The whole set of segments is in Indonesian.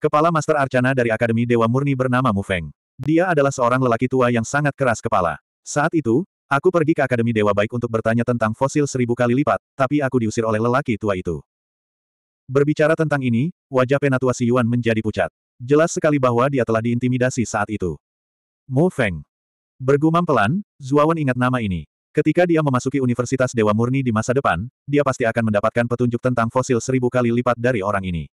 Kepala Master Arcana dari Akademi Dewa Murni bernama Mu Feng. Dia adalah seorang lelaki tua yang sangat keras kepala. Saat itu, aku pergi ke Akademi Dewa Baik untuk bertanya tentang fosil seribu kali lipat, tapi aku diusir oleh lelaki tua itu. Berbicara tentang ini, wajah Penatua Yuan menjadi pucat. Jelas sekali bahwa dia telah diintimidasi saat itu. Mu Feng. Bergumam pelan, Zuawan ingat nama ini. Ketika dia memasuki Universitas Dewa Murni di masa depan, dia pasti akan mendapatkan petunjuk tentang fosil seribu kali lipat dari orang ini.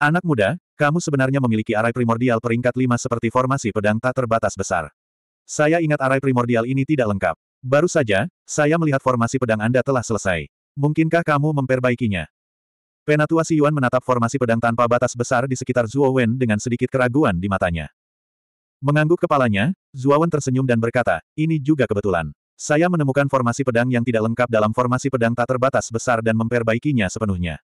Anak muda, kamu sebenarnya memiliki arai primordial peringkat 5 seperti formasi pedang tak terbatas besar. Saya ingat arai primordial ini tidak lengkap. Baru saja, saya melihat formasi pedang Anda telah selesai. Mungkinkah kamu memperbaikinya? Penatua Si Yuan menatap formasi pedang tanpa batas besar di sekitar Zuo Wen dengan sedikit keraguan di matanya. Mengangguk kepalanya, Wen tersenyum dan berkata, ini juga kebetulan. Saya menemukan formasi pedang yang tidak lengkap dalam formasi pedang tak terbatas besar dan memperbaikinya sepenuhnya.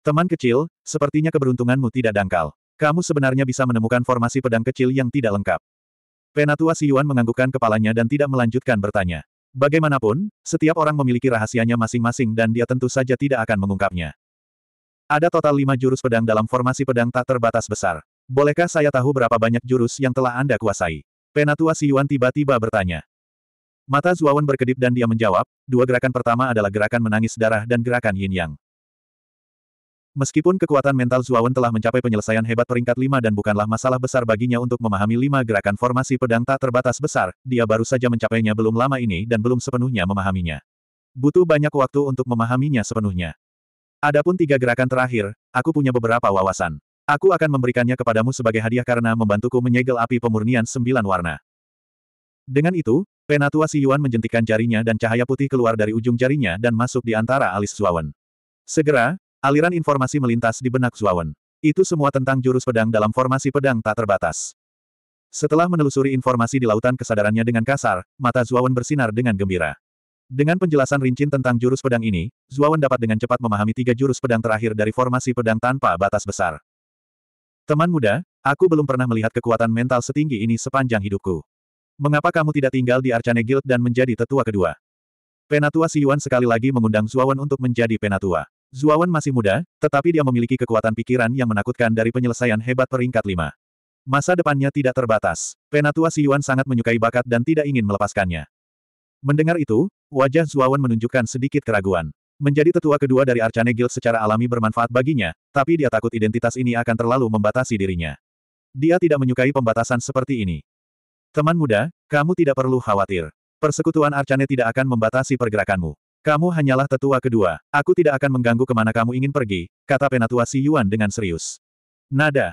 Teman kecil, sepertinya keberuntunganmu tidak dangkal. Kamu sebenarnya bisa menemukan formasi pedang kecil yang tidak lengkap. Penatua Si Yuan menganggukkan kepalanya dan tidak melanjutkan bertanya. Bagaimanapun, setiap orang memiliki rahasianya masing-masing dan dia tentu saja tidak akan mengungkapnya. Ada total lima jurus pedang dalam formasi pedang tak terbatas besar. Bolehkah saya tahu berapa banyak jurus yang telah Anda kuasai? Penatua Si Yuan tiba-tiba bertanya. Mata Zuawan berkedip dan dia menjawab, dua gerakan pertama adalah gerakan menangis darah dan gerakan yin yang. Meskipun kekuatan mental Zuawan telah mencapai penyelesaian hebat peringkat 5 dan bukanlah masalah besar baginya untuk memahami lima gerakan formasi pedang tak terbatas besar, dia baru saja mencapainya belum lama ini dan belum sepenuhnya memahaminya. Butuh banyak waktu untuk memahaminya sepenuhnya. Adapun tiga gerakan terakhir, aku punya beberapa wawasan. Aku akan memberikannya kepadamu sebagai hadiah karena membantuku menyegel api pemurnian sembilan warna. Dengan itu, Penatua Si Yuan menjentikkan jarinya dan cahaya putih keluar dari ujung jarinya dan masuk di antara alis Zuawan. Segera, Aliran informasi melintas di benak Zuawan. Itu semua tentang jurus pedang dalam formasi pedang tak terbatas. Setelah menelusuri informasi di lautan kesadarannya dengan kasar, mata Zuawan bersinar dengan gembira. Dengan penjelasan rincin tentang jurus pedang ini, Zuawan dapat dengan cepat memahami tiga jurus pedang terakhir dari formasi pedang tanpa batas besar. Teman muda, aku belum pernah melihat kekuatan mental setinggi ini sepanjang hidupku. Mengapa kamu tidak tinggal di Arcane Guild dan menjadi tetua kedua? Penatua Si Yuan sekali lagi mengundang Zuawan untuk menjadi penatua. Zuawan masih muda, tetapi dia memiliki kekuatan pikiran yang menakutkan dari penyelesaian hebat peringkat lima. Masa depannya tidak terbatas. Penatua Si Yuan sangat menyukai bakat dan tidak ingin melepaskannya. Mendengar itu, wajah Zuawan menunjukkan sedikit keraguan. Menjadi tetua kedua dari Arcane Guild secara alami bermanfaat baginya, tapi dia takut identitas ini akan terlalu membatasi dirinya. Dia tidak menyukai pembatasan seperti ini. Teman muda, kamu tidak perlu khawatir. Persekutuan Arcane tidak akan membatasi pergerakanmu. Kamu hanyalah tetua kedua, aku tidak akan mengganggu kemana kamu ingin pergi, kata penatua Si Yuan dengan serius. Nada.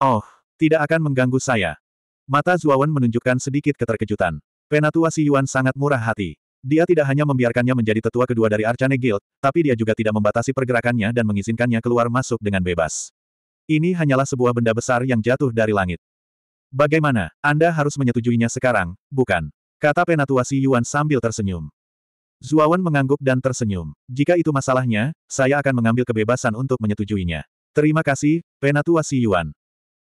Oh, tidak akan mengganggu saya. Mata Zuawan menunjukkan sedikit keterkejutan. Penatua Si Yuan sangat murah hati. Dia tidak hanya membiarkannya menjadi tetua kedua dari Arcane Guild, tapi dia juga tidak membatasi pergerakannya dan mengizinkannya keluar masuk dengan bebas. Ini hanyalah sebuah benda besar yang jatuh dari langit. Bagaimana, Anda harus menyetujuinya sekarang, bukan? Kata Penatua Si Yuan sambil tersenyum. Zuawan mengangguk dan tersenyum. Jika itu masalahnya, saya akan mengambil kebebasan untuk menyetujuinya. Terima kasih, Penatua Si Yuan.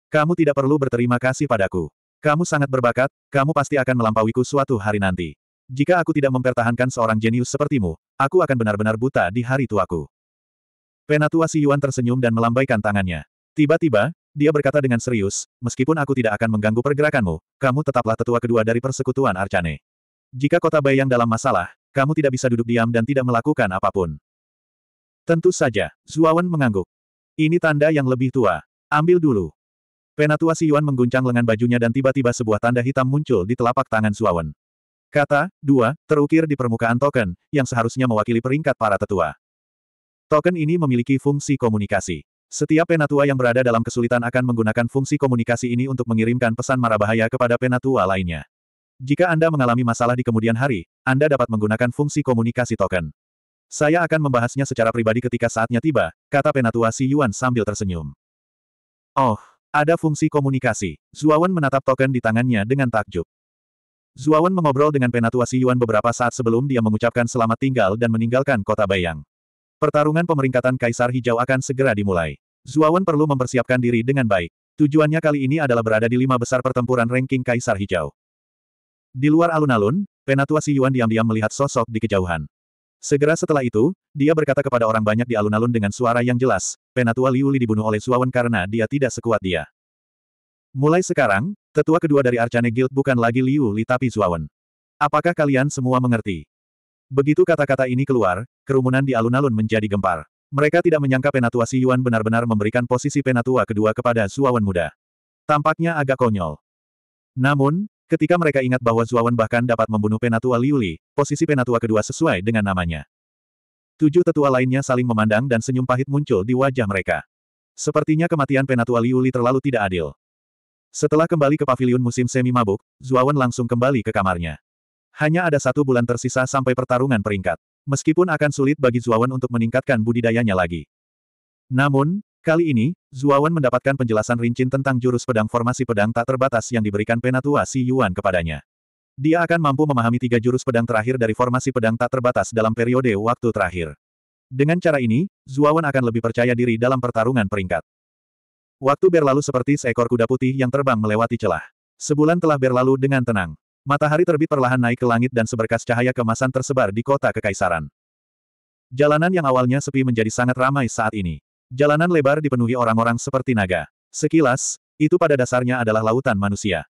Kamu tidak perlu berterima kasih padaku. Kamu sangat berbakat, kamu pasti akan melampauiku suatu hari nanti. Jika aku tidak mempertahankan seorang jenius sepertimu, aku akan benar-benar buta di hari tuaku. Penatua Si Yuan tersenyum dan melambaikan tangannya. Tiba-tiba, dia berkata dengan serius, meskipun aku tidak akan mengganggu pergerakanmu, kamu tetaplah tetua kedua dari persekutuan Arcane. Jika kota Bayang dalam masalah, kamu tidak bisa duduk diam dan tidak melakukan apapun. Tentu saja, Zuawan mengangguk. Ini tanda yang lebih tua. Ambil dulu. Penatua Si Yuan mengguncang lengan bajunya dan tiba-tiba sebuah tanda hitam muncul di telapak tangan Zuawan. Kata, dua, terukir di permukaan token, yang seharusnya mewakili peringkat para tetua. Token ini memiliki fungsi komunikasi. Setiap penatua yang berada dalam kesulitan akan menggunakan fungsi komunikasi ini untuk mengirimkan pesan marah bahaya kepada penatua lainnya. Jika Anda mengalami masalah di kemudian hari, Anda dapat menggunakan fungsi komunikasi token. Saya akan membahasnya secara pribadi ketika saatnya tiba, kata penatua Si Yuan sambil tersenyum. Oh, ada fungsi komunikasi. Zuawan menatap token di tangannya dengan takjub. Zuawan mengobrol dengan penatua Si Yuan beberapa saat sebelum dia mengucapkan selamat tinggal dan meninggalkan kota Bayang. Pertarungan pemeringkatan Kaisar Hijau akan segera dimulai. Zuawan perlu mempersiapkan diri dengan baik. Tujuannya kali ini adalah berada di lima besar pertempuran ranking Kaisar Hijau. Di luar alun-alun, Penatua Si Yuan diam-diam melihat sosok di kejauhan. Segera setelah itu, dia berkata kepada orang banyak di alun-alun dengan suara yang jelas, Penatua Liu Li dibunuh oleh Suawan karena dia tidak sekuat dia. Mulai sekarang, tetua kedua dari Arcane Guild bukan lagi Liu Li tapi Suawan. Apakah kalian semua mengerti? Begitu kata-kata ini keluar, kerumunan di alun-alun menjadi gempar. Mereka tidak menyangka Penatua Si Yuan benar-benar memberikan posisi Penatua kedua kepada Suawan muda. Tampaknya agak konyol. Namun, Ketika mereka ingat bahwa Zuawan bahkan dapat membunuh Penatua Liuli, posisi Penatua kedua sesuai dengan namanya. Tujuh tetua lainnya saling memandang dan senyum pahit muncul di wajah mereka. Sepertinya kematian Penatua Liuli terlalu tidak adil. Setelah kembali ke pavilion musim semi mabuk, Zuawan langsung kembali ke kamarnya. Hanya ada satu bulan tersisa sampai pertarungan peringkat. Meskipun akan sulit bagi Zuawan untuk meningkatkan budidayanya lagi. Namun, Kali ini, Zuawan mendapatkan penjelasan rincin tentang jurus pedang formasi pedang tak terbatas yang diberikan penatua Si Yuan kepadanya. Dia akan mampu memahami tiga jurus pedang terakhir dari formasi pedang tak terbatas dalam periode waktu terakhir. Dengan cara ini, Zuawan akan lebih percaya diri dalam pertarungan peringkat. Waktu berlalu seperti seekor kuda putih yang terbang melewati celah. Sebulan telah berlalu dengan tenang. Matahari terbit perlahan naik ke langit dan seberkas cahaya kemasan tersebar di kota kekaisaran. Jalanan yang awalnya sepi menjadi sangat ramai saat ini. Jalanan lebar dipenuhi orang-orang seperti naga. Sekilas, itu pada dasarnya adalah lautan manusia.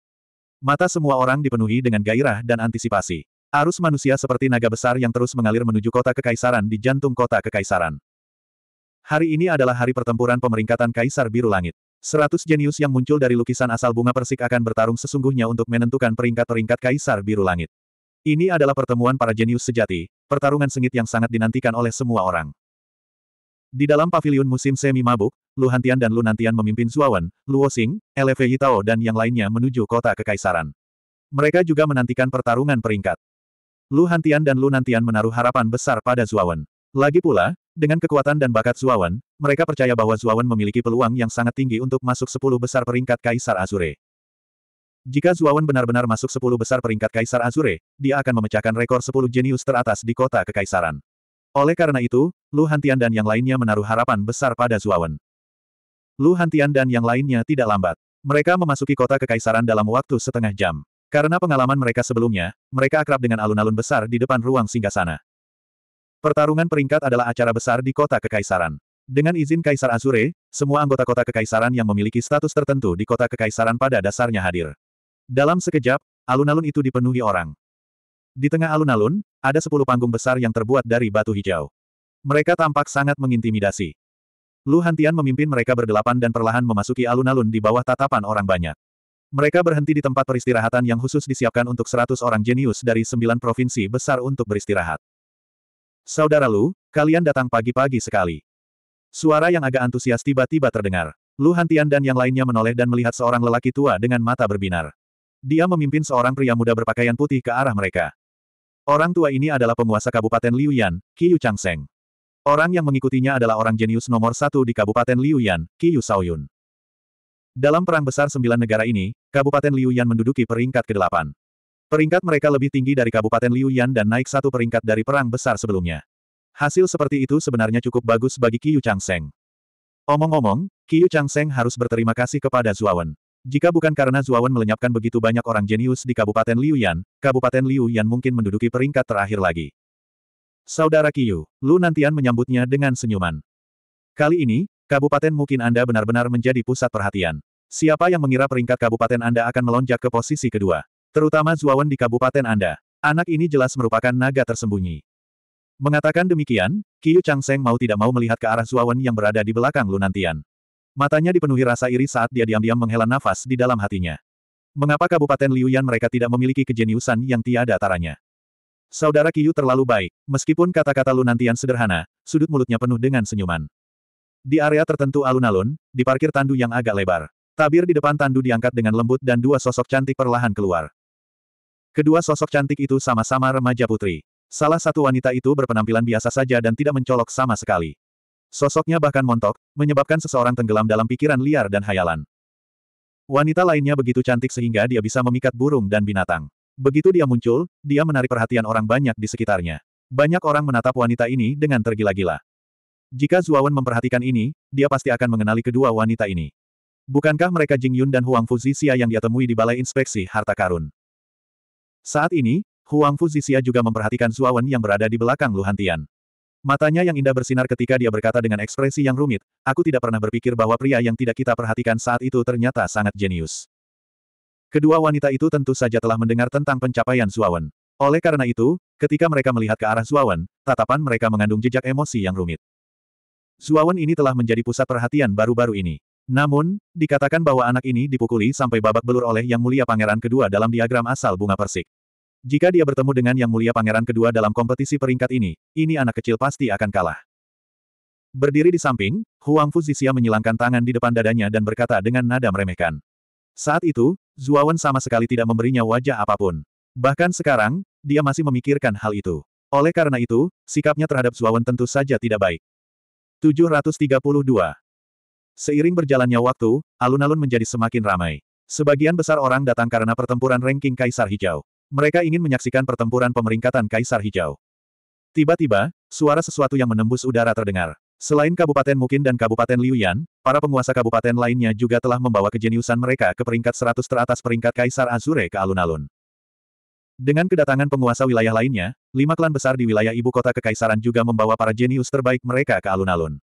Mata semua orang dipenuhi dengan gairah dan antisipasi. Arus manusia seperti naga besar yang terus mengalir menuju kota kekaisaran di jantung kota kekaisaran. Hari ini adalah hari pertempuran pemeringkatan Kaisar Biru Langit. Seratus jenius yang muncul dari lukisan asal bunga persik akan bertarung sesungguhnya untuk menentukan peringkat-peringkat Kaisar Biru Langit. Ini adalah pertemuan para jenius sejati, pertarungan sengit yang sangat dinantikan oleh semua orang. Di dalam pavilion musim semi mabuk, Lu Hantian dan Lu Nantian memimpin Zuawan, Luo Xing, Eleve Yitao dan yang lainnya menuju kota kekaisaran. Mereka juga menantikan pertarungan peringkat. Lu Hantian dan Lu Nantian menaruh harapan besar pada Zuawan. Lagi pula, dengan kekuatan dan bakat Zuawan, mereka percaya bahwa Zuawan memiliki peluang yang sangat tinggi untuk masuk 10 besar peringkat Kaisar Azure. Jika Zuawan benar-benar masuk 10 besar peringkat Kaisar Azure, dia akan memecahkan rekor 10 jenius teratas di kota kekaisaran. Oleh karena itu, Lu Hantian dan yang lainnya menaruh harapan besar pada Zuawan. Lu Hantian dan yang lainnya tidak lambat. Mereka memasuki kota kekaisaran dalam waktu setengah jam. Karena pengalaman mereka sebelumnya, mereka akrab dengan alun-alun besar di depan ruang singgasana. Pertarungan peringkat adalah acara besar di kota kekaisaran. Dengan izin Kaisar Azure, semua anggota kota kekaisaran yang memiliki status tertentu di kota kekaisaran pada dasarnya hadir. Dalam sekejap, alun-alun itu dipenuhi orang. Di tengah alun-alun, ada sepuluh panggung besar yang terbuat dari batu hijau. Mereka tampak sangat mengintimidasi. Lu Hantian memimpin mereka berdelapan dan perlahan memasuki alun-alun di bawah tatapan orang banyak. Mereka berhenti di tempat peristirahatan yang khusus disiapkan untuk seratus orang jenius dari sembilan provinsi besar untuk beristirahat. Saudara Lu, kalian datang pagi-pagi sekali. Suara yang agak antusias tiba-tiba terdengar. Lu Hantian dan yang lainnya menoleh dan melihat seorang lelaki tua dengan mata berbinar. Dia memimpin seorang pria muda berpakaian putih ke arah mereka. Orang tua ini adalah penguasa Kabupaten Liuyan, Qiyu Changseng. Orang yang mengikutinya adalah orang jenius nomor satu di Kabupaten Liuyan, Qiyu Saoyun. Dalam perang besar sembilan negara ini, Kabupaten Liuyan menduduki peringkat ke-8. Peringkat mereka lebih tinggi dari Kabupaten Liuyan dan naik satu peringkat dari perang besar sebelumnya. Hasil seperti itu sebenarnya cukup bagus bagi Qiyu Changseng. Omong-omong, Qiyu Changseng harus berterima kasih kepada Zuawan. Jika bukan karena Zuawan melenyapkan begitu banyak orang jenius di Kabupaten Liuyan, Kabupaten Liuyan mungkin menduduki peringkat terakhir lagi. Saudara Kiyu, Lu Nantian menyambutnya dengan senyuman. Kali ini, kabupaten mungkin Anda benar-benar menjadi pusat perhatian. Siapa yang mengira peringkat kabupaten Anda akan melonjak ke posisi kedua? Terutama Zuawan di kabupaten Anda. Anak ini jelas merupakan naga tersembunyi. Mengatakan demikian, Kiyu Changseng mau tidak mau melihat ke arah Zuawan yang berada di belakang Lu Nantian. Matanya dipenuhi rasa iri saat dia diam-diam menghela nafas di dalam hatinya. Mengapa Kabupaten Liuyan mereka tidak memiliki kejeniusan yang tiada taranya? Saudara Kiyu terlalu baik, meskipun kata-kata Lunantian sederhana, sudut mulutnya penuh dengan senyuman. Di area tertentu alun-alun, di parkir tandu yang agak lebar. Tabir di depan tandu diangkat dengan lembut dan dua sosok cantik perlahan keluar. Kedua sosok cantik itu sama-sama remaja putri. Salah satu wanita itu berpenampilan biasa saja dan tidak mencolok sama sekali. Sosoknya bahkan montok, menyebabkan seseorang tenggelam dalam pikiran liar dan hayalan. Wanita lainnya begitu cantik sehingga dia bisa memikat burung dan binatang. Begitu dia muncul, dia menarik perhatian orang banyak di sekitarnya. Banyak orang menatap wanita ini dengan tergila-gila. Jika Zuawan memperhatikan ini, dia pasti akan mengenali kedua wanita ini. Bukankah mereka Jing Yun dan Huang Zixia yang dia temui di Balai Inspeksi Harta Karun? Saat ini, Huang Zixia juga memperhatikan Zuawan yang berada di belakang Luhantian. Matanya yang indah bersinar ketika dia berkata dengan ekspresi yang rumit, aku tidak pernah berpikir bahwa pria yang tidak kita perhatikan saat itu ternyata sangat jenius. Kedua wanita itu tentu saja telah mendengar tentang pencapaian Zuawan. Oleh karena itu, ketika mereka melihat ke arah Zuawan, tatapan mereka mengandung jejak emosi yang rumit. Zuawan ini telah menjadi pusat perhatian baru-baru ini. Namun, dikatakan bahwa anak ini dipukuli sampai babak belur oleh Yang Mulia Pangeran Kedua dalam diagram asal bunga persik. Jika dia bertemu dengan Yang Mulia Pangeran kedua dalam kompetisi peringkat ini, ini anak kecil pasti akan kalah. Berdiri di samping, Huang Zixia menyilangkan tangan di depan dadanya dan berkata dengan nada meremehkan. Saat itu, Zuawan sama sekali tidak memberinya wajah apapun. Bahkan sekarang, dia masih memikirkan hal itu. Oleh karena itu, sikapnya terhadap Zuawan tentu saja tidak baik. 732. Seiring berjalannya waktu, alun-alun menjadi semakin ramai. Sebagian besar orang datang karena pertempuran ranking Kaisar Hijau. Mereka ingin menyaksikan pertempuran pemeringkatan Kaisar Hijau. Tiba-tiba, suara sesuatu yang menembus udara terdengar. Selain Kabupaten Mukin dan Kabupaten Liuyan, para penguasa kabupaten lainnya juga telah membawa kejeniusan mereka ke peringkat 100 teratas peringkat Kaisar Azure ke alun-alun. Dengan kedatangan penguasa wilayah lainnya, lima klan besar di wilayah ibu kota kekaisaran juga membawa para jenius terbaik mereka ke alun-alun.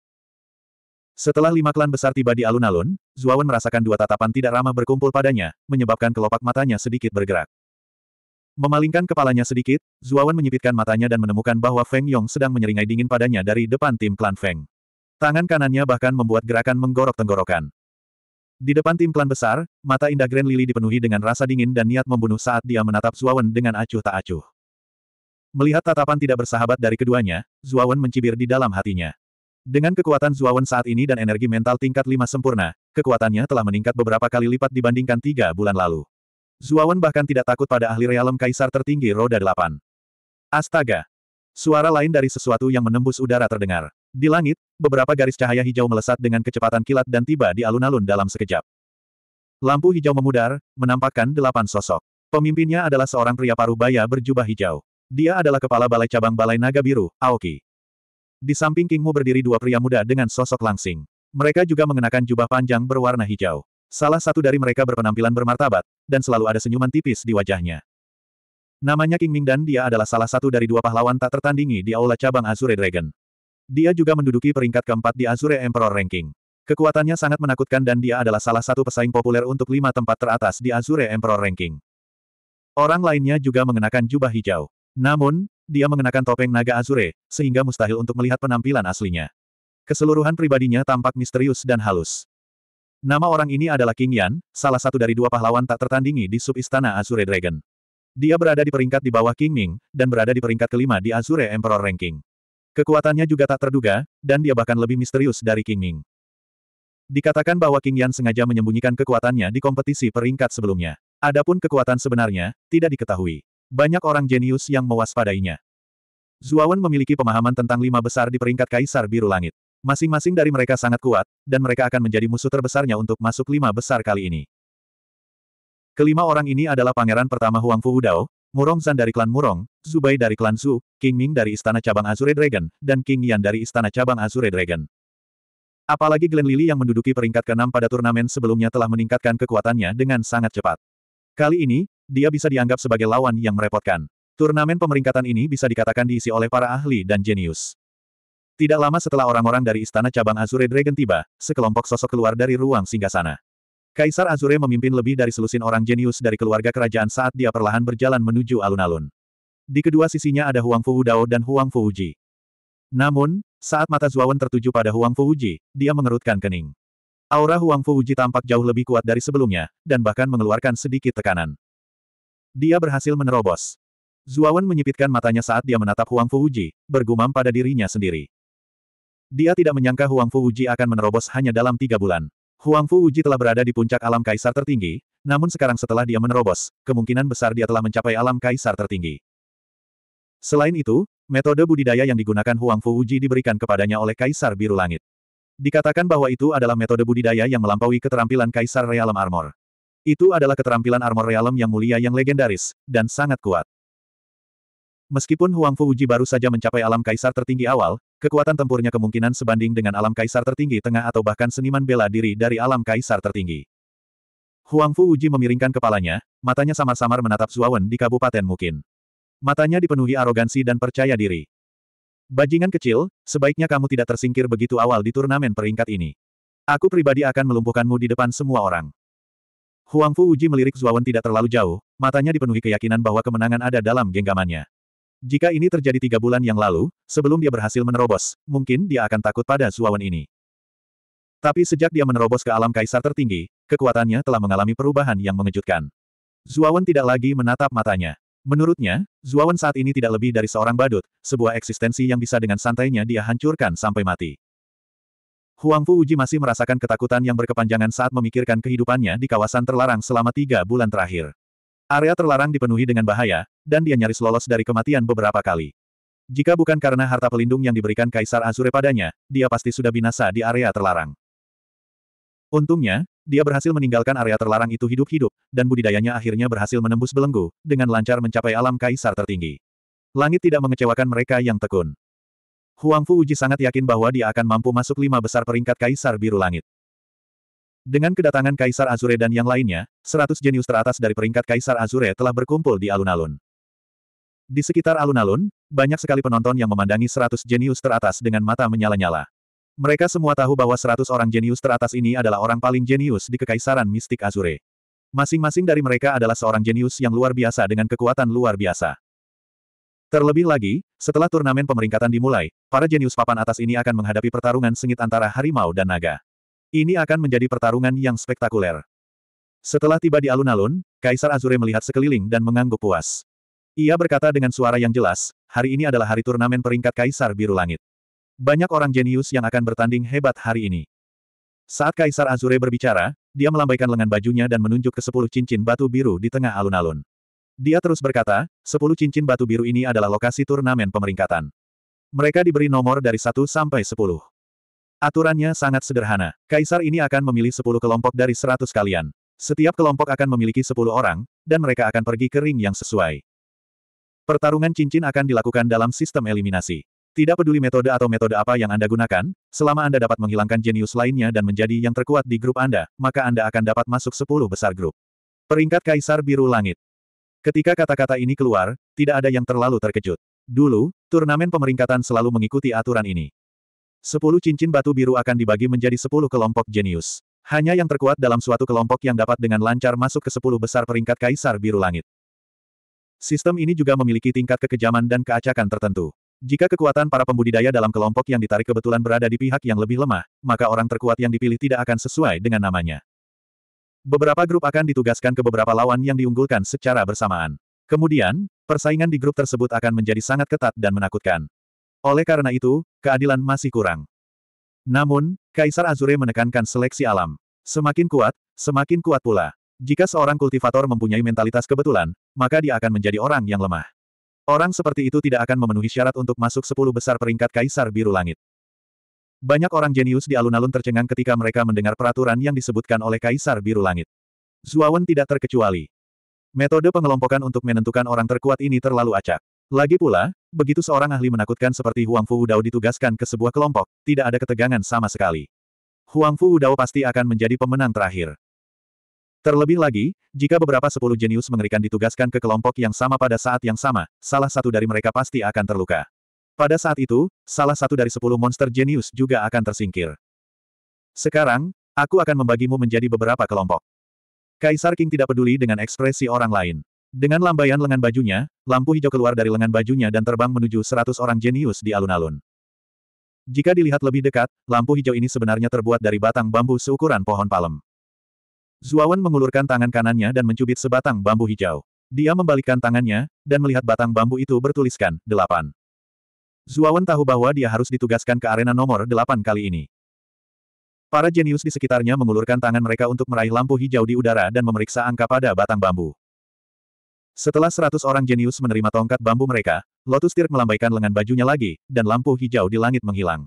Setelah lima klan besar tiba di alun-alun, Zuawan merasakan dua tatapan tidak ramah berkumpul padanya, menyebabkan kelopak matanya sedikit bergerak. Memalingkan kepalanya sedikit, Zuawan menyipitkan matanya dan menemukan bahwa Feng Yong sedang menyeringai dingin padanya dari depan tim klan Feng. Tangan kanannya bahkan membuat gerakan menggorok tenggorokan. Di depan tim klan besar, mata indah Grand Lily dipenuhi dengan rasa dingin dan niat membunuh saat dia menatap Zuawan dengan acuh tak acuh. Melihat tatapan tidak bersahabat dari keduanya, Zuawan mencibir di dalam hatinya. Dengan kekuatan Zuawan saat ini dan energi mental tingkat 5 sempurna, kekuatannya telah meningkat beberapa kali lipat dibandingkan tiga bulan lalu. Zuawan bahkan tidak takut pada ahli realem kaisar tertinggi roda delapan. Astaga! Suara lain dari sesuatu yang menembus udara terdengar. Di langit, beberapa garis cahaya hijau melesat dengan kecepatan kilat dan tiba di alun-alun dalam sekejap. Lampu hijau memudar, menampakkan delapan sosok. Pemimpinnya adalah seorang pria paruh baya berjubah hijau. Dia adalah kepala balai cabang Balai Naga Biru, Aoki. Di samping Kingmu berdiri dua pria muda dengan sosok langsing. Mereka juga mengenakan jubah panjang berwarna hijau. Salah satu dari mereka berpenampilan bermartabat, dan selalu ada senyuman tipis di wajahnya. Namanya King Ming dan dia adalah salah satu dari dua pahlawan tak tertandingi di aula cabang Azure Dragon. Dia juga menduduki peringkat keempat di Azure Emperor Ranking. Kekuatannya sangat menakutkan dan dia adalah salah satu pesaing populer untuk lima tempat teratas di Azure Emperor Ranking. Orang lainnya juga mengenakan jubah hijau. Namun, dia mengenakan topeng naga Azure, sehingga mustahil untuk melihat penampilan aslinya. Keseluruhan pribadinya tampak misterius dan halus. Nama orang ini adalah King Yan, salah satu dari dua pahlawan tak tertandingi di sub-istana Azure Dragon. Dia berada di peringkat di bawah King Ming, dan berada di peringkat kelima di Azure Emperor Ranking. Kekuatannya juga tak terduga, dan dia bahkan lebih misterius dari King Ming. Dikatakan bahwa King Yan sengaja menyembunyikan kekuatannya di kompetisi peringkat sebelumnya. Adapun kekuatan sebenarnya, tidak diketahui. Banyak orang jenius yang mewaspadainya. Zuawan memiliki pemahaman tentang lima besar di peringkat Kaisar Biru Langit. Masing-masing dari mereka sangat kuat, dan mereka akan menjadi musuh terbesarnya untuk masuk lima besar kali ini. Kelima orang ini adalah pangeran pertama Huang Fu Udao, Murong Zan dari klan Murong, Zubai dari klan Zhu, King Ming dari istana cabang Azure Dragon, dan King Yan dari istana cabang Azure Dragon. Apalagi Glen Lily yang menduduki peringkat ke-6 pada turnamen sebelumnya telah meningkatkan kekuatannya dengan sangat cepat. Kali ini, dia bisa dianggap sebagai lawan yang merepotkan. Turnamen pemeringkatan ini bisa dikatakan diisi oleh para ahli dan jenius. Tidak lama setelah orang-orang dari istana cabang Azure Dragon tiba, sekelompok sosok keluar dari ruang singgasana. Kaisar Azure memimpin lebih dari selusin orang jenius dari keluarga kerajaan saat dia perlahan berjalan menuju alun-alun. Di kedua sisinya ada Huang Fu Dao dan Huang Fu Uji. Namun, saat mata Zuawan tertuju pada Huang Fu Uji, dia mengerutkan kening. Aura Huang Fu Uji tampak jauh lebih kuat dari sebelumnya, dan bahkan mengeluarkan sedikit tekanan. Dia berhasil menerobos. Zuawan menyipitkan matanya saat dia menatap Huang Fu Uji, bergumam pada dirinya sendiri. Dia tidak menyangka Huang Fu Uji akan menerobos hanya dalam tiga bulan. Huang Fu Uji telah berada di puncak alam kaisar tertinggi, namun sekarang setelah dia menerobos, kemungkinan besar dia telah mencapai alam kaisar tertinggi. Selain itu, metode budidaya yang digunakan Huang Fu Uji diberikan kepadanya oleh Kaisar Biru Langit. Dikatakan bahwa itu adalah metode budidaya yang melampaui keterampilan Kaisar Realm Armor. Itu adalah keterampilan armor realm yang mulia yang legendaris, dan sangat kuat. Meskipun Huang Fu Uji baru saja mencapai alam kaisar tertinggi awal, kekuatan tempurnya kemungkinan sebanding dengan alam kaisar tertinggi tengah atau bahkan seniman bela diri dari alam kaisar tertinggi. Huang Fu Uji memiringkan kepalanya, matanya samar-samar menatap Zuawan di Kabupaten Mukin. Matanya dipenuhi arogansi dan percaya diri. Bajingan kecil, sebaiknya kamu tidak tersingkir begitu awal di turnamen peringkat ini. Aku pribadi akan melumpuhkanmu di depan semua orang. Huang Fu Uji melirik Zuawan tidak terlalu jauh, matanya dipenuhi keyakinan bahwa kemenangan ada dalam genggamannya. Jika ini terjadi tiga bulan yang lalu, sebelum dia berhasil menerobos, mungkin dia akan takut pada Zuawan ini. Tapi sejak dia menerobos ke alam kaisar tertinggi, kekuatannya telah mengalami perubahan yang mengejutkan. Zuawan tidak lagi menatap matanya. Menurutnya, Zuawan saat ini tidak lebih dari seorang badut, sebuah eksistensi yang bisa dengan santainya dia hancurkan sampai mati. Huang Fu Uji masih merasakan ketakutan yang berkepanjangan saat memikirkan kehidupannya di kawasan terlarang selama tiga bulan terakhir. Area terlarang dipenuhi dengan bahaya, dan dia nyaris lolos dari kematian beberapa kali. Jika bukan karena harta pelindung yang diberikan Kaisar Azure padanya, dia pasti sudah binasa di area terlarang. Untungnya, dia berhasil meninggalkan area terlarang itu hidup-hidup, dan budidayanya akhirnya berhasil menembus belenggu, dengan lancar mencapai alam Kaisar tertinggi. Langit tidak mengecewakan mereka yang tekun. Huang Fu Uji sangat yakin bahwa dia akan mampu masuk lima besar peringkat Kaisar Biru Langit. Dengan kedatangan Kaisar Azure dan yang lainnya, seratus jenius teratas dari peringkat Kaisar Azure telah berkumpul di alun-alun. Di sekitar alun-alun, banyak sekali penonton yang memandangi seratus jenius teratas dengan mata menyala-nyala. Mereka semua tahu bahwa seratus orang jenius teratas ini adalah orang paling jenius di Kekaisaran Mistik Azure. Masing-masing dari mereka adalah seorang jenius yang luar biasa dengan kekuatan luar biasa. Terlebih lagi, setelah turnamen pemeringkatan dimulai, para jenius papan atas ini akan menghadapi pertarungan sengit antara harimau dan naga. Ini akan menjadi pertarungan yang spektakuler. Setelah tiba di alun-alun, Kaisar Azure melihat sekeliling dan mengangguk puas. Ia berkata dengan suara yang jelas, hari ini adalah hari turnamen peringkat Kaisar Biru Langit. Banyak orang jenius yang akan bertanding hebat hari ini. Saat Kaisar Azure berbicara, dia melambaikan lengan bajunya dan menunjuk ke sepuluh cincin batu biru di tengah alun-alun. Dia terus berkata, sepuluh cincin batu biru ini adalah lokasi turnamen pemeringkatan. Mereka diberi nomor dari satu sampai sepuluh. Aturannya sangat sederhana. Kaisar ini akan memilih sepuluh kelompok dari seratus kalian. Setiap kelompok akan memiliki sepuluh orang, dan mereka akan pergi ke ring yang sesuai. Pertarungan cincin akan dilakukan dalam sistem eliminasi. Tidak peduli metode atau metode apa yang Anda gunakan, selama Anda dapat menghilangkan jenius lainnya dan menjadi yang terkuat di grup Anda, maka Anda akan dapat masuk 10 besar grup. Peringkat Kaisar Biru Langit Ketika kata-kata ini keluar, tidak ada yang terlalu terkejut. Dulu, turnamen pemeringkatan selalu mengikuti aturan ini. 10 cincin batu biru akan dibagi menjadi 10 kelompok jenius. Hanya yang terkuat dalam suatu kelompok yang dapat dengan lancar masuk ke 10 besar peringkat Kaisar Biru Langit. Sistem ini juga memiliki tingkat kekejaman dan keacakan tertentu. Jika kekuatan para pembudidaya dalam kelompok yang ditarik kebetulan berada di pihak yang lebih lemah, maka orang terkuat yang dipilih tidak akan sesuai dengan namanya. Beberapa grup akan ditugaskan ke beberapa lawan yang diunggulkan secara bersamaan. Kemudian, persaingan di grup tersebut akan menjadi sangat ketat dan menakutkan. Oleh karena itu, keadilan masih kurang. Namun, Kaisar Azure menekankan seleksi alam. Semakin kuat, semakin kuat pula. Jika seorang kultivator mempunyai mentalitas kebetulan, maka dia akan menjadi orang yang lemah. Orang seperti itu tidak akan memenuhi syarat untuk masuk sepuluh besar peringkat Kaisar Biru Langit. Banyak orang jenius di alun-alun tercengang ketika mereka mendengar peraturan yang disebutkan oleh Kaisar Biru Langit. Zuawan tidak terkecuali. Metode pengelompokan untuk menentukan orang terkuat ini terlalu acak. Lagi pula, begitu seorang ahli menakutkan seperti Huang Fu Udao ditugaskan ke sebuah kelompok, tidak ada ketegangan sama sekali. Huang Fu Udao pasti akan menjadi pemenang terakhir. Terlebih lagi, jika beberapa sepuluh jenius mengerikan ditugaskan ke kelompok yang sama pada saat yang sama, salah satu dari mereka pasti akan terluka. Pada saat itu, salah satu dari sepuluh monster jenius juga akan tersingkir. Sekarang, aku akan membagimu menjadi beberapa kelompok. Kaisar King tidak peduli dengan ekspresi orang lain. Dengan lambaian lengan bajunya, lampu hijau keluar dari lengan bajunya dan terbang menuju seratus orang jenius di alun-alun. Jika dilihat lebih dekat, lampu hijau ini sebenarnya terbuat dari batang bambu seukuran pohon palem. Zuawan mengulurkan tangan kanannya dan mencubit sebatang bambu hijau. Dia membalikkan tangannya, dan melihat batang bambu itu bertuliskan, delapan. Zuawan tahu bahwa dia harus ditugaskan ke arena nomor delapan kali ini. Para jenius di sekitarnya mengulurkan tangan mereka untuk meraih lampu hijau di udara dan memeriksa angka pada batang bambu. Setelah seratus orang jenius menerima tongkat bambu mereka, Lotus Tirk melambaikan lengan bajunya lagi, dan lampu hijau di langit menghilang.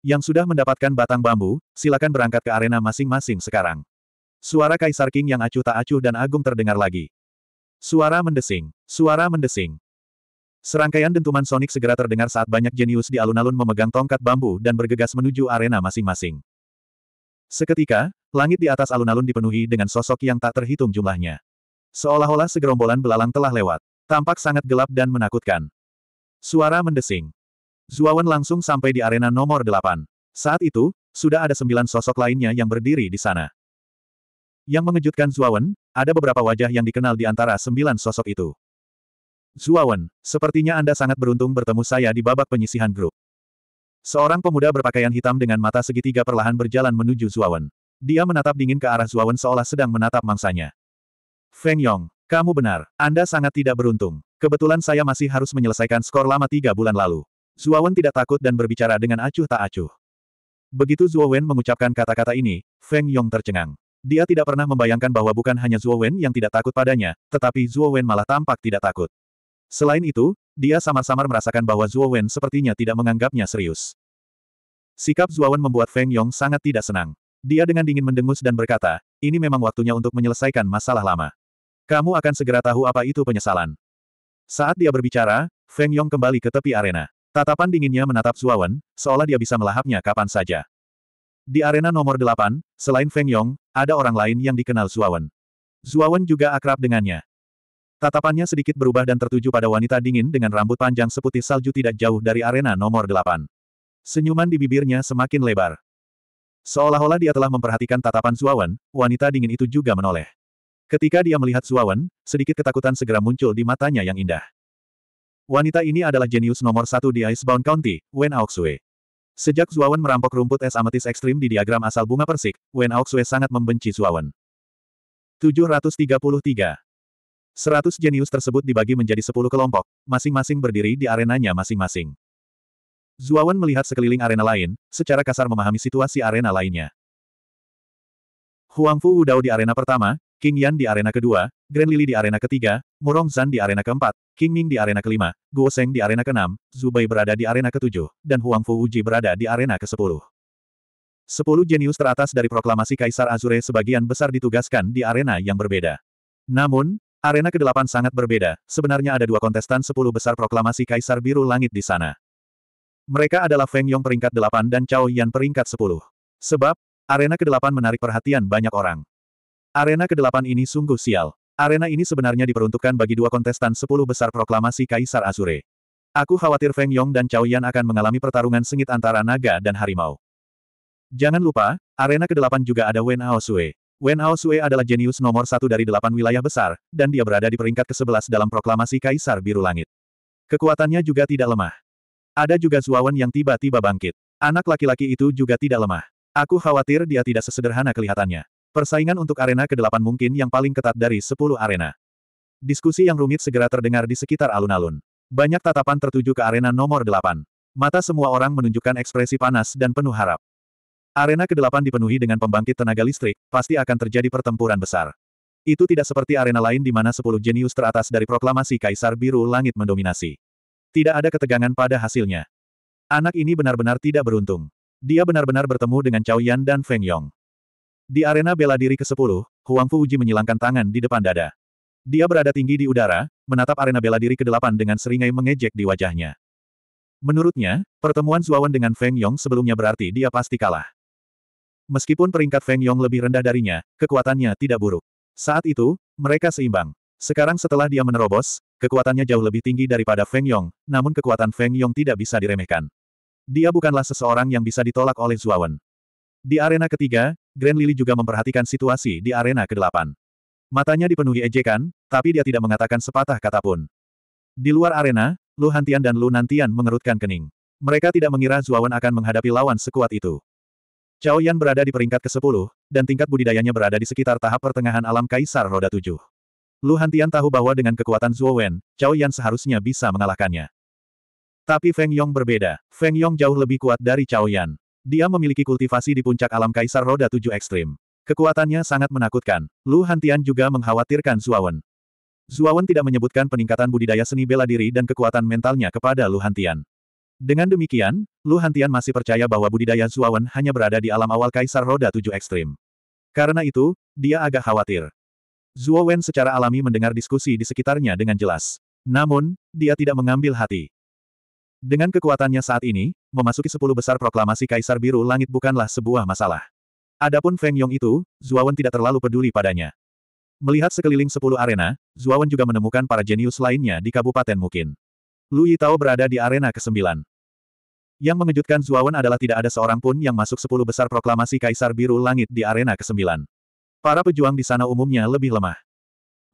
Yang sudah mendapatkan batang bambu, silakan berangkat ke arena masing-masing sekarang. Suara Kaisar King yang acuh tak acuh dan agung terdengar lagi. Suara mendesing. Suara mendesing. Serangkaian dentuman sonik segera terdengar saat banyak jenius di alun-alun memegang tongkat bambu dan bergegas menuju arena masing-masing. Seketika, langit di atas alun-alun dipenuhi dengan sosok yang tak terhitung jumlahnya. Seolah-olah segerombolan belalang telah lewat. Tampak sangat gelap dan menakutkan. Suara mendesing. Zuawan langsung sampai di arena nomor delapan. Saat itu, sudah ada sembilan sosok lainnya yang berdiri di sana. Yang mengejutkan Zuawan, ada beberapa wajah yang dikenal di antara sembilan sosok itu. Zuawan, sepertinya Anda sangat beruntung bertemu saya di babak penyisihan grup. Seorang pemuda berpakaian hitam dengan mata segitiga perlahan berjalan menuju Zuawan. Dia menatap dingin ke arah Zuawan seolah sedang menatap mangsanya. Feng Yong, kamu benar, Anda sangat tidak beruntung. Kebetulan saya masih harus menyelesaikan skor lama tiga bulan lalu. Zuawan tidak takut dan berbicara dengan acuh tak acuh. Begitu Zuawan mengucapkan kata-kata ini, Feng Yong tercengang. Dia tidak pernah membayangkan bahwa bukan hanya Zhuo Wen yang tidak takut padanya, tetapi Zhuo Wen malah tampak tidak takut. Selain itu, dia samar-samar merasakan bahwa Zhuo Wen sepertinya tidak menganggapnya serius. Sikap Zhuo Wen membuat Feng Yong sangat tidak senang. Dia dengan dingin mendengus dan berkata, ini memang waktunya untuk menyelesaikan masalah lama. Kamu akan segera tahu apa itu penyesalan. Saat dia berbicara, Feng Yong kembali ke tepi arena. Tatapan dinginnya menatap Zhuo Wen, seolah dia bisa melahapnya kapan saja. Di arena nomor 8, selain Feng Yong, ada orang lain yang dikenal Zuawan. Zuawan juga akrab dengannya. Tatapannya sedikit berubah dan tertuju pada wanita dingin dengan rambut panjang seputih salju tidak jauh dari arena nomor 8. Senyuman di bibirnya semakin lebar. Seolah-olah dia telah memperhatikan tatapan Zuawan, wanita dingin itu juga menoleh. Ketika dia melihat Zuawan, sedikit ketakutan segera muncul di matanya yang indah. Wanita ini adalah jenius nomor satu di Icebound County, Wen Aoxue. Sejak Zuawan merampok rumput es ametis ekstrim di diagram asal bunga persik, Wen Aoxue sangat membenci Zuawan. 733 100 jenius tersebut dibagi menjadi 10 kelompok, masing-masing berdiri di arenanya masing-masing. Zuawan melihat sekeliling arena lain, secara kasar memahami situasi arena lainnya. Huangfu Wudao di arena pertama, King Yan di arena kedua, Grand Lily di arena ketiga, Murong Zan di arena keempat, King Ming di arena kelima, Guo Sheng di arena keenam, Zubai berada di arena ketujuh, dan Huang Fu Wuji berada di arena kesepuluh. Sepuluh jenius teratas dari proklamasi Kaisar Azure sebagian besar ditugaskan di arena yang berbeda. Namun, arena kedelapan sangat berbeda, sebenarnya ada dua kontestan sepuluh besar proklamasi Kaisar Biru Langit di sana. Mereka adalah Feng Yong peringkat delapan dan Cao Yan peringkat sepuluh. Sebab, arena kedelapan menarik perhatian banyak orang. Arena kedelapan ini sungguh sial. Arena ini sebenarnya diperuntukkan bagi dua kontestan sepuluh besar proklamasi Kaisar Azure. Aku khawatir Feng Yong dan Cao Yan akan mengalami pertarungan sengit antara naga dan harimau. Jangan lupa, arena ke-8 juga ada Wen Hao Sui. Wen Hao Sui adalah jenius nomor satu dari delapan wilayah besar, dan dia berada di peringkat ke-11 dalam proklamasi Kaisar Biru Langit. Kekuatannya juga tidak lemah. Ada juga Zuawan yang tiba-tiba bangkit. Anak laki-laki itu juga tidak lemah. Aku khawatir dia tidak sesederhana kelihatannya. Persaingan untuk arena ke-8 mungkin yang paling ketat dari 10 arena. Diskusi yang rumit segera terdengar di sekitar alun-alun. Banyak tatapan tertuju ke arena nomor 8. Mata semua orang menunjukkan ekspresi panas dan penuh harap. Arena ke-8 dipenuhi dengan pembangkit tenaga listrik, pasti akan terjadi pertempuran besar. Itu tidak seperti arena lain di mana 10 jenius teratas dari proklamasi Kaisar Biru Langit mendominasi. Tidak ada ketegangan pada hasilnya. Anak ini benar-benar tidak beruntung. Dia benar-benar bertemu dengan Chao Yan dan Feng Yong. Di arena bela diri ke-10, Huang Fu Uji menyilangkan tangan di depan dada. Dia berada tinggi di udara, menatap arena bela diri ke-8 dengan seringai mengejek di wajahnya. Menurutnya, pertemuan Zuawan dengan Feng Yong sebelumnya berarti dia pasti kalah. Meskipun peringkat Feng Yong lebih rendah darinya, kekuatannya tidak buruk. Saat itu, mereka seimbang. Sekarang setelah dia menerobos, kekuatannya jauh lebih tinggi daripada Feng Yong, namun kekuatan Feng Yong tidak bisa diremehkan. Dia bukanlah seseorang yang bisa ditolak oleh Zuawan. Di arena ketiga, Grand Lily juga memperhatikan situasi di arena kedelapan. Matanya dipenuhi ejekan, tapi dia tidak mengatakan sepatah kata pun. Di luar arena, Lu Hantian dan Lu Nantian mengerutkan kening. Mereka tidak mengira Zuawan akan menghadapi lawan sekuat itu. Cao Yan berada di peringkat ke-10, dan tingkat budidayanya berada di sekitar tahap pertengahan alam Kaisar Roda 7. Lu Hantian tahu bahwa dengan kekuatan Zuo Wen, Cao Yan seharusnya bisa mengalahkannya. Tapi Feng Yong berbeda. Feng Yong jauh lebih kuat dari Cao Yan. Dia memiliki kultivasi di puncak alam kaisar roda tujuh ekstrim. Kekuatannya sangat menakutkan. Lu Hantian juga mengkhawatirkan Zuawan. Zuawan tidak menyebutkan peningkatan budidaya seni bela diri dan kekuatan mentalnya kepada Lu Hantian. Dengan demikian, Lu Hantian masih percaya bahwa budidaya Zuawan hanya berada di alam awal kaisar roda tujuh ekstrim. Karena itu, dia agak khawatir. Zuo secara alami mendengar diskusi di sekitarnya dengan jelas. Namun, dia tidak mengambil hati. Dengan kekuatannya saat ini, memasuki sepuluh besar proklamasi Kaisar Biru Langit bukanlah sebuah masalah. Adapun Feng Yong itu, Zuawan tidak terlalu peduli padanya. Melihat sekeliling sepuluh arena, Zuawan juga menemukan para jenius lainnya di Kabupaten Mukin. Lu Yitao berada di arena ke-9. Yang mengejutkan Zuawan adalah tidak ada seorang pun yang masuk sepuluh besar proklamasi Kaisar Biru Langit di arena ke-9. Para pejuang di sana umumnya lebih lemah.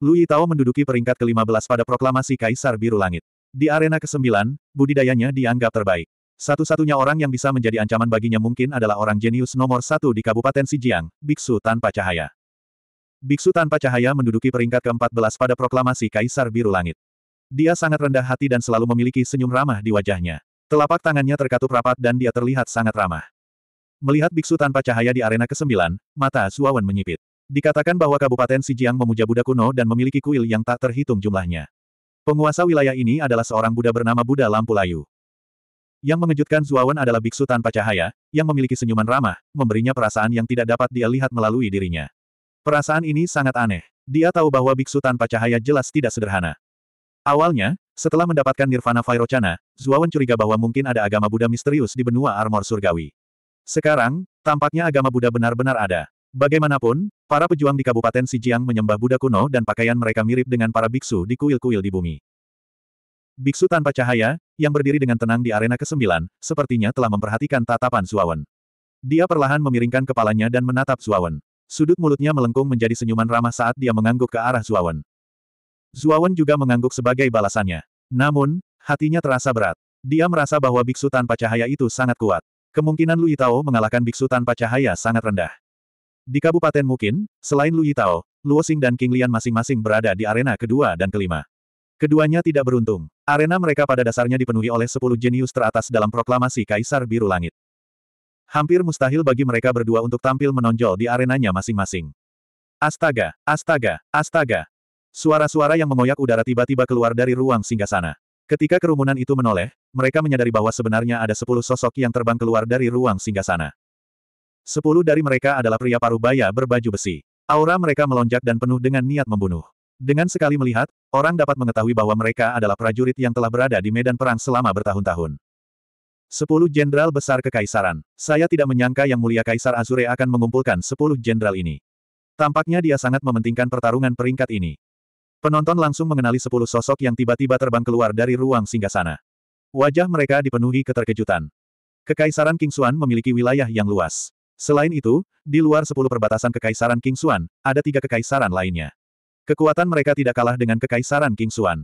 Lu Yitao menduduki peringkat ke-15 pada proklamasi Kaisar Biru Langit. Di arena ke-9, budidayanya dianggap terbaik. Satu-satunya orang yang bisa menjadi ancaman baginya mungkin adalah orang jenius nomor satu di Kabupaten Sijiang, Biksu Tanpa Cahaya. Biksu Tanpa Cahaya menduduki peringkat ke-14 pada proklamasi Kaisar Biru Langit. Dia sangat rendah hati dan selalu memiliki senyum ramah di wajahnya. Telapak tangannya terkatup rapat dan dia terlihat sangat ramah. Melihat biksu tanpa cahaya di arena ke-9, mata Suawan menyipit. Dikatakan bahwa Kabupaten Sijiang memuja Buddha kuno dan memiliki kuil yang tak terhitung jumlahnya. Penguasa wilayah ini adalah seorang Buddha bernama Buddha Lampu Layu. Yang mengejutkan Zuawan adalah biksu tanpa cahaya, yang memiliki senyuman ramah, memberinya perasaan yang tidak dapat dia lihat melalui dirinya. Perasaan ini sangat aneh. Dia tahu bahwa biksu tanpa cahaya jelas tidak sederhana. Awalnya, setelah mendapatkan Nirvana Vairocana, Zuawan curiga bahwa mungkin ada agama Buddha misterius di benua armor surgawi. Sekarang, tampaknya agama Buddha benar-benar ada. Bagaimanapun, para pejuang di Kabupaten Sijiang menyembah Buddha kuno dan pakaian mereka mirip dengan para biksu di kuil-kuil di bumi. Biksu tanpa cahaya, yang berdiri dengan tenang di arena ke-9, sepertinya telah memperhatikan tatapan Suawen. Dia perlahan memiringkan kepalanya dan menatap Suawen. Sudut mulutnya melengkung menjadi senyuman ramah saat dia mengangguk ke arah Suawen. Suawen juga mengangguk sebagai balasannya. Namun, hatinya terasa berat. Dia merasa bahwa biksu tanpa cahaya itu sangat kuat. Kemungkinan Lui Tao mengalahkan biksu tanpa cahaya sangat rendah. Di Kabupaten Mukin, selain Lu Yitao, Luo Xing dan King Lian masing-masing berada di arena kedua dan kelima. Keduanya tidak beruntung. Arena mereka pada dasarnya dipenuhi oleh sepuluh jenius teratas dalam proklamasi Kaisar Biru Langit. Hampir mustahil bagi mereka berdua untuk tampil menonjol di arenanya masing-masing. Astaga, astaga, astaga. Suara-suara yang mengoyak udara tiba-tiba keluar dari ruang singgasana. Ketika kerumunan itu menoleh, mereka menyadari bahwa sebenarnya ada sepuluh sosok yang terbang keluar dari ruang singgasana. Sepuluh dari mereka adalah pria parubaya berbaju besi. Aura mereka melonjak dan penuh dengan niat membunuh. Dengan sekali melihat, orang dapat mengetahui bahwa mereka adalah prajurit yang telah berada di medan perang selama bertahun-tahun. Sepuluh jenderal besar kekaisaran. Saya tidak menyangka Yang Mulia Kaisar Azure akan mengumpulkan sepuluh jenderal ini. Tampaknya dia sangat mementingkan pertarungan peringkat ini. Penonton langsung mengenali sepuluh sosok yang tiba-tiba terbang keluar dari ruang singgasana. Wajah mereka dipenuhi keterkejutan. Kekaisaran Kingsuan memiliki wilayah yang luas. Selain itu, di luar sepuluh perbatasan Kekaisaran King Xuan, ada tiga kekaisaran lainnya. Kekuatan mereka tidak kalah dengan Kekaisaran King Xuan.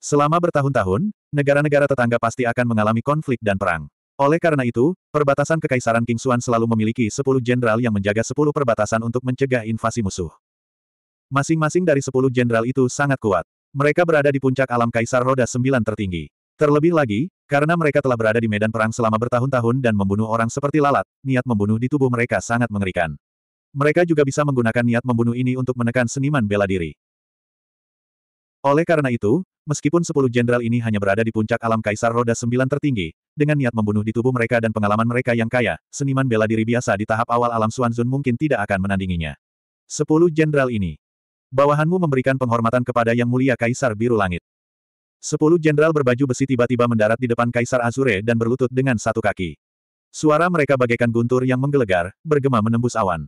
Selama bertahun-tahun, negara-negara tetangga pasti akan mengalami konflik dan perang. Oleh karena itu, perbatasan Kekaisaran King Xuan selalu memiliki sepuluh jenderal yang menjaga sepuluh perbatasan untuk mencegah invasi musuh. Masing-masing dari sepuluh jenderal itu sangat kuat. Mereka berada di puncak alam Kaisar Roda Sembilan tertinggi. Terlebih lagi, karena mereka telah berada di medan perang selama bertahun-tahun dan membunuh orang seperti lalat, niat membunuh di tubuh mereka sangat mengerikan. Mereka juga bisa menggunakan niat membunuh ini untuk menekan seniman bela diri. Oleh karena itu, meskipun sepuluh jenderal ini hanya berada di puncak alam kaisar roda sembilan tertinggi, dengan niat membunuh di tubuh mereka dan pengalaman mereka yang kaya, seniman bela diri biasa di tahap awal alam Suanzun mungkin tidak akan menandinginya. Sepuluh jenderal ini. Bawahanmu memberikan penghormatan kepada Yang Mulia Kaisar Biru Langit. Sepuluh jenderal berbaju besi tiba-tiba mendarat di depan Kaisar Azure dan berlutut dengan satu kaki. Suara mereka bagaikan guntur yang menggelegar, bergema menembus awan.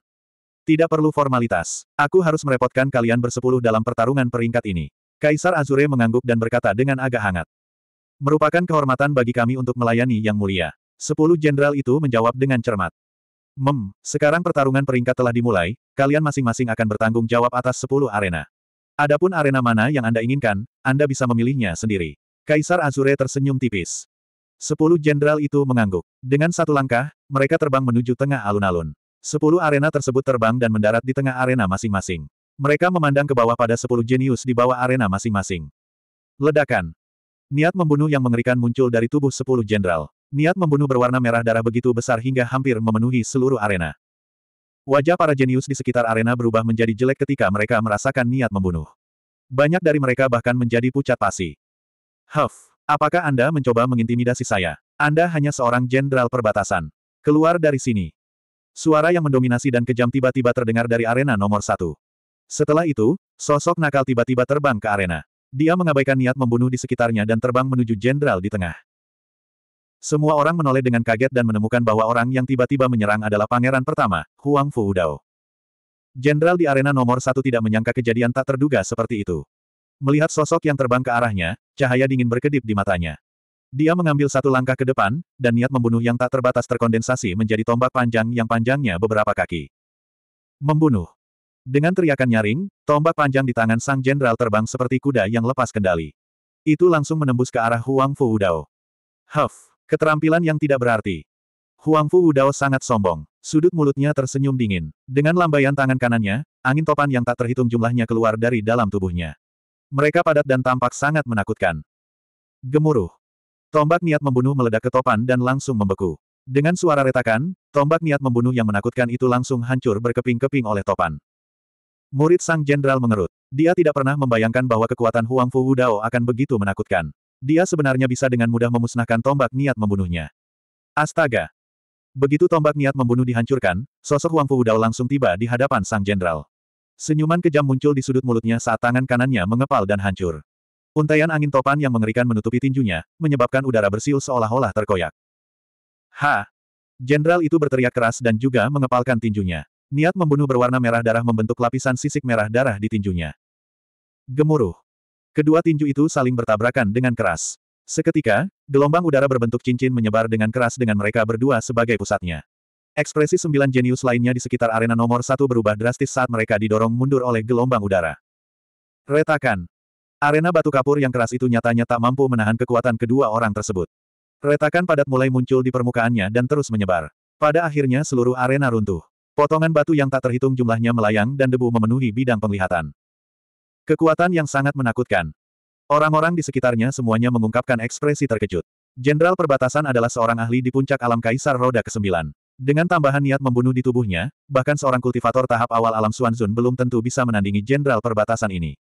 Tidak perlu formalitas. Aku harus merepotkan kalian bersepuluh dalam pertarungan peringkat ini. Kaisar Azure mengangguk dan berkata dengan agak hangat. Merupakan kehormatan bagi kami untuk melayani yang mulia. Sepuluh jenderal itu menjawab dengan cermat. Mem, sekarang pertarungan peringkat telah dimulai, kalian masing-masing akan bertanggung jawab atas sepuluh arena. Adapun arena mana yang Anda inginkan, Anda bisa memilihnya sendiri. Kaisar Azure tersenyum tipis. Sepuluh jenderal itu mengangguk. Dengan satu langkah, mereka terbang menuju tengah alun-alun. Sepuluh arena tersebut terbang dan mendarat di tengah arena masing-masing. Mereka memandang ke bawah pada sepuluh jenius di bawah arena masing-masing. Ledakan. Niat membunuh yang mengerikan muncul dari tubuh sepuluh jenderal. Niat membunuh berwarna merah darah begitu besar hingga hampir memenuhi seluruh arena. Wajah para jenius di sekitar arena berubah menjadi jelek ketika mereka merasakan niat membunuh. Banyak dari mereka bahkan menjadi pucat pasi. Huff, apakah Anda mencoba mengintimidasi saya? Anda hanya seorang jenderal perbatasan. Keluar dari sini. Suara yang mendominasi dan kejam tiba-tiba terdengar dari arena nomor satu. Setelah itu, sosok nakal tiba-tiba terbang ke arena. Dia mengabaikan niat membunuh di sekitarnya dan terbang menuju jenderal di tengah. Semua orang menoleh dengan kaget dan menemukan bahwa orang yang tiba-tiba menyerang adalah pangeran pertama, Huang Fu Dao. Jenderal di arena nomor satu tidak menyangka kejadian tak terduga seperti itu. Melihat sosok yang terbang ke arahnya, cahaya dingin berkedip di matanya. Dia mengambil satu langkah ke depan, dan niat membunuh yang tak terbatas terkondensasi menjadi tombak panjang yang panjangnya beberapa kaki. Membunuh. Dengan teriakan nyaring, tombak panjang di tangan sang jenderal terbang seperti kuda yang lepas kendali. Itu langsung menembus ke arah Huang Fu Dao. Huff. Keterampilan yang tidak berarti. Huang Fu Wudao sangat sombong. Sudut mulutnya tersenyum dingin. Dengan lambaian tangan kanannya, angin topan yang tak terhitung jumlahnya keluar dari dalam tubuhnya. Mereka padat dan tampak sangat menakutkan. Gemuruh. Tombak niat membunuh meledak ke topan dan langsung membeku. Dengan suara retakan, tombak niat membunuh yang menakutkan itu langsung hancur berkeping-keping oleh topan. Murid sang jenderal mengerut. Dia tidak pernah membayangkan bahwa kekuatan Huang Fu Wudao akan begitu menakutkan. Dia sebenarnya bisa dengan mudah memusnahkan tombak niat membunuhnya. Astaga! Begitu tombak niat membunuh dihancurkan, sosok Wang Fu Fuudao langsung tiba di hadapan sang jenderal. Senyuman kejam muncul di sudut mulutnya saat tangan kanannya mengepal dan hancur. Untaian angin topan yang mengerikan menutupi tinjunya, menyebabkan udara bersiul seolah-olah terkoyak. Ha! Jenderal itu berteriak keras dan juga mengepalkan tinjunya. Niat membunuh berwarna merah darah membentuk lapisan sisik merah darah di tinjunya. Gemuruh. Kedua tinju itu saling bertabrakan dengan keras. Seketika, gelombang udara berbentuk cincin menyebar dengan keras dengan mereka berdua sebagai pusatnya. Ekspresi sembilan jenius lainnya di sekitar arena nomor satu berubah drastis saat mereka didorong mundur oleh gelombang udara. Retakan. Arena batu kapur yang keras itu nyatanya tak mampu menahan kekuatan kedua orang tersebut. Retakan padat mulai muncul di permukaannya dan terus menyebar. Pada akhirnya seluruh arena runtuh. Potongan batu yang tak terhitung jumlahnya melayang dan debu memenuhi bidang penglihatan. Kekuatan yang sangat menakutkan. Orang-orang di sekitarnya semuanya mengungkapkan ekspresi terkejut. Jenderal Perbatasan adalah seorang ahli di puncak alam Kaisar Roda ke-9. Dengan tambahan niat membunuh di tubuhnya, bahkan seorang kultivator tahap awal alam Suanzun belum tentu bisa menandingi Jenderal Perbatasan ini.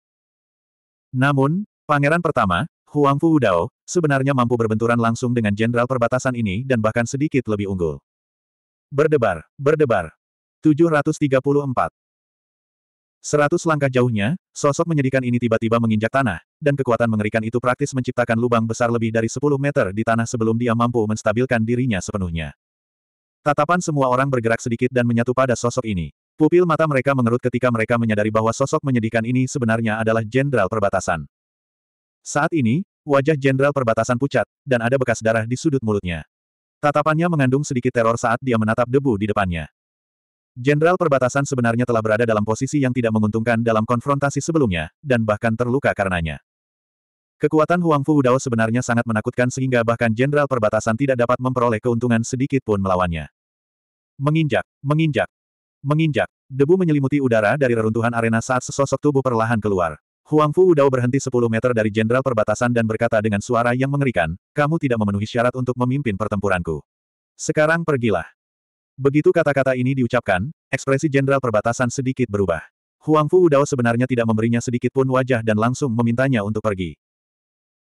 Namun, Pangeran pertama, Huang Fu Dao, sebenarnya mampu berbenturan langsung dengan Jenderal Perbatasan ini dan bahkan sedikit lebih unggul. Berdebar, berdebar. 734. Seratus langkah jauhnya, sosok menyedihkan ini tiba-tiba menginjak tanah, dan kekuatan mengerikan itu praktis menciptakan lubang besar lebih dari 10 meter di tanah sebelum dia mampu menstabilkan dirinya sepenuhnya. Tatapan semua orang bergerak sedikit dan menyatu pada sosok ini. Pupil mata mereka mengerut ketika mereka menyadari bahwa sosok menyedihkan ini sebenarnya adalah Jenderal Perbatasan. Saat ini, wajah Jenderal Perbatasan pucat, dan ada bekas darah di sudut mulutnya. Tatapannya mengandung sedikit teror saat dia menatap debu di depannya. Jenderal perbatasan sebenarnya telah berada dalam posisi yang tidak menguntungkan dalam konfrontasi sebelumnya, dan bahkan terluka karenanya. Kekuatan Huang Fu Dao sebenarnya sangat menakutkan sehingga bahkan jenderal perbatasan tidak dapat memperoleh keuntungan sedikit pun melawannya. Menginjak, menginjak, menginjak. Debu menyelimuti udara dari reruntuhan arena saat sesosok tubuh perlahan keluar. Huang Fu Udao berhenti 10 meter dari jenderal perbatasan dan berkata dengan suara yang mengerikan, kamu tidak memenuhi syarat untuk memimpin pertempuranku. Sekarang pergilah. Begitu kata-kata ini diucapkan, ekspresi Jenderal Perbatasan sedikit berubah. Huang Fu Udao sebenarnya tidak memberinya sedikit pun wajah dan langsung memintanya untuk pergi.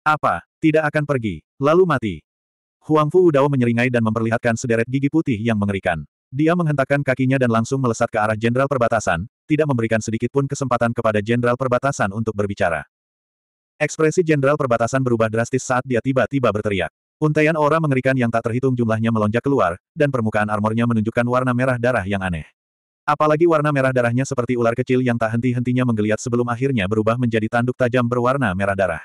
Apa? Tidak akan pergi. Lalu mati. Huang Fu Udao menyeringai dan memperlihatkan sederet gigi putih yang mengerikan. Dia menghentakkan kakinya dan langsung melesat ke arah Jenderal Perbatasan, tidak memberikan sedikit pun kesempatan kepada Jenderal Perbatasan untuk berbicara. Ekspresi Jenderal Perbatasan berubah drastis saat dia tiba-tiba berteriak. Untaian aura mengerikan yang tak terhitung jumlahnya melonjak keluar, dan permukaan armornya menunjukkan warna merah darah yang aneh. Apalagi warna merah darahnya seperti ular kecil yang tak henti-hentinya menggeliat sebelum akhirnya berubah menjadi tanduk tajam berwarna merah darah.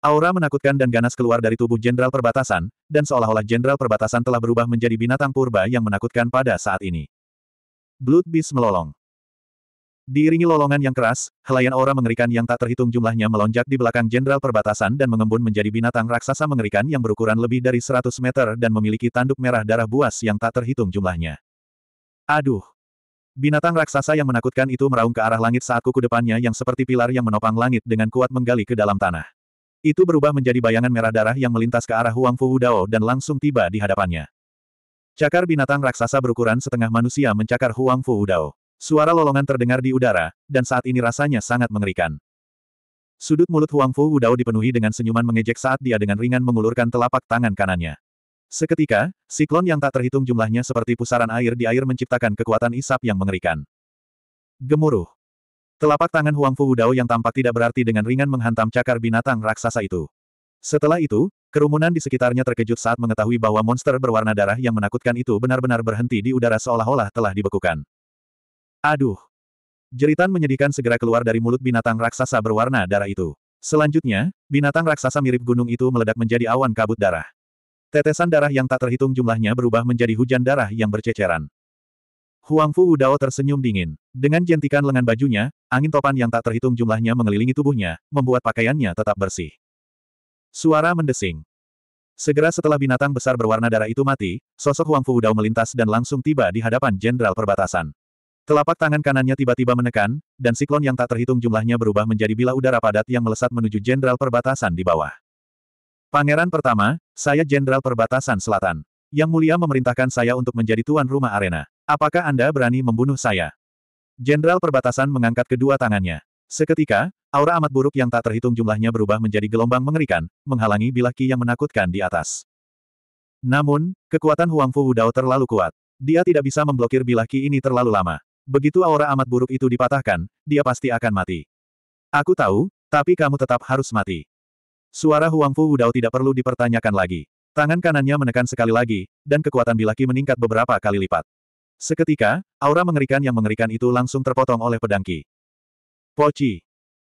Aura menakutkan dan ganas keluar dari tubuh Jenderal Perbatasan, dan seolah-olah Jenderal Perbatasan telah berubah menjadi binatang purba yang menakutkan pada saat ini. Blood Beast melolong. Diiringi lolongan yang keras, helaian aura mengerikan yang tak terhitung jumlahnya melonjak di belakang jenderal perbatasan dan mengembun menjadi binatang raksasa mengerikan yang berukuran lebih dari 100 meter dan memiliki tanduk merah darah buas yang tak terhitung jumlahnya. Aduh! Binatang raksasa yang menakutkan itu meraung ke arah langit saat kuku depannya yang seperti pilar yang menopang langit dengan kuat menggali ke dalam tanah. Itu berubah menjadi bayangan merah darah yang melintas ke arah Huang Fu Dao dan langsung tiba di hadapannya. Cakar binatang raksasa berukuran setengah manusia mencakar Huang Fu Dao. Suara lolongan terdengar di udara, dan saat ini rasanya sangat mengerikan. Sudut mulut Huang Fu Wudao dipenuhi dengan senyuman mengejek saat dia dengan ringan mengulurkan telapak tangan kanannya. Seketika, siklon yang tak terhitung jumlahnya seperti pusaran air di air menciptakan kekuatan isap yang mengerikan. Gemuruh. Telapak tangan Huang Fu Wudao yang tampak tidak berarti dengan ringan menghantam cakar binatang raksasa itu. Setelah itu, kerumunan di sekitarnya terkejut saat mengetahui bahwa monster berwarna darah yang menakutkan itu benar-benar berhenti di udara seolah-olah telah dibekukan. Aduh! Jeritan menyedihkan segera keluar dari mulut binatang raksasa berwarna darah itu. Selanjutnya, binatang raksasa mirip gunung itu meledak menjadi awan kabut darah. Tetesan darah yang tak terhitung jumlahnya berubah menjadi hujan darah yang berceceran. Huang Fu Udao tersenyum dingin. Dengan jentikan lengan bajunya, angin topan yang tak terhitung jumlahnya mengelilingi tubuhnya, membuat pakaiannya tetap bersih. Suara mendesing. Segera setelah binatang besar berwarna darah itu mati, sosok Huang Fu Udao melintas dan langsung tiba di hadapan Jenderal Perbatasan. Telapak tangan kanannya tiba-tiba menekan, dan siklon yang tak terhitung jumlahnya berubah menjadi bila udara padat yang melesat menuju jenderal perbatasan di bawah. Pangeran pertama, saya jenderal perbatasan selatan. Yang mulia memerintahkan saya untuk menjadi tuan rumah arena. Apakah Anda berani membunuh saya? Jenderal perbatasan mengangkat kedua tangannya. Seketika, aura amat buruk yang tak terhitung jumlahnya berubah menjadi gelombang mengerikan, menghalangi bilah ki yang menakutkan di atas. Namun, kekuatan Huang Huangfu Wudao terlalu kuat. Dia tidak bisa memblokir bilah ki ini terlalu lama. Begitu aura amat buruk itu dipatahkan, dia pasti akan mati. Aku tahu, tapi kamu tetap harus mati. Suara Huang Fu Wudao tidak perlu dipertanyakan lagi. Tangan kanannya menekan sekali lagi, dan kekuatan bilaki meningkat beberapa kali lipat. Seketika, aura mengerikan yang mengerikan itu langsung terpotong oleh pedangki. Poci.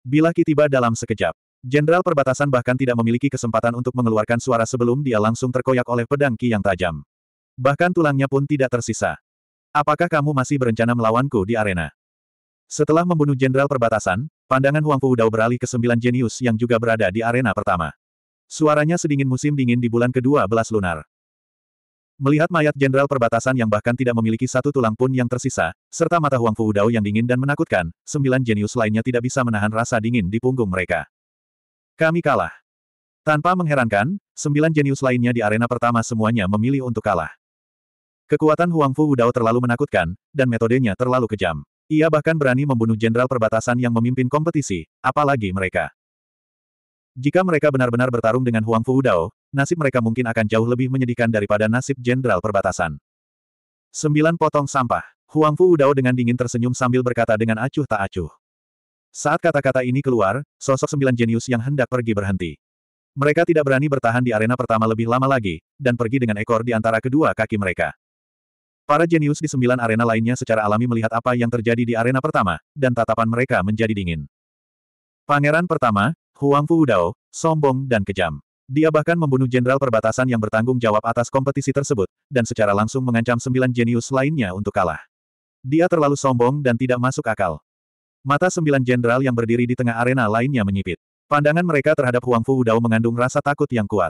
Bilaki tiba dalam sekejap. Jenderal perbatasan bahkan tidak memiliki kesempatan untuk mengeluarkan suara sebelum dia langsung terkoyak oleh pedangki yang tajam. Bahkan tulangnya pun tidak tersisa. Apakah kamu masih berencana melawanku di arena? Setelah membunuh Jenderal Perbatasan, pandangan Huang Fuudao beralih ke sembilan jenius yang juga berada di arena pertama. Suaranya sedingin musim dingin di bulan ke-12 lunar. Melihat mayat Jenderal Perbatasan yang bahkan tidak memiliki satu tulang pun yang tersisa, serta mata Huang Fuudao yang dingin dan menakutkan, sembilan jenius lainnya tidak bisa menahan rasa dingin di punggung mereka. Kami kalah. Tanpa mengherankan, sembilan jenius lainnya di arena pertama semuanya memilih untuk kalah. Kekuatan Huang Huangfu Wudao terlalu menakutkan, dan metodenya terlalu kejam. Ia bahkan berani membunuh jenderal perbatasan yang memimpin kompetisi, apalagi mereka. Jika mereka benar-benar bertarung dengan Huang Huangfu Wudao, nasib mereka mungkin akan jauh lebih menyedihkan daripada nasib jenderal perbatasan. Sembilan potong sampah. Huang Huangfu Wudao dengan dingin tersenyum sambil berkata dengan acuh tak acuh. Saat kata-kata ini keluar, sosok sembilan jenius yang hendak pergi berhenti. Mereka tidak berani bertahan di arena pertama lebih lama lagi, dan pergi dengan ekor di antara kedua kaki mereka. Para jenius di sembilan arena lainnya secara alami melihat apa yang terjadi di arena pertama, dan tatapan mereka menjadi dingin. Pangeran pertama, Huang Fu Dao, sombong dan kejam. Dia bahkan membunuh jenderal perbatasan yang bertanggung jawab atas kompetisi tersebut, dan secara langsung mengancam sembilan jenius lainnya untuk kalah. Dia terlalu sombong dan tidak masuk akal. Mata sembilan jenderal yang berdiri di tengah arena lainnya menyipit. Pandangan mereka terhadap Huang Fu Dao mengandung rasa takut yang kuat.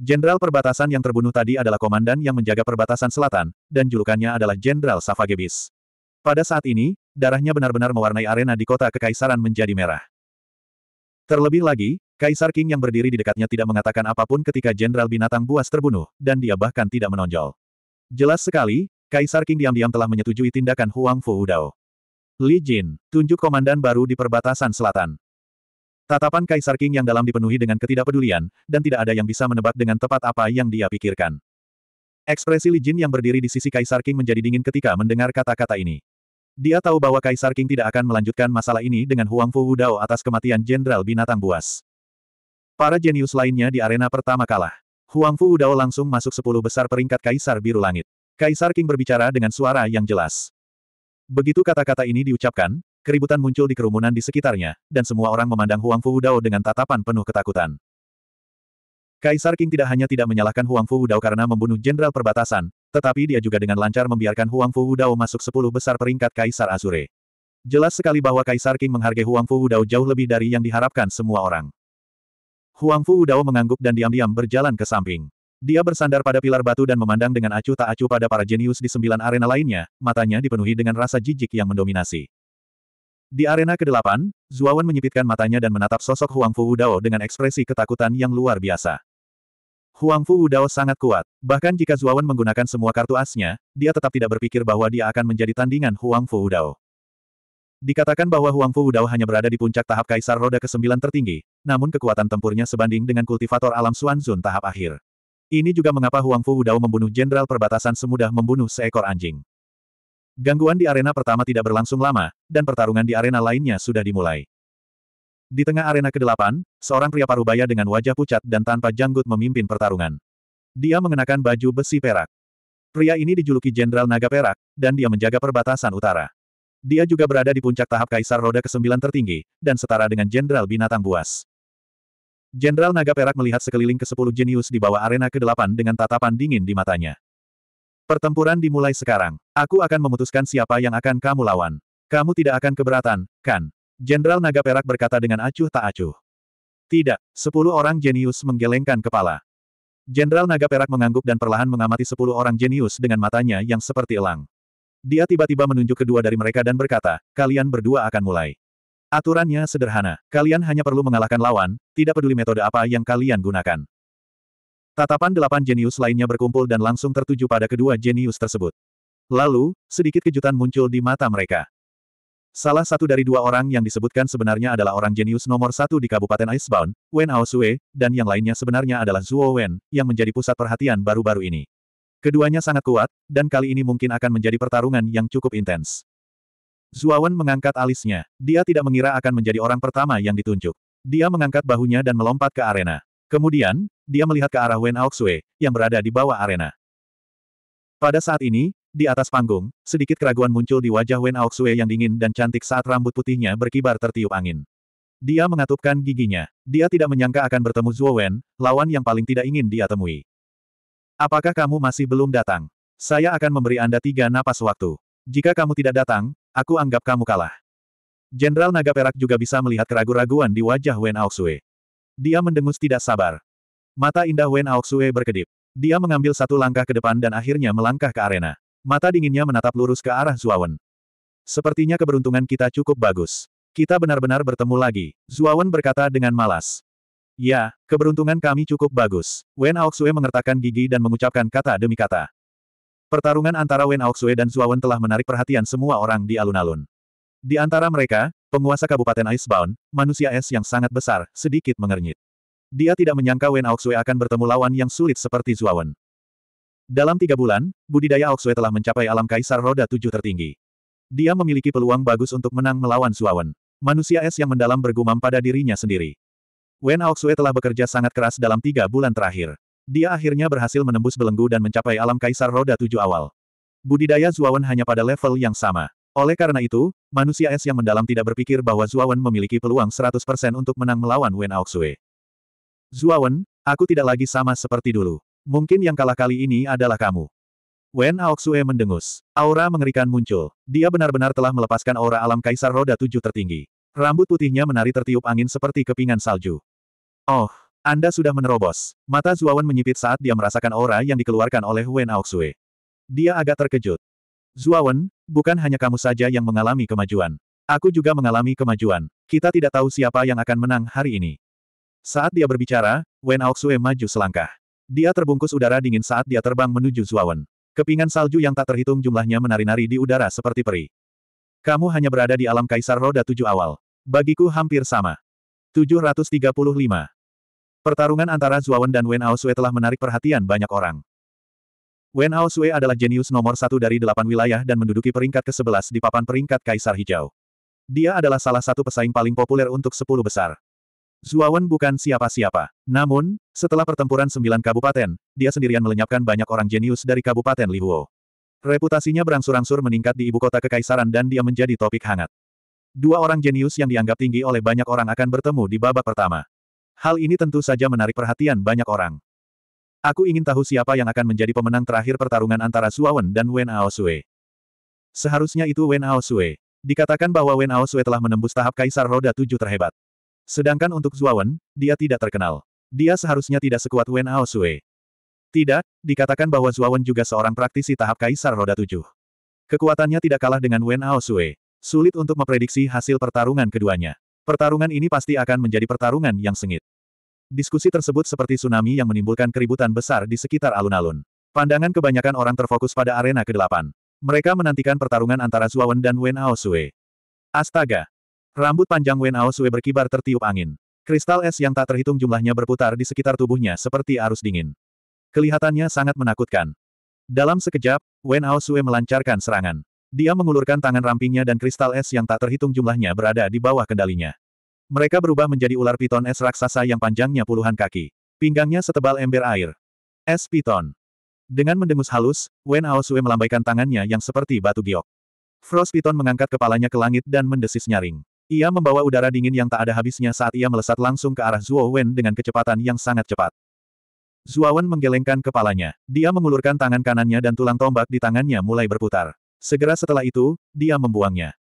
Jenderal perbatasan yang terbunuh tadi adalah komandan yang menjaga perbatasan selatan, dan julukannya adalah Jenderal Savagebis. Pada saat ini, darahnya benar-benar mewarnai arena di kota kekaisaran menjadi merah. Terlebih lagi, Kaisar King yang berdiri di dekatnya tidak mengatakan apapun ketika Jenderal Binatang Buas terbunuh, dan dia bahkan tidak menonjol. Jelas sekali, Kaisar King diam-diam telah menyetujui tindakan Huang Fu Udao. Li Jin, tunjuk komandan baru di perbatasan selatan. Tatapan Kaisar King yang dalam dipenuhi dengan ketidakpedulian, dan tidak ada yang bisa menebak dengan tepat apa yang dia pikirkan. Ekspresi Li Jin yang berdiri di sisi Kaisar King menjadi dingin ketika mendengar kata-kata ini. Dia tahu bahwa Kaisar King tidak akan melanjutkan masalah ini dengan Huang Fu Wudao atas kematian Jenderal Binatang Buas. Para jenius lainnya di arena pertama kalah. Huang Fu Wudao langsung masuk sepuluh besar peringkat Kaisar Biru Langit. Kaisar King berbicara dengan suara yang jelas. Begitu kata-kata ini diucapkan, Keributan muncul di kerumunan di sekitarnya, dan semua orang memandang Huang Fu Dao dengan tatapan penuh ketakutan. Kaisar King tidak hanya tidak menyalahkan Huang Fu Dao karena membunuh Jenderal Perbatasan, tetapi dia juga dengan lancar membiarkan Huang Fu Dao masuk sepuluh besar peringkat Kaisar Azure. Jelas sekali bahwa Kaisar King menghargai Huang Fu Dao jauh lebih dari yang diharapkan semua orang. Huang Fu Dao mengangguk dan diam-diam berjalan ke samping. Dia bersandar pada pilar batu dan memandang dengan acuh tak acuh pada para jenius di sembilan arena lainnya, matanya dipenuhi dengan rasa jijik yang mendominasi. Di arena ke-8, Zuawan menyipitkan matanya dan menatap sosok Huang Fu Udao dengan ekspresi ketakutan yang luar biasa. Huang Fu Udao sangat kuat, bahkan jika Zuawan menggunakan semua kartu asnya, dia tetap tidak berpikir bahwa dia akan menjadi tandingan Huang Fu Udao. Dikatakan bahwa Huang Fu Udao hanya berada di puncak tahap Kaisar Roda ke-9 tertinggi, namun kekuatan tempurnya sebanding dengan kultivator alam Zun tahap akhir. Ini juga mengapa Huang Fu Udao membunuh Jenderal Perbatasan semudah membunuh seekor anjing. Gangguan di arena pertama tidak berlangsung lama, dan pertarungan di arena lainnya sudah dimulai. Di tengah arena ke-8, seorang pria parubaya dengan wajah pucat dan tanpa janggut memimpin pertarungan. Dia mengenakan baju besi perak. Pria ini dijuluki Jenderal Naga Perak, dan dia menjaga perbatasan utara. Dia juga berada di puncak tahap Kaisar Roda ke-9 tertinggi, dan setara dengan Jenderal Binatang Buas. Jenderal Naga Perak melihat sekeliling ke-10 jenius di bawah arena ke-8 dengan tatapan dingin di matanya. Pertempuran dimulai sekarang. Aku akan memutuskan siapa yang akan kamu lawan. Kamu tidak akan keberatan, kan? Jenderal Naga Perak berkata dengan acuh tak acuh. Tidak, sepuluh orang jenius menggelengkan kepala. Jenderal Naga Perak mengangguk dan perlahan mengamati sepuluh orang jenius dengan matanya yang seperti elang. Dia tiba-tiba menunjuk kedua dari mereka dan berkata, kalian berdua akan mulai. Aturannya sederhana, kalian hanya perlu mengalahkan lawan, tidak peduli metode apa yang kalian gunakan. Tatapan delapan jenius lainnya berkumpul dan langsung tertuju pada kedua jenius tersebut. Lalu, sedikit kejutan muncul di mata mereka. Salah satu dari dua orang yang disebutkan sebenarnya adalah orang jenius nomor satu di Kabupaten Icebound, Wen Aosue, dan yang lainnya sebenarnya adalah Zuo Wen, yang menjadi pusat perhatian baru-baru ini. Keduanya sangat kuat, dan kali ini mungkin akan menjadi pertarungan yang cukup intens. Zuo Wen mengangkat alisnya. Dia tidak mengira akan menjadi orang pertama yang ditunjuk. Dia mengangkat bahunya dan melompat ke arena. Kemudian, dia melihat ke arah Wen Aoxue, yang berada di bawah arena. Pada saat ini, di atas panggung, sedikit keraguan muncul di wajah Wen Aoxue yang dingin dan cantik saat rambut putihnya berkibar tertiup angin. Dia mengatupkan giginya. Dia tidak menyangka akan bertemu Zuo Wen, lawan yang paling tidak ingin dia temui. Apakah kamu masih belum datang? Saya akan memberi Anda tiga napas waktu. Jika kamu tidak datang, aku anggap kamu kalah. Jenderal Naga Perak juga bisa melihat keraguan keraguan di wajah Wen Aoxue. Dia mendengus tidak sabar. Mata indah Wen Aoxue berkedip. Dia mengambil satu langkah ke depan dan akhirnya melangkah ke arena. Mata dinginnya menatap lurus ke arah Zuawan. Sepertinya keberuntungan kita cukup bagus. Kita benar-benar bertemu lagi, Zuawan berkata dengan malas. Ya, keberuntungan kami cukup bagus. Wen Aoxue mengertakkan gigi dan mengucapkan kata demi kata. Pertarungan antara Wen Aoxue dan Zuawan telah menarik perhatian semua orang di alun-alun. Di antara mereka, Penguasa Kabupaten Icebound, manusia es yang sangat besar, sedikit mengernyit. Dia tidak menyangka Wen Aoxue akan bertemu lawan yang sulit seperti Zuawan. Dalam tiga bulan, budidaya Aoxue telah mencapai alam kaisar roda tujuh tertinggi. Dia memiliki peluang bagus untuk menang melawan Zuawan. Manusia es yang mendalam bergumam pada dirinya sendiri. Wen Aoxue telah bekerja sangat keras dalam tiga bulan terakhir. Dia akhirnya berhasil menembus belenggu dan mencapai alam kaisar roda tujuh awal. Budidaya Zuawan hanya pada level yang sama. Oleh karena itu, manusia es yang mendalam tidak berpikir bahwa Zuawan memiliki peluang 100% untuk menang melawan Wen Aoxue. Zuawan, aku tidak lagi sama seperti dulu. Mungkin yang kalah kali ini adalah kamu. Wen Aoxue mendengus. Aura mengerikan muncul. Dia benar-benar telah melepaskan aura alam kaisar roda tujuh tertinggi. Rambut putihnya menari tertiup angin seperti kepingan salju. Oh, Anda sudah menerobos. Mata Zuawan menyipit saat dia merasakan aura yang dikeluarkan oleh Wen Aoxue. Dia agak terkejut. Zuawan, Bukan hanya kamu saja yang mengalami kemajuan. Aku juga mengalami kemajuan. Kita tidak tahu siapa yang akan menang hari ini. Saat dia berbicara, Wen Aoxue maju selangkah. Dia terbungkus udara dingin saat dia terbang menuju Zuawan. Kepingan salju yang tak terhitung jumlahnya menari-nari di udara seperti peri. Kamu hanya berada di alam kaisar roda tujuh awal. Bagiku hampir sama. 735. Pertarungan antara Zuawan dan Wen Aoxue telah menarik perhatian banyak orang. Wen Hao Sui adalah jenius nomor satu dari delapan wilayah dan menduduki peringkat ke-11 di papan peringkat Kaisar Hijau. Dia adalah salah satu pesaing paling populer untuk sepuluh besar. Zuawan bukan siapa-siapa. Namun, setelah pertempuran sembilan kabupaten, dia sendirian melenyapkan banyak orang jenius dari kabupaten Lihuo. Reputasinya berangsur-angsur meningkat di ibu kota kekaisaran dan dia menjadi topik hangat. Dua orang jenius yang dianggap tinggi oleh banyak orang akan bertemu di babak pertama. Hal ini tentu saja menarik perhatian banyak orang. Aku ingin tahu siapa yang akan menjadi pemenang terakhir pertarungan antara Suawen dan Wen Aosue. Seharusnya itu Wen Aosue. Dikatakan bahwa Wen Aosue telah menembus tahap Kaisar Roda Tujuh terhebat. Sedangkan untuk Zuawan, dia tidak terkenal. Dia seharusnya tidak sekuat Wen Aosue. Tidak, dikatakan bahwa Zuawan juga seorang praktisi tahap Kaisar Roda Tujuh. Kekuatannya tidak kalah dengan Wen Aosue. Sulit untuk memprediksi hasil pertarungan keduanya. Pertarungan ini pasti akan menjadi pertarungan yang sengit. Diskusi tersebut seperti tsunami yang menimbulkan keributan besar di sekitar alun-alun. Pandangan kebanyakan orang terfokus pada arena ke-8. Mereka menantikan pertarungan antara Zuawan dan Wen Aosue. Astaga! Rambut panjang Wen Aosue berkibar tertiup angin. Kristal es yang tak terhitung jumlahnya berputar di sekitar tubuhnya seperti arus dingin. Kelihatannya sangat menakutkan. Dalam sekejap, Wen Aosue melancarkan serangan. Dia mengulurkan tangan rampingnya dan kristal es yang tak terhitung jumlahnya berada di bawah kendalinya. Mereka berubah menjadi ular piton es raksasa yang panjangnya puluhan kaki. Pinggangnya setebal ember air. Es piton. Dengan mendengus halus, Wen Aosue melambaikan tangannya yang seperti batu giok. Frost Piton mengangkat kepalanya ke langit dan mendesis nyaring. Ia membawa udara dingin yang tak ada habisnya saat ia melesat langsung ke arah Zuo Wen dengan kecepatan yang sangat cepat. Zuo Wen menggelengkan kepalanya. Dia mengulurkan tangan kanannya dan tulang tombak di tangannya mulai berputar. Segera setelah itu, dia membuangnya.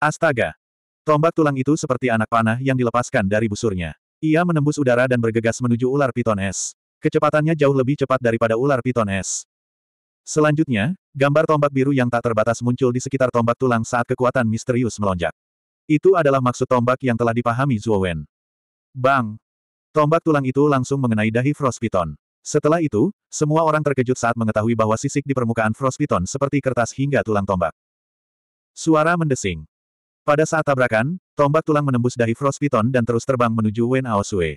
Astaga! Tombak tulang itu seperti anak panah yang dilepaskan dari busurnya. Ia menembus udara dan bergegas menuju ular piton es. Kecepatannya jauh lebih cepat daripada ular piton es. Selanjutnya, gambar tombak biru yang tak terbatas muncul di sekitar tombak tulang saat kekuatan misterius melonjak. Itu adalah maksud tombak yang telah dipahami Zhuo Wen. Bang! Tombak tulang itu langsung mengenai dahi Frost Piton. Setelah itu, semua orang terkejut saat mengetahui bahwa sisik di permukaan Frost Piton seperti kertas hingga tulang tombak. Suara mendesing. Pada saat tabrakan, tombak tulang menembus dahi Frost Piton dan terus terbang menuju Wen Aosue.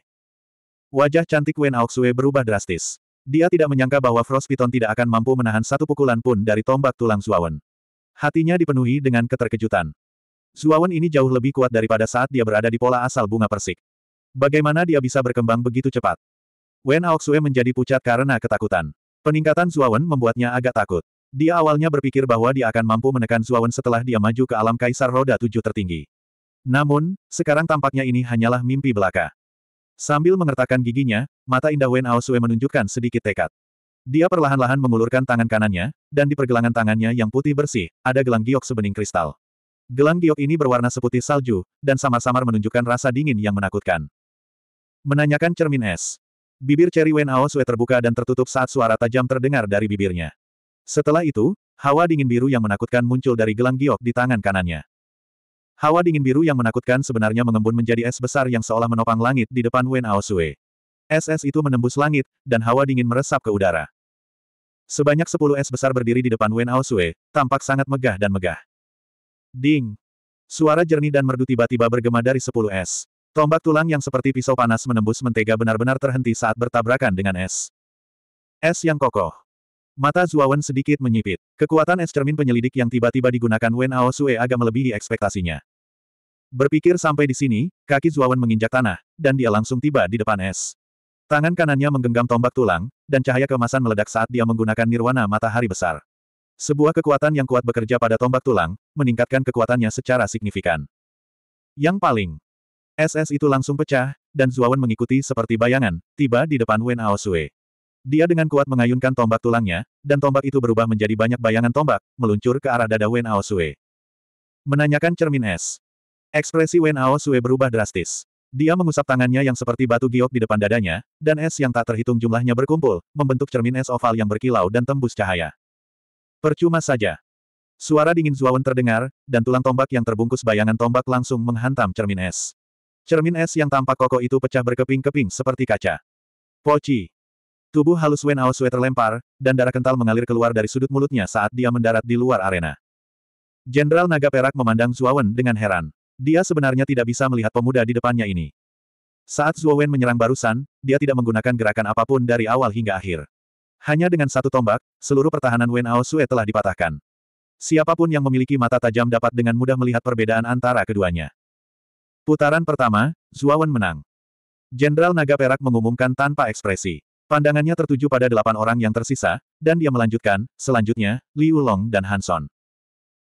Wajah cantik Wen Aosue berubah drastis. Dia tidak menyangka bahwa Frost Piton tidak akan mampu menahan satu pukulan pun dari tombak tulang Zuawan. Hatinya dipenuhi dengan keterkejutan. Zuawan ini jauh lebih kuat daripada saat dia berada di pola asal bunga persik. Bagaimana dia bisa berkembang begitu cepat? Wen Aoxue menjadi pucat karena ketakutan. Peningkatan Zuawan membuatnya agak takut. Dia awalnya berpikir bahwa dia akan mampu menekan Zuawan setelah dia maju ke alam kaisar roda tujuh tertinggi. Namun, sekarang tampaknya ini hanyalah mimpi belaka. Sambil mengertakkan giginya, mata indah Wen Aosue menunjukkan sedikit tekad. Dia perlahan-lahan mengulurkan tangan kanannya, dan di pergelangan tangannya yang putih bersih, ada gelang giok sebening kristal. Gelang giok ini berwarna seputih salju, dan samar-samar menunjukkan rasa dingin yang menakutkan. Menanyakan cermin es. Bibir Cherry Wen Aosue terbuka dan tertutup saat suara tajam terdengar dari bibirnya. Setelah itu, hawa dingin biru yang menakutkan muncul dari gelang giok di tangan kanannya. Hawa dingin biru yang menakutkan sebenarnya mengembun menjadi es besar yang seolah menopang langit di depan Wen Aosue. Es-es itu menembus langit, dan hawa dingin meresap ke udara. Sebanyak sepuluh es besar berdiri di depan Wen Aosue, tampak sangat megah dan megah. Ding! Suara jernih dan merdu tiba-tiba bergema dari sepuluh es. Tombak tulang yang seperti pisau panas menembus mentega benar-benar terhenti saat bertabrakan dengan es. Es yang kokoh. Mata Zuawan sedikit menyipit. Kekuatan es cermin penyelidik yang tiba-tiba digunakan Wen Ao Sue agak melebihi ekspektasinya. Berpikir sampai di sini, kaki Zuawan menginjak tanah, dan dia langsung tiba di depan es. Tangan kanannya menggenggam tombak tulang, dan cahaya kemasan meledak saat dia menggunakan nirwana matahari besar. Sebuah kekuatan yang kuat bekerja pada tombak tulang, meningkatkan kekuatannya secara signifikan. Yang paling, SS itu langsung pecah, dan Zuawan mengikuti seperti bayangan, tiba di depan Wen Ao dia dengan kuat mengayunkan tombak tulangnya, dan tombak itu berubah menjadi banyak bayangan tombak, meluncur ke arah dada Wen Aosue. Menanyakan cermin es. Ekspresi Wen Aosue berubah drastis. Dia mengusap tangannya yang seperti batu giok di depan dadanya, dan es yang tak terhitung jumlahnya berkumpul, membentuk cermin es oval yang berkilau dan tembus cahaya. Percuma saja. Suara dingin Zuawan terdengar, dan tulang tombak yang terbungkus bayangan tombak langsung menghantam cermin es. Cermin es yang tampak kokoh itu pecah berkeping-keping seperti kaca. Poci. Tubuh halus Wen Ao Sue terlempar, dan darah kental mengalir keluar dari sudut mulutnya saat dia mendarat di luar arena. Jenderal Naga Perak memandang Zuowen dengan heran. Dia sebenarnya tidak bisa melihat pemuda di depannya ini. Saat Zuowen menyerang barusan, dia tidak menggunakan gerakan apapun dari awal hingga akhir. Hanya dengan satu tombak, seluruh pertahanan Wen Ao Sue telah dipatahkan. Siapapun yang memiliki mata tajam dapat dengan mudah melihat perbedaan antara keduanya. Putaran pertama, Zuowen menang. Jenderal Naga Perak mengumumkan tanpa ekspresi. Pandangannya tertuju pada delapan orang yang tersisa, dan dia melanjutkan, selanjutnya, Liu Long dan Hanson.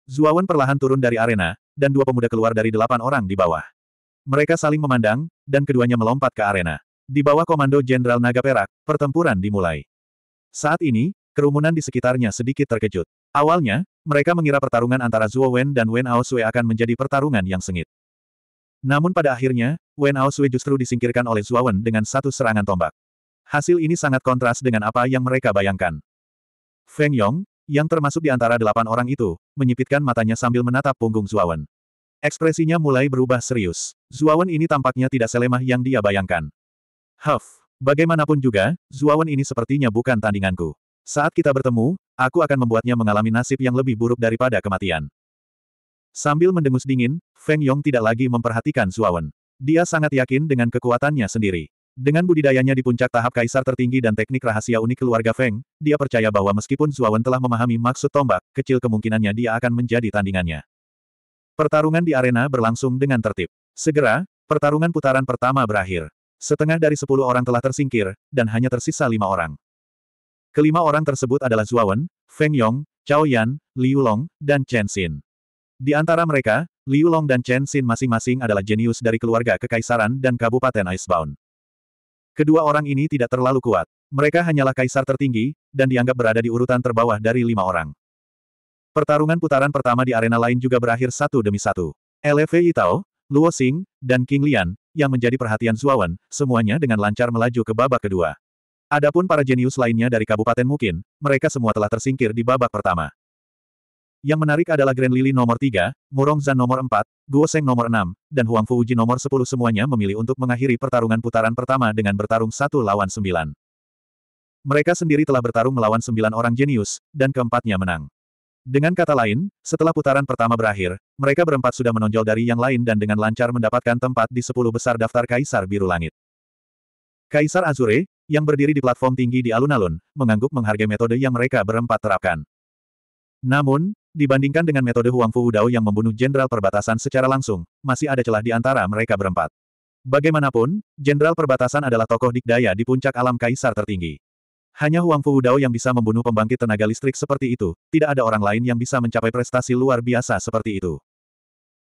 Zuawan perlahan turun dari arena, dan dua pemuda keluar dari delapan orang di bawah. Mereka saling memandang, dan keduanya melompat ke arena. Di bawah komando Jenderal Naga Perak, pertempuran dimulai. Saat ini, kerumunan di sekitarnya sedikit terkejut. Awalnya, mereka mengira pertarungan antara Zuo Wen dan Wen Ao Sui akan menjadi pertarungan yang sengit. Namun pada akhirnya, Wen Ao Sui justru disingkirkan oleh Wen dengan satu serangan tombak. Hasil ini sangat kontras dengan apa yang mereka bayangkan. Feng Yong, yang termasuk di antara delapan orang itu, menyipitkan matanya sambil menatap punggung Zuawan. Ekspresinya mulai berubah serius. Zuawan ini tampaknya tidak selemah yang dia bayangkan. Huff, bagaimanapun juga, Zuawan ini sepertinya bukan tandinganku. Saat kita bertemu, aku akan membuatnya mengalami nasib yang lebih buruk daripada kematian. Sambil mendengus dingin, Feng Yong tidak lagi memperhatikan Zuawan. Dia sangat yakin dengan kekuatannya sendiri. Dengan budidayanya di puncak tahap kaisar tertinggi dan teknik rahasia unik keluarga Feng, dia percaya bahwa meskipun Zuawan telah memahami maksud tombak, kecil kemungkinannya dia akan menjadi tandingannya. Pertarungan di arena berlangsung dengan tertib. Segera, pertarungan putaran pertama berakhir. Setengah dari sepuluh orang telah tersingkir, dan hanya tersisa lima orang. Kelima orang tersebut adalah Zuawan, Feng Yong, Chao Yan, Liu Long, dan Chen Xin. Di antara mereka, Liu Long dan Chen Xin masing-masing adalah jenius dari keluarga kekaisaran dan Kabupaten Icebound. Kedua orang ini tidak terlalu kuat. Mereka hanyalah kaisar tertinggi, dan dianggap berada di urutan terbawah dari lima orang. Pertarungan putaran pertama di arena lain juga berakhir satu demi satu. LFE Tao, Luo Xing, dan King Lian, yang menjadi perhatian Zuawan, semuanya dengan lancar melaju ke babak kedua. Adapun para jenius lainnya dari Kabupaten Mukin, mereka semua telah tersingkir di babak pertama. Yang menarik adalah Grand Lily nomor 3, Murong Zan nomor 4, Guo Seng nomor 6, dan Huang Fu Uji nomor 10 semuanya memilih untuk mengakhiri pertarungan putaran pertama dengan bertarung satu lawan sembilan. Mereka sendiri telah bertarung melawan sembilan orang jenius, dan keempatnya menang. Dengan kata lain, setelah putaran pertama berakhir, mereka berempat sudah menonjol dari yang lain dan dengan lancar mendapatkan tempat di sepuluh besar daftar Kaisar Biru Langit. Kaisar Azure, yang berdiri di platform tinggi di alun-alun, mengangguk menghargai metode yang mereka berempat terapkan. Namun, Dibandingkan dengan metode Huang Fu Dao yang membunuh Jenderal Perbatasan secara langsung, masih ada celah di antara mereka berempat. Bagaimanapun, Jenderal Perbatasan adalah tokoh dikdaya di puncak alam kaisar tertinggi. Hanya Huang Fu Dao yang bisa membunuh pembangkit tenaga listrik seperti itu, tidak ada orang lain yang bisa mencapai prestasi luar biasa seperti itu.